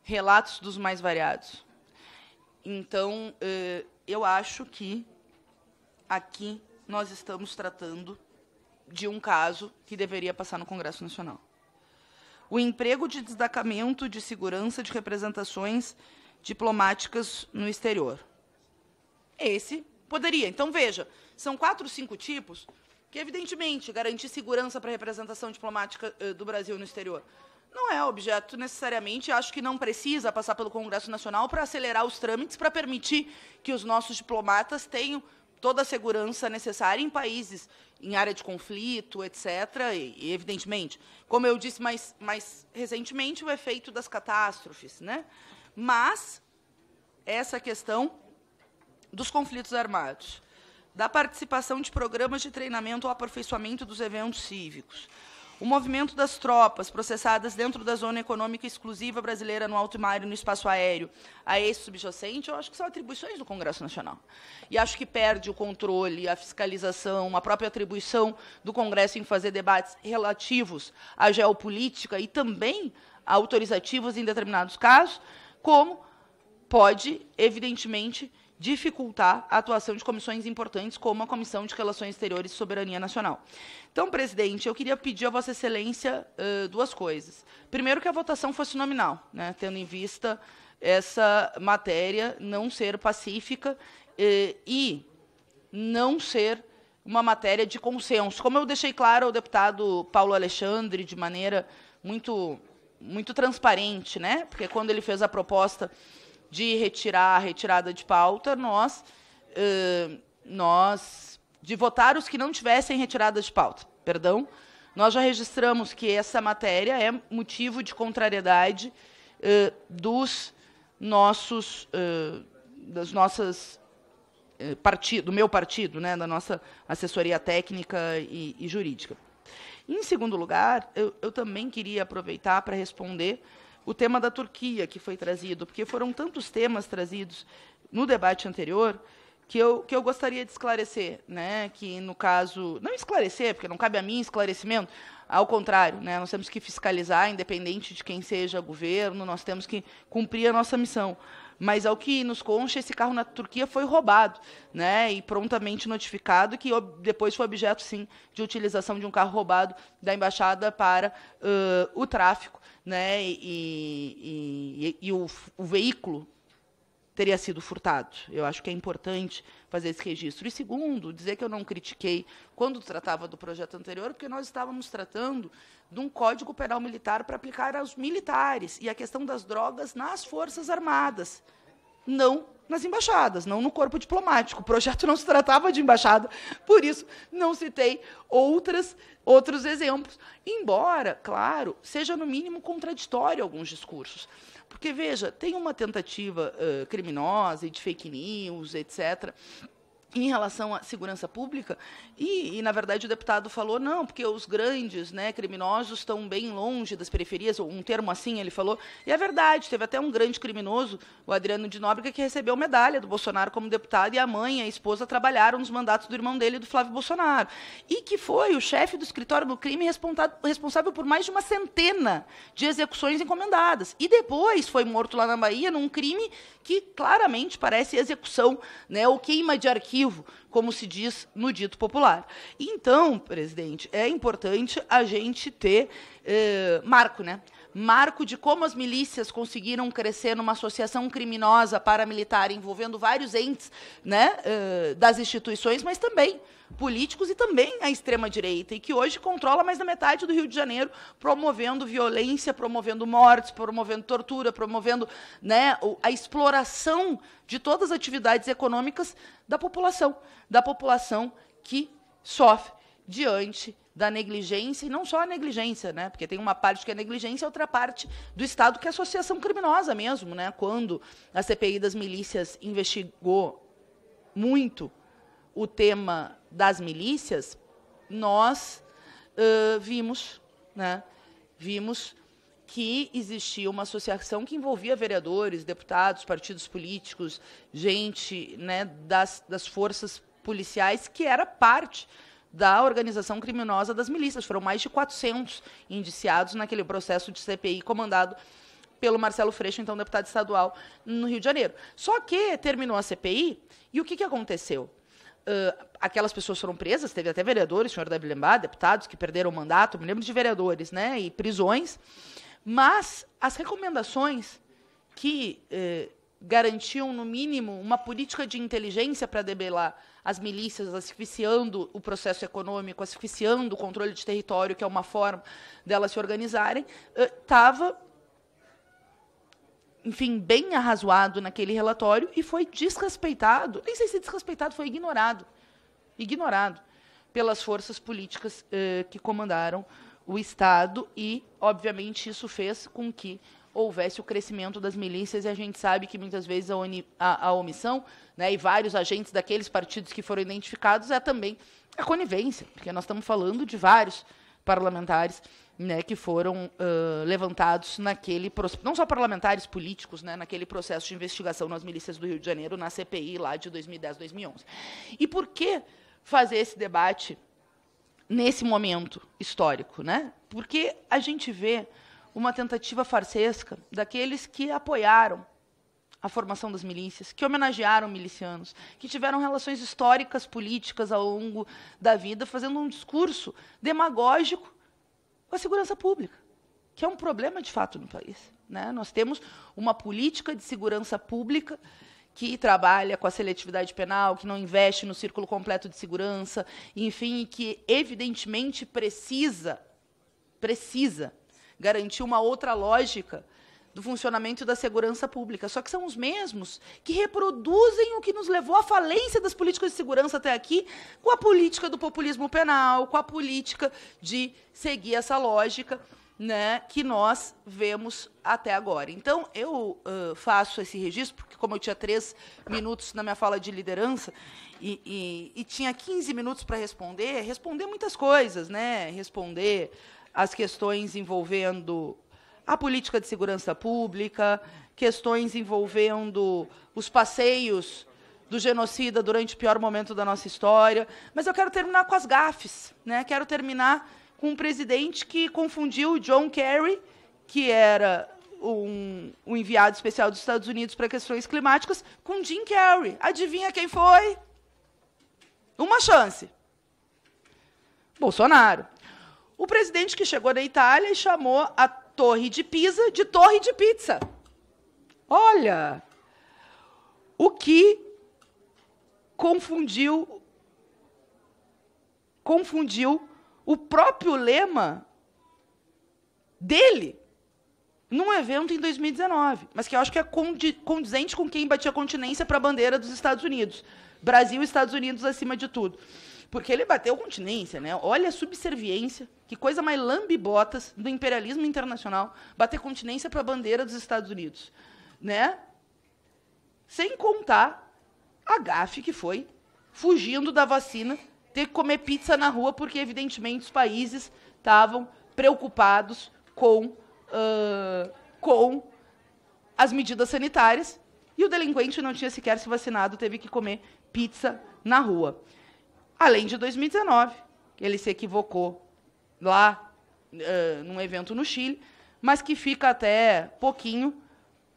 Relatos dos mais variados. Então, eh, eu acho que aqui nós estamos tratando de um caso que deveria passar no Congresso Nacional. O emprego de destacamento de segurança de representações diplomáticas no exterior. Esse poderia. Então, veja, são quatro, cinco tipos que, evidentemente, garantir segurança para a representação diplomática eh, do Brasil no exterior não é objeto necessariamente, acho que não precisa passar pelo Congresso Nacional para acelerar os trâmites, para permitir que os nossos diplomatas tenham toda a segurança necessária em países em área de conflito, etc. E, evidentemente, como eu disse mais, mais recentemente, o efeito das catástrofes. Né? Mas essa questão dos conflitos armados, da participação de programas de treinamento ou aperfeiçoamento dos eventos cívicos, o movimento das tropas processadas dentro da zona econômica exclusiva brasileira no alto mar e no espaço aéreo a esse subjacente, eu acho que são atribuições do Congresso Nacional. E acho que perde o controle, a fiscalização, a própria atribuição do Congresso em fazer debates relativos à geopolítica e também autorizativos em determinados casos, como pode, evidentemente, dificultar a atuação de comissões importantes, como a Comissão de Relações Exteriores e Soberania Nacional. Então, presidente, eu queria pedir a Vossa Excelência uh, duas coisas. Primeiro, que a votação fosse nominal, né, tendo em vista essa matéria não ser pacífica e não ser uma matéria de consenso. Como eu deixei claro ao deputado Paulo Alexandre de maneira muito muito transparente, né? Porque quando ele fez a proposta de retirar a retirada de pauta, nós, uh, nós de votar os que não tivessem retirada de pauta. Perdão. Nós já registramos que essa matéria é motivo de contrariedade uh, dos nossos, uh, das nossas partido, do meu partido, né, da nossa assessoria técnica e, e jurídica. Em segundo lugar, eu, eu também queria aproveitar para responder o tema da Turquia que foi trazido, porque foram tantos temas trazidos no debate anterior que eu, que eu gostaria de esclarecer, né? Que no caso, não esclarecer, porque não cabe a mim esclarecimento, ao contrário, né? Nós temos que fiscalizar, independente de quem seja governo, nós temos que cumprir a nossa missão. Mas ao que nos concha, esse carro na Turquia foi roubado, né? E prontamente notificado que depois foi objeto sim de utilização de um carro roubado da embaixada para uh, o tráfico né? E, e, e, e o, o veículo teria sido furtado. Eu acho que é importante fazer esse registro. E segundo, dizer que eu não critiquei quando tratava do projeto anterior, porque nós estávamos tratando de um código penal militar para aplicar aos militares e a questão das drogas nas Forças Armadas, não nas embaixadas, não no corpo diplomático. O projeto não se tratava de embaixada, por isso não citei outras, outros exemplos. Embora, claro, seja no mínimo contraditório alguns discursos. Porque, veja, tem uma tentativa uh, criminosa e de fake news, etc em relação à segurança pública e, e, na verdade o deputado falou não porque os grandes né criminosos estão bem longe das periferias ou um termo assim ele falou e é verdade teve até um grande criminoso o Adriano de Nóbrega que recebeu medalha do Bolsonaro como deputado e a mãe e a esposa trabalharam nos mandatos do irmão dele do Flávio Bolsonaro e que foi o chefe do escritório do crime responsável por mais de uma centena de execuções encomendadas e depois foi morto lá na Bahia num crime que claramente parece execução né ou queima de arquivo como se diz no dito popular. Então, presidente, é importante a gente ter eh, marco, né? marco de como as milícias conseguiram crescer numa associação criminosa paramilitar envolvendo vários entes né, eh, das instituições, mas também políticos e também a extrema-direita, e que hoje controla mais da metade do Rio de Janeiro, promovendo violência, promovendo mortes, promovendo tortura, promovendo né, a exploração de todas as atividades econômicas da população, da população que sofre diante da negligência, e não só a negligência, né? Porque tem uma parte que é negligência e outra parte do Estado que é associação criminosa mesmo, né? Quando a CPI das milícias investigou muito o tema das milícias, nós uh, vimos, né? Vimos que existia uma associação que envolvia vereadores, deputados, partidos políticos, gente né, das, das forças policiais que era parte da organização criminosa das milícias. Foram mais de 400 indiciados naquele processo de CPI comandado pelo Marcelo Freixo, então deputado estadual no Rio de Janeiro. Só que terminou a CPI e o que, que aconteceu? Uh, aquelas pessoas foram presas, teve até vereadores, senhor da Bilembá, deputados que perderam o mandato, me lembro de vereadores, né, e prisões, mas as recomendações que uh, garantiam, no mínimo, uma política de inteligência para debelar as milícias, asfixiando o processo econômico, asfixiando o controle de território, que é uma forma delas se organizarem, estava, eh, enfim, bem arrazoado naquele relatório e foi desrespeitado. Nem sei se desrespeitado, foi ignorado. Ignorado pelas forças políticas eh, que comandaram o Estado e, obviamente, isso fez com que houvesse o crescimento das milícias, e a gente sabe que muitas vezes a, a, a omissão né, e vários agentes daqueles partidos que foram identificados é também a conivência, porque nós estamos falando de vários parlamentares né, que foram uh, levantados naquele não só parlamentares políticos né, naquele processo de investigação nas milícias do Rio de Janeiro na CPI lá de 2010-2011 e por que fazer esse debate nesse momento histórico né porque a gente vê uma tentativa farsesca daqueles que apoiaram a formação das milícias, que homenagearam milicianos, que tiveram relações históricas, políticas ao longo da vida, fazendo um discurso demagógico com a segurança pública, que é um problema de fato no país. Né? Nós temos uma política de segurança pública que trabalha com a seletividade penal, que não investe no círculo completo de segurança, enfim, que evidentemente precisa precisa garantir uma outra lógica do funcionamento da segurança pública. Só que são os mesmos que reproduzem o que nos levou à falência das políticas de segurança até aqui, com a política do populismo penal, com a política de seguir essa lógica né, que nós vemos até agora. Então, eu uh, faço esse registro, porque, como eu tinha três minutos na minha fala de liderança e, e, e tinha 15 minutos para responder, responder muitas coisas, né? Responder as questões envolvendo a política de segurança pública, questões envolvendo os passeios do genocida durante o pior momento da nossa história. Mas eu quero terminar com as gafes, né? Quero terminar com um presidente que confundiu John Kerry, que era um, um enviado especial dos Estados Unidos para questões climáticas, com Jim Kerry. Adivinha quem foi? Uma chance. Bolsonaro. O presidente que chegou na Itália e chamou a Torre de Pisa de Torre de Pizza. Olha! O que confundiu confundiu o próprio lema dele num evento em 2019, mas que eu acho que é condizente com quem batia continência para a bandeira dos Estados Unidos. Brasil e Estados Unidos acima de tudo. Porque ele bateu continência, né? Olha a subserviência, que coisa mais lambibotas do imperialismo internacional bater continência para a bandeira dos Estados Unidos, né? Sem contar a gafe que foi fugindo da vacina, ter que comer pizza na rua porque evidentemente os países estavam preocupados com uh, com as medidas sanitárias e o delinquente não tinha sequer se vacinado, teve que comer pizza na rua. Além de 2019, que ele se equivocou lá uh, num evento no Chile, mas que fica até pouquinho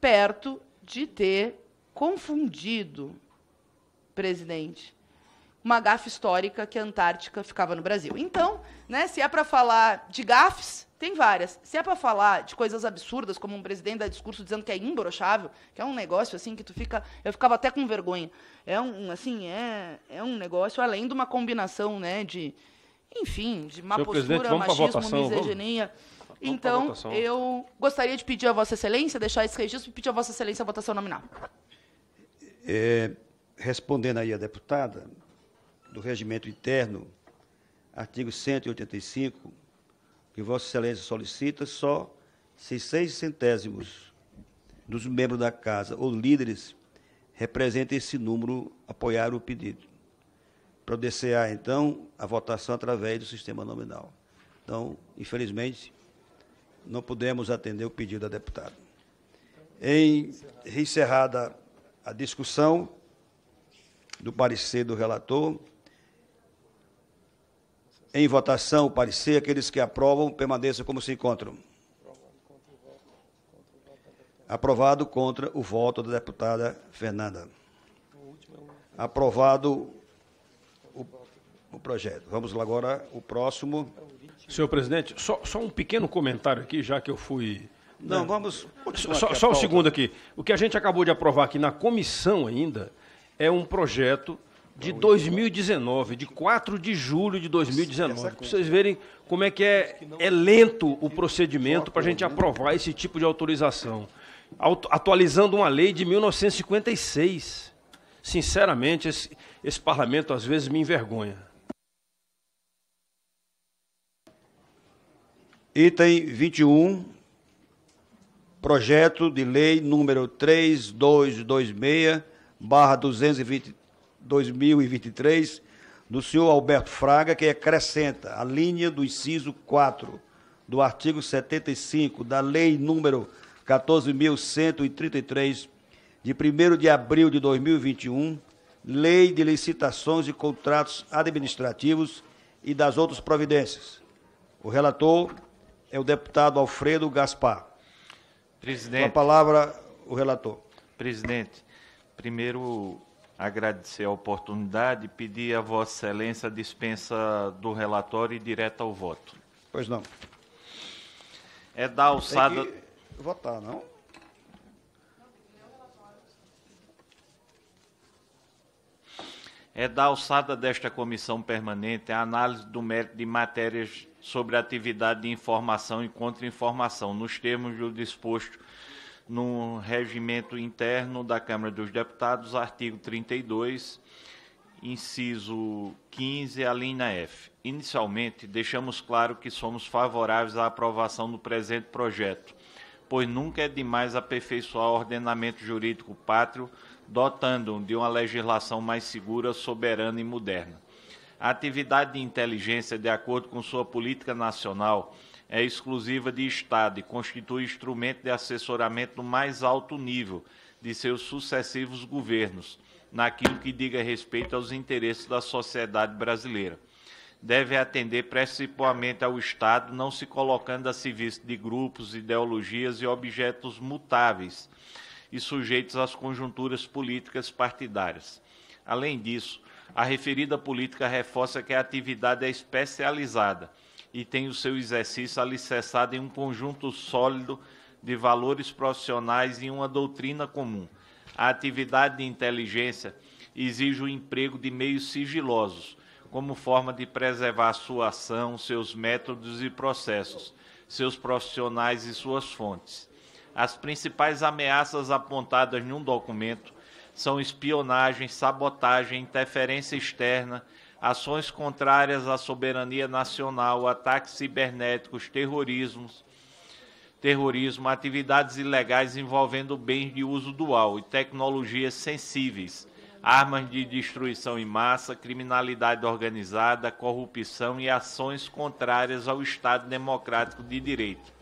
perto de ter confundido presidente uma gafe histórica que a Antártica ficava no Brasil. Então, né, se é para falar de gafes, tem várias. Se é para falar de coisas absurdas, como um presidente dá discurso dizendo que é imbrochável, que é um negócio assim que tu fica, eu ficava até com vergonha. É um, assim, é, é um negócio além de uma combinação, né, de enfim, de má Senhor postura, machismo, misoginia. Então, eu gostaria de pedir a Vossa Excelência, deixar esse registro e pedir a Vossa Excelência a votação nominal. É, respondendo aí a deputada, do Regimento Interno, artigo 185, que Vossa Excelência solicita só se seis centésimos dos membros da Casa ou líderes representem esse número, apoiar o pedido. para DCA, então, a votação através do sistema nominal. Então, infelizmente, não pudemos atender o pedido da deputada. Em encerrada a discussão do parecer do relator, em votação, o parecer, aqueles que aprovam, permaneçam como se encontram. Aprovado contra o voto da deputada Fernanda. Aprovado o, o projeto. Vamos lá agora, o próximo. Senhor presidente, só, só um pequeno comentário aqui, já que eu fui. Né? Não, vamos. Só, só um segundo aqui. O que a gente acabou de aprovar aqui na comissão ainda é um projeto de 2019, de 4 de julho de 2019. É para vocês verem como é que é, é lento o procedimento para a gente aprovar esse tipo de autorização. Atualizando uma lei de 1956. Sinceramente, esse, esse parlamento às vezes me envergonha. Item 21, projeto de lei número 3226, barra 223 2023, do senhor Alberto Fraga, que acrescenta a linha do inciso 4 do artigo 75 da Lei número 14.133, de 1 de abril de 2021, Lei de Licitações e Contratos Administrativos e das outras providências. O relator é o deputado Alfredo Gaspar. Presidente. Com a palavra, o relator. Presidente, primeiro agradecer a oportunidade e pedir a Vossa Excelência a dispensa do relatório e direto ao voto. Pois não. É da alçada. Tem que votar, não? É da alçada desta comissão permanente a análise do mérito de matérias sobre atividade de informação e contra-informação, nos termos do disposto no regimento interno da Câmara dos Deputados, artigo 32, inciso 15, a linha F. Inicialmente, deixamos claro que somos favoráveis à aprovação do presente projeto, pois nunca é demais aperfeiçoar o ordenamento jurídico pátrio, dotando-o de uma legislação mais segura, soberana e moderna. A atividade de inteligência, de acordo com sua política nacional, é exclusiva de Estado e constitui instrumento de assessoramento no mais alto nível de seus sucessivos governos, naquilo que diga respeito aos interesses da sociedade brasileira. Deve atender principalmente ao Estado, não se colocando a serviço de grupos, ideologias e objetos mutáveis e sujeitos às conjunturas políticas partidárias. Além disso, a referida política reforça que a atividade é especializada e tem o seu exercício alicerçado em um conjunto sólido de valores profissionais e uma doutrina comum. A atividade de inteligência exige o emprego de meios sigilosos, como forma de preservar sua ação, seus métodos e processos, seus profissionais e suas fontes. As principais ameaças apontadas num documento são espionagem, sabotagem, interferência externa, ações contrárias à soberania nacional, ataques cibernéticos, terrorismos, terrorismo, atividades ilegais envolvendo bens de uso dual e tecnologias sensíveis, armas de destruição em massa, criminalidade organizada, corrupção e ações contrárias ao Estado democrático de direito.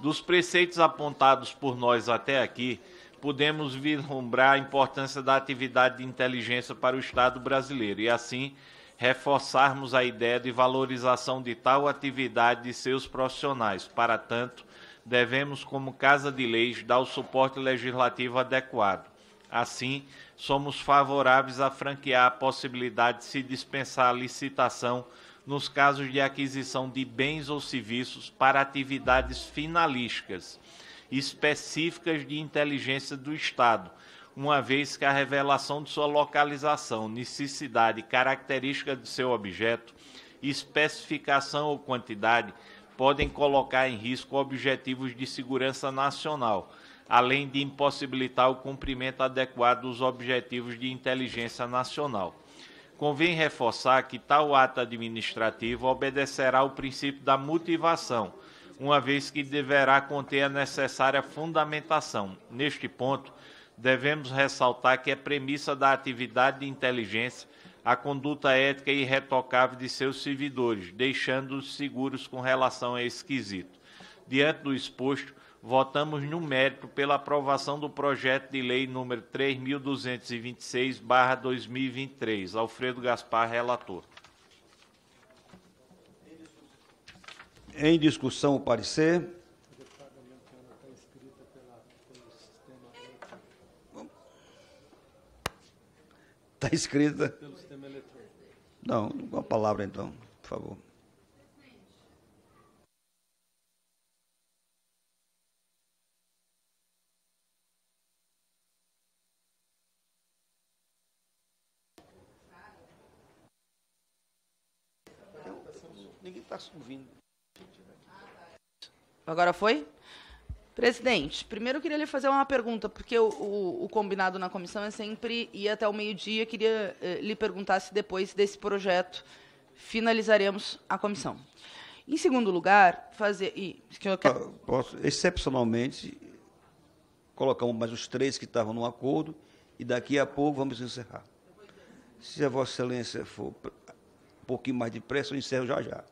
Dos preceitos apontados por nós até aqui, podemos vislumbrar a importância da atividade de inteligência para o Estado brasileiro e, assim, reforçarmos a ideia de valorização de tal atividade de seus profissionais. Para tanto, devemos, como Casa de Leis, dar o suporte legislativo adequado. Assim, somos favoráveis a franquear a possibilidade de se dispensar a licitação nos casos de aquisição de bens ou serviços para atividades finalísticas específicas de inteligência do Estado, uma vez que a revelação de sua localização, necessidade e característica de seu objeto, especificação ou quantidade podem colocar em risco objetivos de segurança nacional, além de impossibilitar o cumprimento adequado dos objetivos de inteligência nacional. Convém reforçar que tal ato administrativo obedecerá ao princípio da motivação uma vez que deverá conter a necessária fundamentação. Neste ponto, devemos ressaltar que é premissa da atividade de inteligência a conduta ética e irretocável de seus servidores, deixando-os seguros com relação a esse quesito. Diante do exposto, votamos no mérito pela aprovação do projeto de lei número 3226/2023. Alfredo Gaspar, relator. Em discussão o parecer. Está escrita. Pelo sistema eletrônico. Não, uma palavra então, por favor. Ninguém está ouvindo. Agora foi? Presidente, primeiro eu queria lhe fazer uma pergunta, porque o, o, o combinado na comissão é sempre ir até o meio-dia. Queria eh, lhe perguntar se depois desse projeto finalizaremos a comissão. Em segundo lugar, fazer. E, quero... Ah, posso, excepcionalmente, colocamos mais os três que estavam no acordo e daqui a pouco vamos encerrar. Se a Vossa Excelência for um pouquinho mais depressa, eu encerro já já.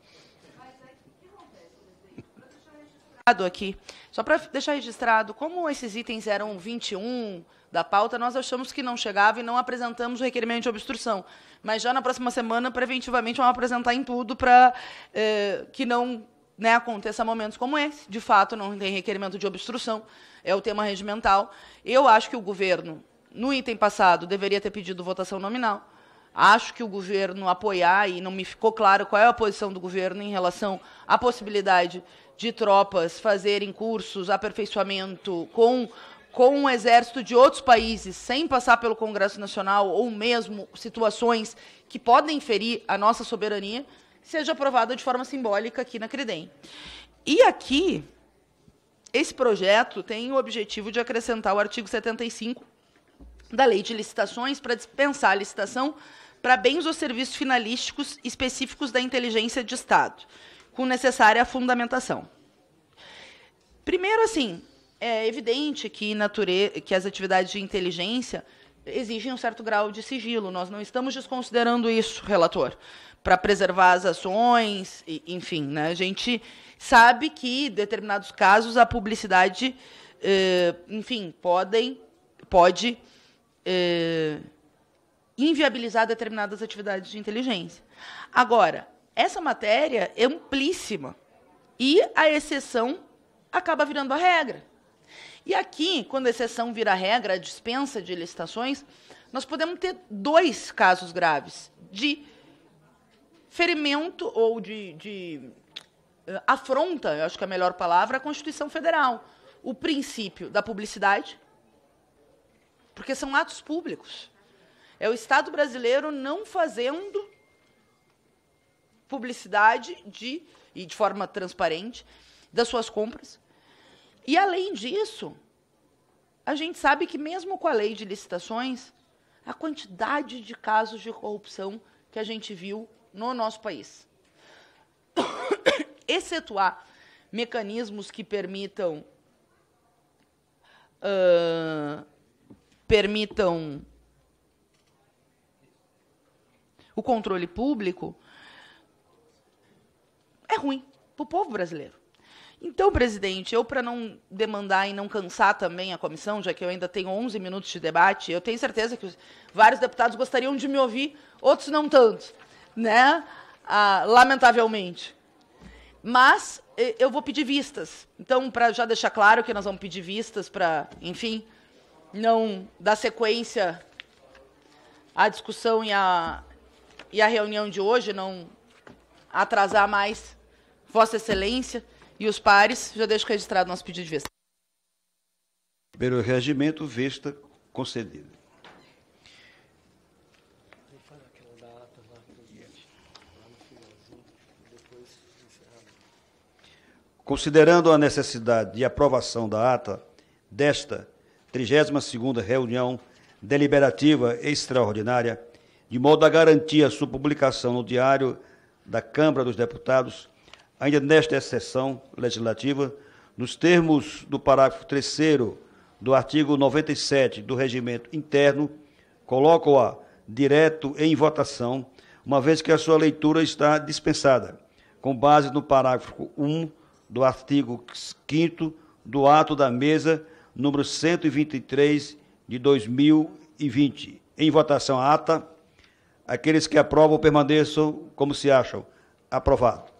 aqui, só para deixar registrado, como esses itens eram 21 da pauta, nós achamos que não chegava e não apresentamos o requerimento de obstrução. Mas já na próxima semana, preventivamente, vamos apresentar em tudo para eh, que não né, aconteça momentos como esse. De fato, não tem requerimento de obstrução, é o tema regimental. Eu acho que o governo, no item passado, deveria ter pedido votação nominal. Acho que o governo apoiar, e não me ficou claro qual é a posição do governo em relação à possibilidade de tropas fazerem cursos, aperfeiçoamento com com um exército de outros países, sem passar pelo Congresso Nacional ou mesmo situações que podem ferir a nossa soberania, seja aprovada de forma simbólica aqui na Credem. E aqui esse projeto tem o objetivo de acrescentar o artigo 75 da Lei de Licitações para dispensar a licitação para bens ou serviços finalísticos específicos da inteligência de Estado com necessária fundamentação. Primeiro, assim, é evidente que, nature... que as atividades de inteligência exigem um certo grau de sigilo. Nós não estamos desconsiderando isso, relator, para preservar as ações, e, enfim. Né? A gente sabe que, em determinados casos, a publicidade, eh, enfim, podem, pode eh, inviabilizar determinadas atividades de inteligência. Agora, essa matéria é amplíssima e a exceção acaba virando a regra. E aqui, quando a exceção vira a regra, a dispensa de licitações, nós podemos ter dois casos graves de ferimento ou de, de eh, afronta, eu acho que é a melhor palavra, à Constituição Federal. O princípio da publicidade, porque são atos públicos. É o Estado brasileiro não fazendo publicidade de, e de forma transparente das suas compras. E, além disso, a gente sabe que, mesmo com a lei de licitações, a quantidade de casos de corrupção que a gente viu no nosso país. Excetuar mecanismos que permitam. Uh, permitam o controle público, é ruim para o povo brasileiro. Então, presidente, eu, para não demandar e não cansar também a comissão, já que eu ainda tenho 11 minutos de debate, eu tenho certeza que vários deputados gostariam de me ouvir, outros não tanto, né? Ah, lamentavelmente. Mas eh, eu vou pedir vistas. Então, para já deixar claro que nós vamos pedir vistas para, enfim, não dar sequência à discussão e à, e à reunião de hoje, não atrasar mais Vossa Excelência e os pares. Já deixo registrado nosso pedido de vista. Pelo regimento, vista concedida. Considerando a necessidade de aprovação da ata desta 32ª reunião deliberativa extraordinária, de modo a garantir a sua publicação no Diário da Câmara dos Deputados, ainda nesta sessão legislativa, nos termos do parágrafo 3 do artigo 97 do Regimento Interno, coloco-a direto em votação, uma vez que a sua leitura está dispensada, com base no parágrafo 1 do artigo 5 do ato da mesa número 123 de 2020. Em votação ata, aqueles que aprovam permaneçam como se acham. Aprovado.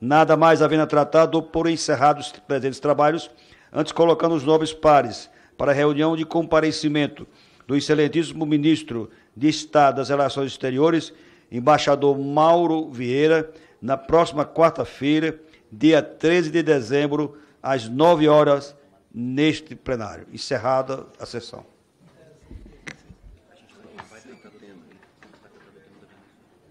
Nada mais havendo tratado, dou por encerrados os presentes trabalhos, antes colocando os nobres pares para reunião de comparecimento do excelentíssimo ministro de Estado das Relações Exteriores, embaixador Mauro Vieira, na próxima quarta-feira, dia 13 de dezembro, às 9 horas, neste plenário. Encerrada a sessão.